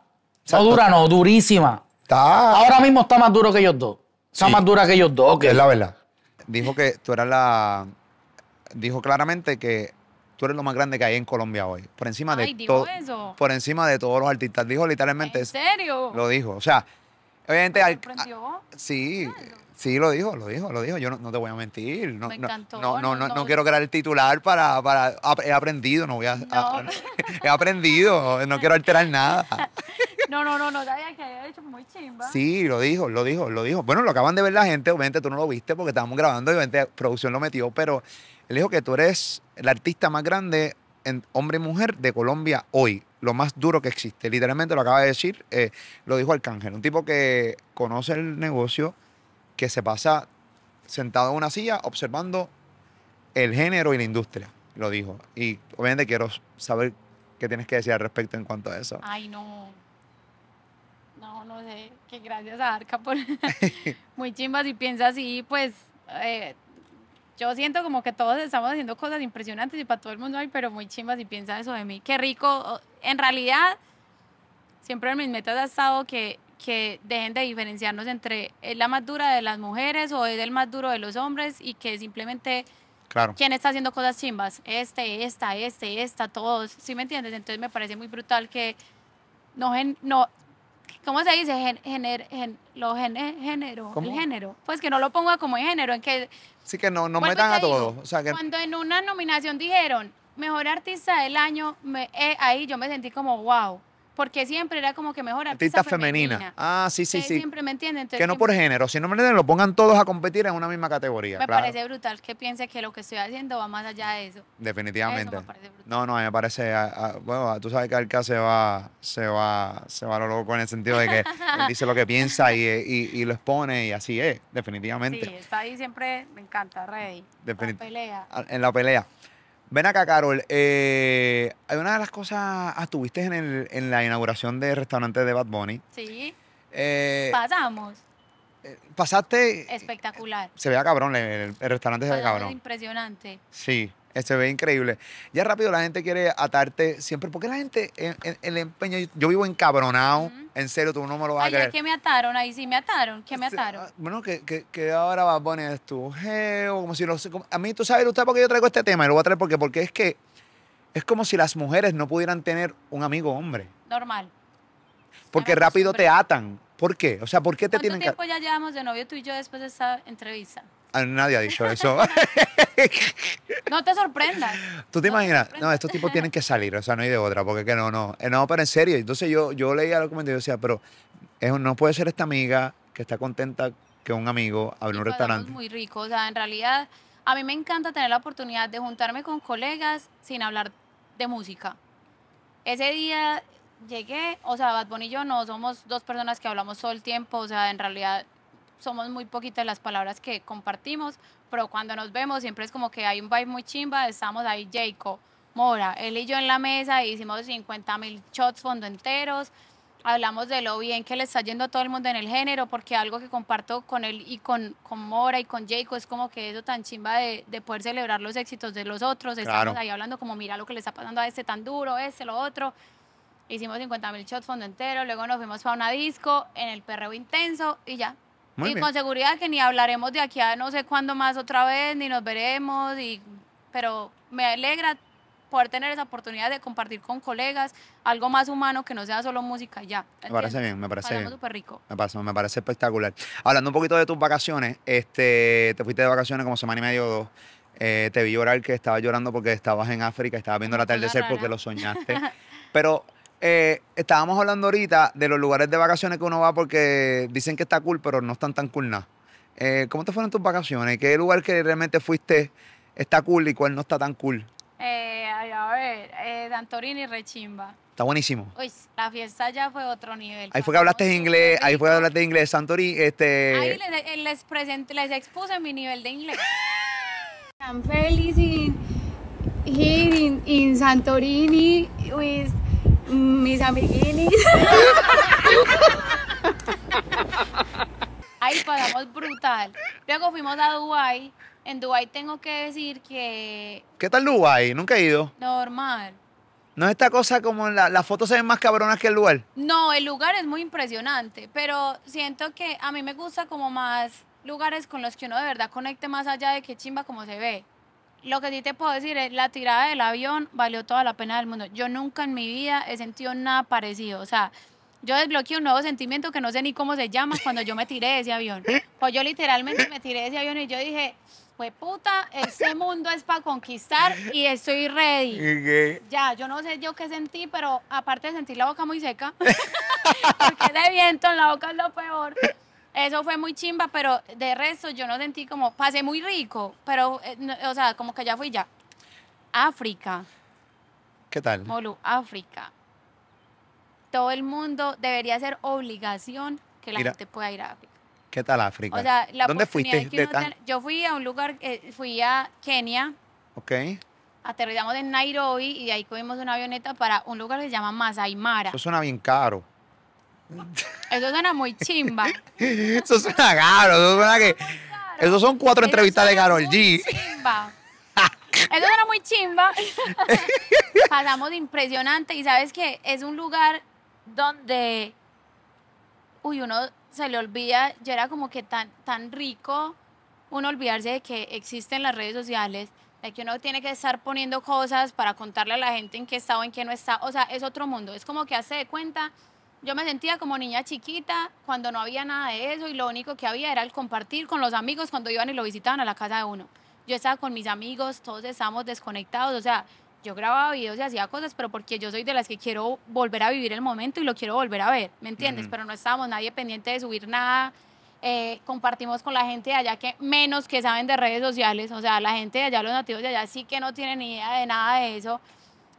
No dura, no, durísima. Está... Ahora mismo está más duro que ellos dos. Está más dura que ellos dos. que Es la verdad. Dijo que tú eras la... Dijo claramente que tú eres lo más grande que hay en Colombia hoy. Por encima de todo. Por encima de todos los artistas. Dijo literalmente eso. ¿En serio? Lo dijo. O sea, obviamente. Al, sí. Sí, lo dijo, lo dijo, lo dijo. Yo no, te voy a mentir. No, Me encantó. No, no, quiero crear el titular para, He aprendido, no voy a... he aprendido, no quiero alterar nada. No, no, no, no, que había hecho muy chimba. Sí, lo dijo, lo dijo, lo dijo. Bueno, lo acaban de ver la gente, obviamente tú no lo viste porque estábamos grabando y obviamente producción lo metió, pero él dijo que tú eres el artista más grande en hombre y mujer de Colombia hoy, lo más duro que existe. Literalmente lo acaba de decir, eh, lo dijo Arcángel, un tipo que conoce el negocio, que se pasa sentado en una silla observando el género y la industria, lo dijo. Y obviamente quiero saber qué tienes que decir al respecto en cuanto a eso. Ay, no. No, no sé, que gracias a Arca por... Muy chimba, y piensas así, pues... Eh, yo siento como que todos estamos haciendo cosas impresionantes y para todo el mundo hay, pero muy chimbas y piensa eso de mí. Qué rico. En realidad, siempre en mis metas ha estado que que dejen de diferenciarnos entre es la más dura de las mujeres o es el más duro de los hombres y que simplemente claro. quién está haciendo cosas chimbas, este, esta, este, esta, todos, ¿sí me entiendes? Entonces me parece muy brutal que no, no ¿cómo se dice? Gen, gen, eh, género, el género. Pues que no lo ponga como género, en que... Sí, que no, no metan a todos. Cuando en una nominación dijeron, mejor artista del año, me, eh, ahí yo me sentí como, wow, porque siempre era como que mejor artista, femenina. Ah, sí, sí, sí. Siempre me entienden. que no por género, sino me entienden, lo pongan todos a competir en una misma categoría. Me parece brutal que piense que lo que estoy haciendo va más allá de eso. Definitivamente. No, no, a mí me parece, bueno, tú sabes que Arca se va, se va, se va lo loco en el sentido de que él dice lo que piensa y, lo expone y así es, definitivamente. Sí, está ahí siempre, me encanta, Rey. pelea. Ah, en la pelea. Ven acá, Carol. Eh, hay una de las cosas. Ah, estuviste en, la inauguración del restaurante de Bad Bunny. Sí. Eh, Pasamos. Eh, pasaste. Espectacular. Se vea cabrón, el, restaurante se ve cabrón. Impresionante. Sí se ve increíble. Ya rápido la gente quiere atarte siempre. porque la gente, el empeño, yo vivo encabronado, en serio, tú no me lo vas Ay, a que me ataron, ahí sí me ataron, ¿qué me ataron. Ah, bueno, que, que, que ahora vas a poner tu como si no a mí tú sabes, usted por qué yo traigo este tema, y lo voy a traer porque, porque es que es como si las mujeres no pudieran tener un amigo hombre. Normal. Porque rápido te atan. ¿Por qué? O sea, ¿por qué te tienen que...? ¿Cuánto tiempo ya llevamos de novio tú y yo después de esta entrevista? Nadie ha dicho eso. no te sorprendas. ¿Tú te imaginas? no, estos tipos tienen que salir, o sea, no hay de otra, porque que no, no. Eh, no, pero en serio. Entonces yo, yo leía los comentarios y decía, pero no puede ser esta amiga que está contenta que un amigo abre un pues, restaurante. muy rico, o sea, en realidad a mí me encanta tener la oportunidad de juntarme con colegas sin hablar de música. Ese día llegué, o sea, Bad Bunny y yo no somos dos personas que hablamos todo el tiempo, o sea, en realidad somos muy poquitas las palabras que compartimos, pero cuando nos vemos siempre es como que hay un vibe muy chimba, estamos ahí Jacob, Mora, él y yo en la mesa y e hicimos 50 mil shots fondo enteros, hablamos de lo bien que le está yendo a todo el mundo en el género, porque algo que comparto con él y con, con Mora y con Jacob es como que eso tan chimba de, poder celebrar los éxitos de los otros, estamos ahí hablando como mira lo que le está pasando a este tan duro, este, lo otro, hicimos 50 mil shots fondo entero, luego nos fuimos para una disco en el perreo intenso y ya, y con seguridad que ni hablaremos de aquí a no sé cuándo más otra vez, ni nos veremos, y, pero me alegra poder tener esa oportunidad de compartir con colegas algo más humano que no sea solo música ya. Me parece bien, me parece bien. rico. Me, parece espectacular. Hablando un poquito de tus vacaciones, este, te fuiste de vacaciones como semana y medio o dos. Eh, te vi llorar que estabas llorando porque estabas en África, estabas viendo el atardecer porque lo soñaste. Pero eh, estábamos hablando ahorita de los lugares de vacaciones que uno va porque dicen que está cool, pero no están tan cool nada. Eh, ¿Cómo te fueron tus vacaciones? ¿Qué lugar que realmente fuiste está cool y cuál no está tan cool? Eh, a ver, Santorini, eh, Rechimba. Está buenísimo. Uy, la fiesta ya fue otro nivel. Ahí fue que hablaste inglés, ahí fue que hablaste de inglés Santorini, Este... Ahí les, eh, les, presenté, les expuse mi nivel de inglés. I'm feliz in, here in Santorini with mis amiguinis. Ahí pagamos brutal. Luego fuimos a Dubai. En Dubai tengo que decir que... ¿Qué tal Dubai? Nunca he ido. Normal. ¿No es esta cosa como las fotos se ven más cabronas que el lugar? No, el lugar es muy impresionante, pero siento que a mí me gusta como más lugares con los que uno de verdad conecte más allá de que chimba como se ve lo que sí te puedo decir es la tirada del avión valió toda la pena del mundo. Yo nunca en mi vida he sentido nada parecido. O sea, yo desbloqueé un nuevo sentimiento que no sé ni cómo se llama cuando yo me tiré de ese avión. Pues yo literalmente me tiré de ese avión y yo dije, pues puta, este mundo es para conquistar y estoy ready. Ya, yo no sé yo qué sentí, pero aparte de sentir la boca muy seca, porque de viento en la boca es lo peor. Eso fue muy chimba, pero de resto yo no sentí como, pasé muy rico, pero, eh, o sea, como que ya fui ya. África. ¿Qué tal? Molu, África. Todo el mundo debería ser obligación que la gente pueda ir a África. ¿Qué tal África? O sea, la ¿Dónde fuiste? Yo fui a un lugar, eh, fui a Kenia. Ok. Aterrizamos en Nairobi y de ahí cogimos una avioneta para un lugar que se llama Masai Mara. Eso suena bien caro. Eso suena muy chimba. eso suena caro, eso suena que. Esos son cuatro entrevistas de Carol G. Chimba. eso suena muy chimba. Pasamos de impresionante y sabes que es un lugar donde. Uy, uno se le olvida, yo era como que tan, tan rico uno olvidarse de que existen las redes sociales, de que uno tiene que estar poniendo cosas para contarle a la gente en qué está o en qué no está. O sea, es otro mundo. Es como que hace de cuenta yo me sentía como niña chiquita cuando no había nada de eso y lo único que había era el compartir con los amigos cuando iban y lo visitaban a la casa de uno. Yo estaba con mis amigos, todos estábamos desconectados, o sea, yo grababa videos y hacía cosas, pero porque yo soy de las que quiero volver a vivir el momento y lo quiero volver a ver, ¿me entiendes? Pero no estábamos nadie pendiente de subir nada. Eh, compartimos con la gente de allá que menos que saben de redes sociales, o sea, la gente de allá, los nativos de allá sí que no tienen ni idea de nada de eso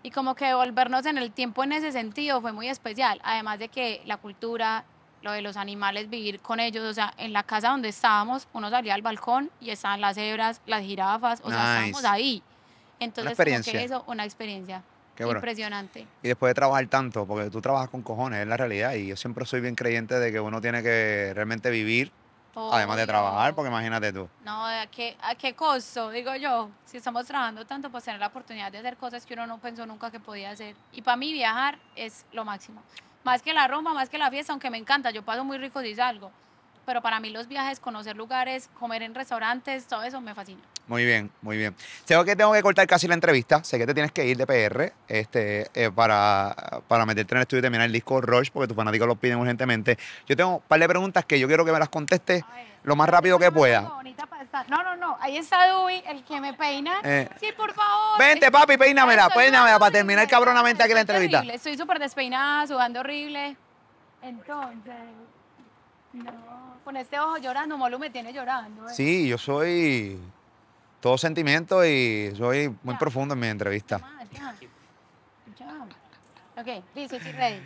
y como que volvernos en el tiempo en ese sentido fue muy especial, además de que la cultura, lo de los animales, vivir con ellos, o sea, en la casa donde estábamos, uno salía al balcón y estaban las hebras, las jirafas, o sea, estábamos ahí. Entonces, una que eso, una experiencia. Impresionante. Y después de trabajar tanto, porque tú trabajas con cojones, es la realidad, y yo siempre soy bien creyente de que uno tiene que realmente vivir Oh. Además de trabajar, porque imagínate tú. No, ¿a qué, qué costo? Digo yo, si estamos trabajando tanto, pues tener la oportunidad de hacer cosas que uno no pensó nunca que podía hacer. Y para mí viajar es lo máximo. Más que la rumba, más que la fiesta, aunque me encanta, yo paso muy rico si salgo pero para mí los viajes, conocer lugares, comer en restaurantes, todo eso me fascina. Muy bien, muy bien. Sé que tengo que cortar casi la entrevista, sé que te tienes que ir de PR este, eh, para, meterte en el estudio y terminar el disco Rush, porque tus fanáticos lo piden urgentemente. Yo tengo un par de preguntas que yo quiero que me las contestes lo más rápido que pueda. No, no, no, ahí está Dewey, el que me peina. Eh, sí, por favor. Vente, papi, peínamela, peinamela para terminar cabronamente aquí la entrevista. Estoy súper despeinada, sudando horrible. Entonces... No, con este ojo llorando, Molo me tiene llorando. Eh. Sí, yo soy todo sentimiento y soy muy profundo en mi entrevista. Ah, ya, ya. Ok, listo, ready.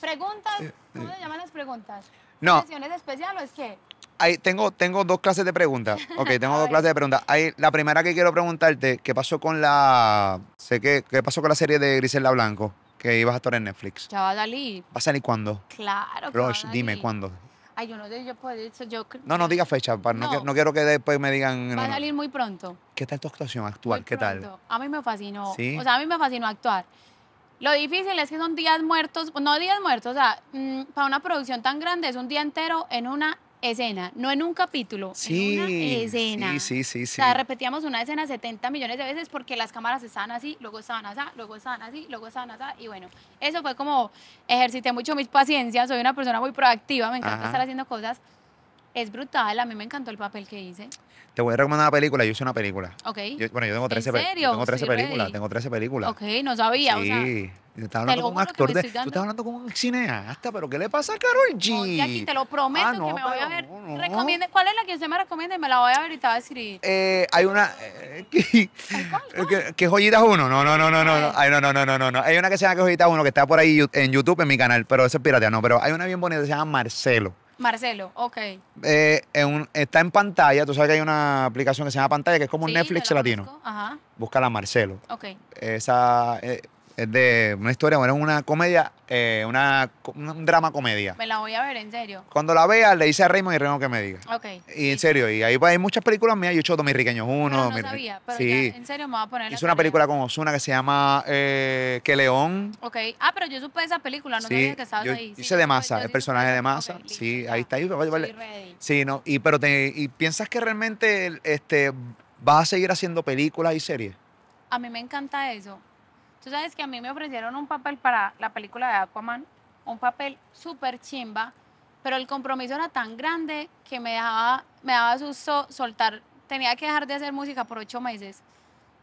¿Preguntas? Eh, ¿Cómo eh. se llaman las preguntas? No. especiales o es qué? Ahí, tengo, tengo dos clases de preguntas. Ok, tengo dos clases de preguntas. Ahí, la primera que quiero preguntarte, ¿qué pasó con la... Sé que, ¿Qué pasó con la serie de Griselda Blanco? Que ibas a estar en Netflix. Ya va a salir. ¿Va a salir cuándo? Claro. Rush, dime, ¿cuándo? Ay, yo no sé, yo puedo No, no diga fecha, no. quiero que después me digan... Va a salir muy pronto. ¿Qué tal tu actuación actual? ¿Qué tal? A mí me fascinó. O sea, a mí me fascinó actuar. Lo difícil es que son días muertos, no días muertos, o sea, mm, para una producción tan grande es un día entero en una escena, no en un capítulo, en una escena. Sí, sí, sí, sí, O sea, repetíamos una escena 70 millones de veces porque las cámaras estaban así, luego estaban así, luego estaban así, luego estaban así. Y bueno, eso fue como ejercité mucho mi paciencia, soy una persona muy proactiva, me encanta estar haciendo cosas. Es brutal, a mí me encantó el papel que hice. Te voy a recomendar una película. Yo hice una película. Ok. bueno, yo tengo 13, ¿En serio? tengo 13 películas. Tengo 13 películas. Ok, no sabía. Sí. O sea, estás hablando con un actor. De, tú estás hablando con un cineasta, pero ¿qué le pasa a Carol G? Oye, aquí te lo prometo ah, que me voy a ver. ¿Cuál es la que usted me recomienda? Y me la voy a ver y te voy a decir. Eh, hay una. ¿qué eh, ¿Qué, eh, joyitas uno? No, no, no, no, no. Ay, no, no, no, no, no. Hay una que se llama que joyitas uno que está por ahí en YouTube en mi canal, pero eso es pirate, no. Pero hay una bien bonita que se llama Marcelo. Marcelo, ok. Eh, está en pantalla, tú sabes que hay una aplicación que se llama pantalla, que es como Netflix latino. Ajá, Búscala Marcelo. ok. Esa, eh, es de una historia, bueno, una comedia, eh, una, un drama comedia. Me la voy a ver, en serio. Cuando la vea, le dice a Raymond y Raymond que me diga. Ok. Y en serio, y ahí va, pues, hay muchas películas mías, yo he hecho Dominriqueños uno No, no sabía, pero sí. en serio me voy a poner Hice una película con Osuna que se llama eh, Que León. Ok. Ah, pero yo supe esa película, no sí. sabía que estabas ahí. Sí, hice de Masa, el personaje de Masa. sí, ahí está. Ahí, Sí, no, y, pero te, y piensas que realmente este, vas a seguir haciendo películas y series. A mí me encanta eso. Tú sabes que a mí me ofrecieron un papel para la película de Aquaman, un papel súper chimba, pero el compromiso era tan grande que me dejaba, me daba susto soltar, tenía que dejar de hacer música por ocho meses.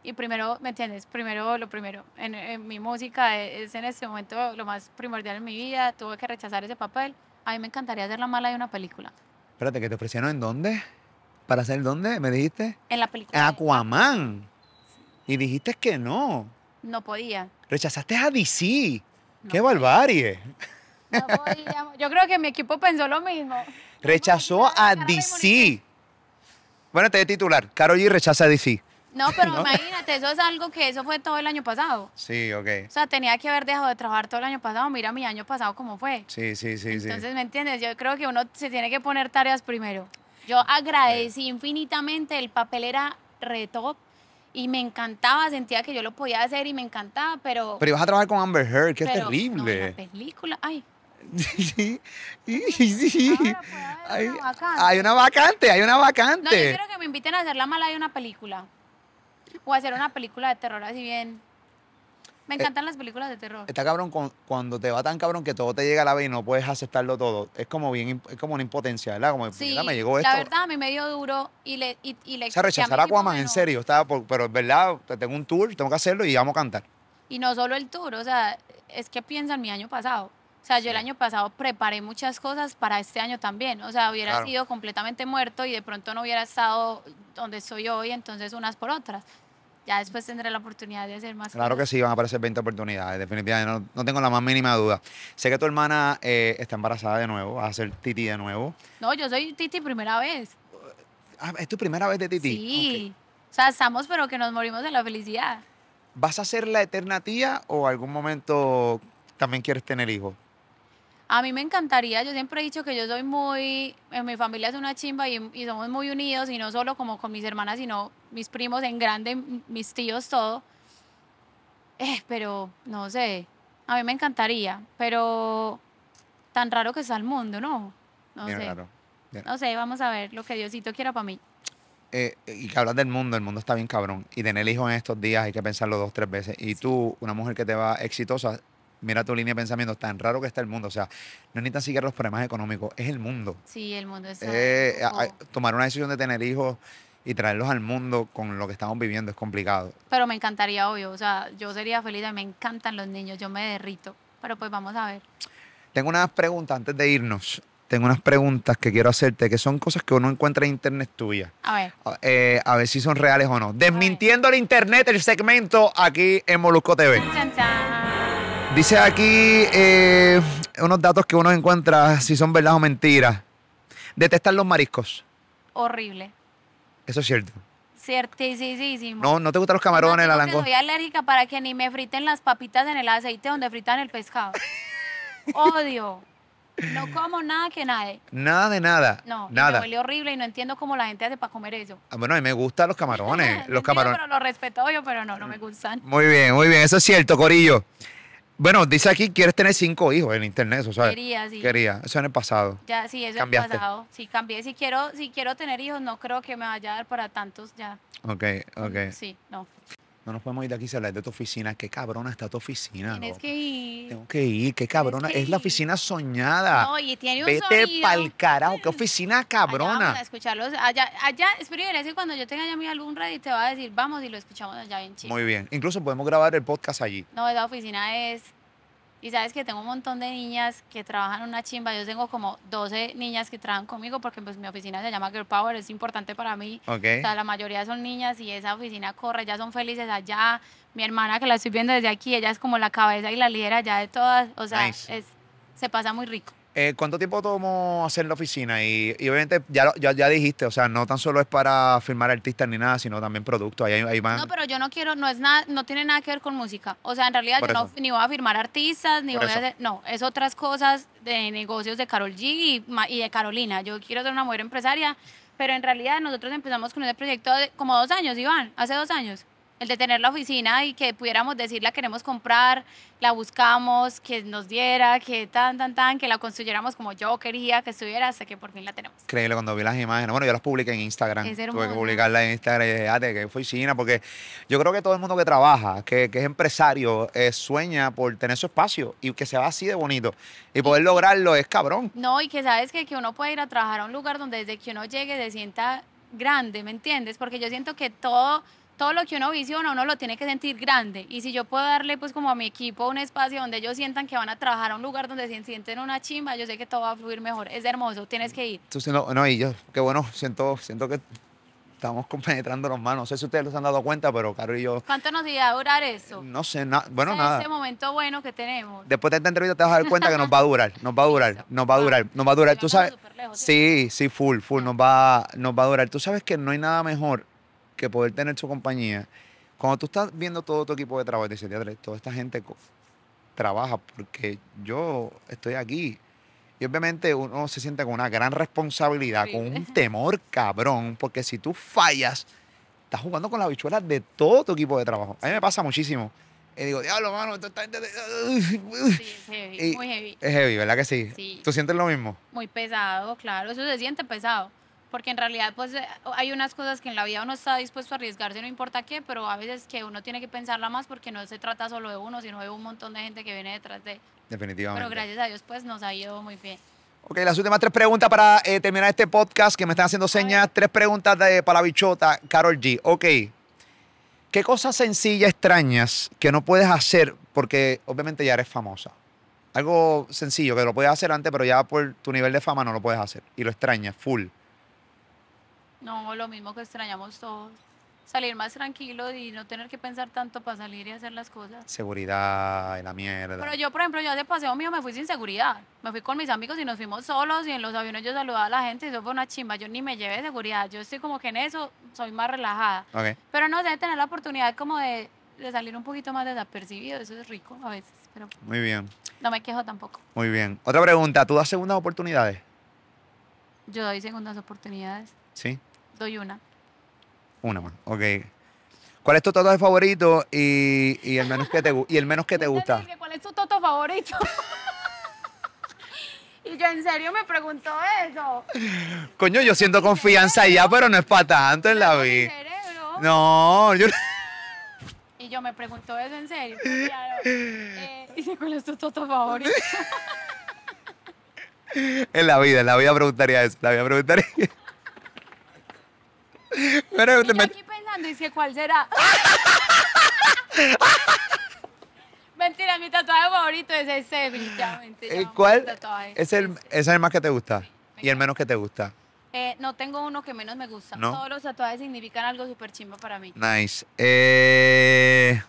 Y primero, ¿me entiendes? Primero, lo primero, en, mi música es, en ese momento lo más primordial en mi vida, tuve que rechazar ese papel. A mí me encantaría hacer la mala de una película. Espérate, ¿que te ofrecieron en dónde? ¿Para hacer dónde? ¿Me dijiste? En la película. Aquaman. Y dijiste que no. No podía. Rechazaste a DC. ¡Qué barbarie! No podía. Yo creo que mi equipo pensó lo mismo. Rechazó a, DC. Bueno, te de titular. Carol G rechaza a DC. No, pero imagínate, eso es algo que eso fue todo el año pasado. Sí, ok. O sea, tenía que haber dejado de trabajar todo el año pasado. Mira mi año pasado cómo fue. Sí, sí, sí. Entonces, ¿me entiendes? Yo creo que uno se tiene que poner tareas primero. Yo agradecí infinitamente. El papel era re y me encantaba, sentía que yo lo podía hacer y me encantaba, pero... Pero ibas a trabajar con Amber Heard, que es terrible. película, ay. sí, sí, sí. hay, una vacante, hay una vacante. No, yo quiero que me inviten a hacer la mala de una película. O a hacer una película de terror así bien... Me eh, encantan las películas de terror. Está cabrón cuando te va tan cabrón que todo te llega a la vez y no puedes aceptarlo todo. Es como bien, como una impotencia, ¿verdad? Como, me llegó esto. La verdad, a mí me dio duro y le. Y, le o sea, rechazar a Aquaman, en serio. Estaba pero es verdad, tengo un tour, tengo que hacerlo y vamos a cantar. Y no solo el tour, o sea, es que piensan mi año pasado. O sea, yo el año pasado preparé muchas cosas para este año también. O sea, hubiera sido completamente muerto y de pronto no hubiera estado donde soy hoy, entonces unas por otras. Ya después tendré la oportunidad de hacer más. Claro que sí, van a aparecer 20 oportunidades, definitivamente. No, tengo la más mínima duda. Sé que tu hermana eh, está embarazada de nuevo, va a ser Titi de nuevo. No, yo soy Titi primera vez. Ah, ¿Es tu primera vez de Titi? Sí. O sea, estamos, pero que nos morimos de la felicidad. ¿Vas a ser la eterna tía o algún momento también quieres tener hijo a mí me encantaría, yo siempre he dicho que yo soy muy, en mi familia es una chimba y, somos muy unidos y no solo como con mis hermanas, sino mis primos en grande, mis tíos, todo. Eh, pero no sé, a mí me encantaría, pero tan raro que está el mundo, ¿no? No sé. No sé, vamos a ver lo que Diosito quiera para mí. Eh, eh, y que hablas del mundo, el mundo está bien cabrón. Y tener hijos en estos días hay que pensarlo dos, tres veces. Y tú, una mujer que te va exitosa, mira tu línea de pensamiento, tan raro que está el mundo. O sea, no ni tan siquiera los problemas económicos, es el mundo. Sí, el mundo es... Eh, tomar una decisión de tener hijos y traerlos al mundo con lo que estamos viviendo es complicado. Pero me encantaría, obvio. O sea, yo sería feliz, me encantan los niños, yo me derrito. Pero pues vamos a ver. Tengo unas preguntas antes de irnos. Tengo unas preguntas que quiero hacerte, que son cosas que uno encuentra en internet tuya. A ver. Ah, eh, a ver si son reales o no. Desmintiendo el internet, el segmento aquí en Molusco TV. chan, Dice aquí eh, unos datos que uno encuentra, si son verdad o mentiras. Detestan los mariscos. Horrible. Eso es cierto. Ciertísimo. No, no te gustan los camarones, no, la langosta. Soy alérgica para que ni me friten las papitas en el aceite donde fritan el pescado. Odio. No como nada que nadie. Nada de nada. No, nada. me huele horrible y no entiendo cómo la gente hace para comer eso. Ah, bueno, a mí me gustan los camarones. los camarones. Pero lo respeto yo, pero no, no me gustan. Muy bien, muy bien. Eso es cierto, Corillo. Bueno, dice aquí, quieres tener cinco hijos en internet, sabes. Quería, sí. Quería, eso en el pasado. Ya, sí, eso en el pasado. Sí, cambié. Si quiero, si quiero tener hijos, no creo que me vaya a dar para tantos ya. Ok, ok. Sí, no. No nos podemos ir de aquí sin hablar de tu oficina. Qué cabrona está tu oficina. Tienes que ir. Tengo que ir, qué cabrona. es la oficina soñada. Oye, tiene un Vete pa'l carajo, qué oficina cabrona. Allá vamos a escucharlos. Allá, allá, espero y que cuando yo tenga ya mi álbum ready te va a decir, vamos y lo escuchamos allá bien chido. Muy bien. Incluso podemos grabar el podcast allí. No, esa oficina es y sabes que tengo un montón de niñas que trabajan una chimba. Yo tengo como 12 niñas que trabajan conmigo porque pues mi oficina se llama Girl Power, es importante para mí. O sea, la mayoría son niñas y esa oficina corre, ya son felices allá. Mi hermana que la estoy viendo desde aquí, ella es como la cabeza y la lidera allá de todas. O sea, es, se pasa muy rico. Eh, ¿Cuánto tiempo tomó hacer la oficina? Y, obviamente ya, ya, dijiste, o sea, no tan solo es para firmar artistas ni nada, sino también productos. No, pero yo no quiero, no es nada, no tiene nada que ver con música. O sea, en realidad yo no, ni voy a firmar artistas, ni voy a hacer, no, es otras cosas de negocios de Carol G y, y de Carolina. Yo quiero ser una mujer empresaria, pero en realidad nosotros empezamos con ese proyecto de como dos años, Iván, hace dos años el de tener la oficina y que pudiéramos decir la queremos comprar, la buscamos, que nos diera, que tan, tan, tan, que la construyéramos como yo quería que estuviera hasta que por fin la tenemos. Increíble, cuando vi las imágenes, bueno, yo las publiqué en Instagram, tuve que publicarla en Instagram y dije, ah, que oficina, porque yo creo que todo el mundo que trabaja, que, es empresario, eh, sueña por tener su espacio y que se va así de bonito y poder lograrlo es cabrón. No, y que sabes que, que uno puede ir a trabajar a un lugar donde desde que uno llegue se sienta grande, ¿me entiendes? Porque yo siento que todo todo lo que uno visiona, uno lo tiene que sentir grande. Y si yo puedo darle, pues, como a mi equipo un espacio donde ellos sientan que van a trabajar a un lugar donde se sienten una chimba, yo sé que todo va a fluir mejor. Es hermoso, tienes que ir. no, no y yo, qué bueno, siento, siento que estamos compenetrando los manos. No sé si ustedes los han dado cuenta, pero Caro y yo. ¿Cuánto nos iba a durar eso? No sé, bueno, nada. Ese momento bueno que tenemos. Después de esta entrevista te vas a dar cuenta que nos va a durar, nos va a durar, nos va a durar, nos va a durar. Tú sabes. sí, sí, full, full, ah. nos va, nos va a durar. Tú sabes que no hay nada mejor que poder tener su compañía. Cuando tú estás viendo todo tu equipo de trabajo, te dices, toda esta gente trabaja porque yo estoy aquí. Y obviamente uno se siente con una gran responsabilidad, con un temor cabrón, porque si tú fallas, estás jugando con las bichuelas de todo tu equipo de trabajo. A mí me pasa muchísimo. Y digo, diablo, mano, esto está... Sí, es heavy, muy heavy. Es heavy, ¿verdad que sí? sí? ¿Tú sientes lo mismo? Muy pesado, claro, eso se siente pesado porque en realidad pues eh, hay unas cosas que en la vida uno está dispuesto a arriesgarse, no importa qué, pero a veces que uno tiene que pensarla más porque no se trata solo de uno, sino de un montón de gente que viene detrás de... Definitivamente. Pero gracias a Dios pues nos ha ido muy bien. Ok, las últimas tres preguntas para eh, terminar este podcast que me están haciendo señas. Tres preguntas de, para la bichota, Carol G. Ok, ¿qué cosas sencillas extrañas que no puedes hacer porque obviamente ya eres famosa? Algo sencillo que lo puedes hacer antes, pero ya por tu nivel de fama no lo puedes hacer y lo extrañas, full. No, lo mismo que extrañamos todos. Salir más tranquilo y no tener que pensar tanto para salir y hacer las cosas. Seguridad, en la mierda. Pero yo, por ejemplo, yo de paseo mío me fui sin seguridad. Me fui con mis amigos y nos fuimos solos y en los aviones yo saludaba a la gente y eso fue una chimba. Yo ni me llevé seguridad. Yo estoy como que en eso soy más relajada. Pero no sé, tener la oportunidad como de, salir un poquito más desapercibido, eso es rico a veces. Pero Muy bien. No me quejo tampoco. Muy bien. Otra pregunta, ¿tú das segundas oportunidades? Yo doy segundas oportunidades. Sí. Doy una. Una más, ok. ¿Cuál es tu de favorito y, el menos que te, y el menos que te gusta? ¿Cuál es tu toto favorito? y yo en serio me pregunto eso. Coño, yo siento confianza ya, pero no es para tanto en la vida. No, yo... Y yo me pregunto eso en serio. dice, eh, ¿cuál es tu toto favorito? en la vida, en la vida preguntaría eso. La vida preguntaría. Pero me... aquí pensando, y dije cuál será. Mentira, mi tatuaje favorito es ese, definitivamente. ¿El cuál? ¿Es el, ese. ¿Es el más que te gusta? ¿Y el menos que te gusta? Eh, no tengo uno que menos me gusta. Todos los tatuajes significan algo súper chimba para mí. Nice. Eh,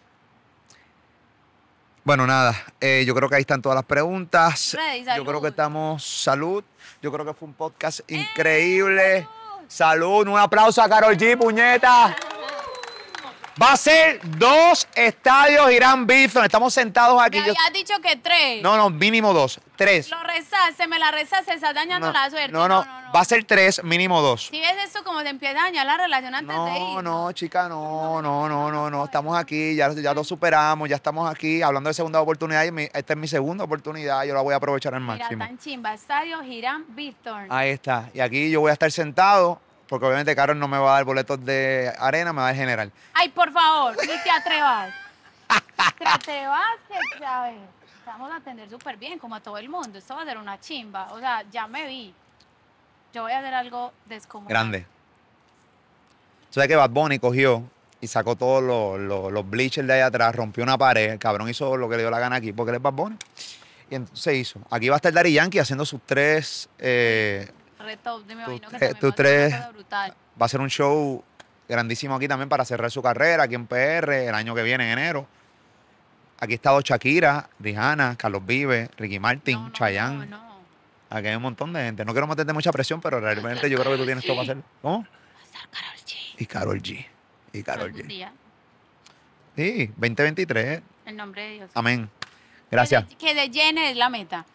bueno, nada, eh, yo creo que ahí están todas las preguntas. yo creo que estamos salud. Yo creo que fue un podcast increíble. Salud, un aplauso a Carol G, puñeta. Va a ser dos estadios Irán bifton estamos sentados aquí. Ya, has dicho que tres. No, no, mínimo dos. Tres. Lo se me la se estás dañando la suerte. No no, va a ser tres, mínimo dos. Si ves eso como te empieza a dañar la relación antes de ir. No, no, chica, no, no, no, no, no. Estamos aquí, ya, ya lo superamos, ya estamos aquí hablando de segunda oportunidad. Y esta es mi segunda oportunidad, yo la voy a aprovechar al máximo. Mira, tan chimba, estadio Girán Víctor. Ahí está. Y aquí yo voy a estar sentado porque obviamente Carol no me va a dar boletos de arena, me va a dar general. Ay, por favor, ni te atrevas. te atrevas, ¿sabes? Vamos a atender súper bien, como a todo el mundo. Esto va a ser una chimba. O sea, ya me vi. Yo voy a hacer algo descomunal. Grande. ¿Sabes que Bad Bunny cogió y sacó todos los, los, bleachers de ahí atrás, rompió una pared, el cabrón hizo lo que le dio la gana aquí, porque él es Bad Bunny. Y entonces hizo. Aquí va a estar Dari Yankee haciendo sus tres eh, Tú tres, Va a ser un show grandísimo aquí también para cerrar su carrera aquí en PR el año que viene, en enero. Aquí ha estado Shakira, Rihanna, Carlos Vive Ricky Martin, Chayanne. Aquí hay un montón de gente. No quiero meterte mucha presión, pero realmente yo creo que tú tienes todo para hacer. ¿Cómo? Carol G. Y Carol G. Y Carol G. Sí, 2023. El nombre de Dios. Amén. Gracias. Que de, que es la meta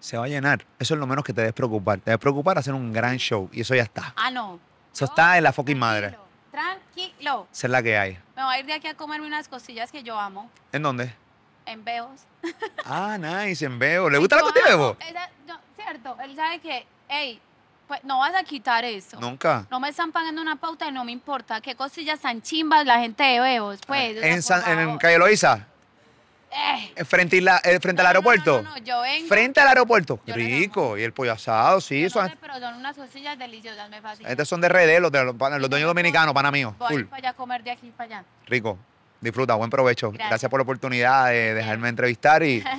se va a llenar. Eso es lo menos que te debes preocupar. Te debes preocupar hacer un gran show y eso ya está. Ah, no. Eso está en la fucking madre. Tranquilo. Esa es la que hay. Me voy a ir de aquí a comerme unas cosillas que yo amo. ¿En dónde? En Beos. ah, nice, en Beos. ¿Le gusta la costilla de Beos? cierto, él sabe que, hey, pues no vas a quitar eso. Nunca. No me están pagando una pauta y no me importa. ¿Qué cosillas tan chimbas la gente de Beos? Pues, en, San, en Calle Loiza. Eh, frente, la, eh, frente al aeropuerto. No, yo vengo. Frente al aeropuerto. Rico. Y el pollo asado, sí. Pero, son, pero son unas cosillas deliciosas, me fascinan. Estos son de RD, los, de, los, dueños dominicanos, pana mío. Voy para allá a comer de aquí para allá. Rico. Disfruta, buen provecho. Gracias por la oportunidad de dejarme entrevistar y.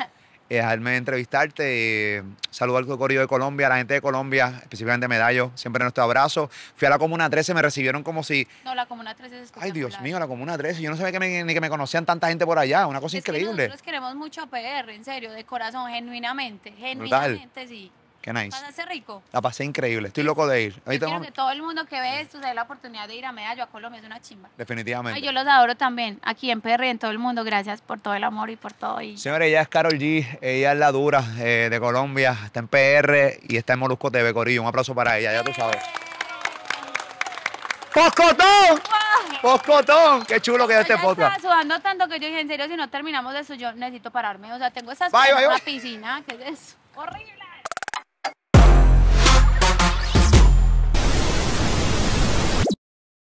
Eh, dejarme entrevistarte. Y eh, saludar al corrido de Colombia, a la gente de Colombia, específicamente Medallo, siempre nuestro abrazo. Fui a la Comuna 13, me recibieron como si. No, la Comuna 13 es Ay, Dios mío, la Comuna 13. Yo no sabía que me, ni que me conocían tanta gente por allá, una cosa increíble. nosotros queremos mucho a PR, en serio, de corazón, genuinamente. Genuinamente, sí. Qué nice. rico? La pasé increíble. Estoy loco de ir. yo que todo el mundo que ve esto se dé la oportunidad de ir a Medellín a Colombia, es una chimba. Definitivamente. yo los adoro también, aquí en PR en todo el mundo. Gracias por todo el amor y por todo. Y... Señores, ella es Carol G, ella es la dura eh, de Colombia, está en PR y está en Molusco TV, Corillo. Un aplauso para ella, ya tú sabes. ¡Poscotón! ¡Poscotón! ¡Qué chulo que es este Yo sudando tanto que yo dije, en serio, si no terminamos eso, yo necesito pararme. O sea, tengo esas la piscina, que es horrible.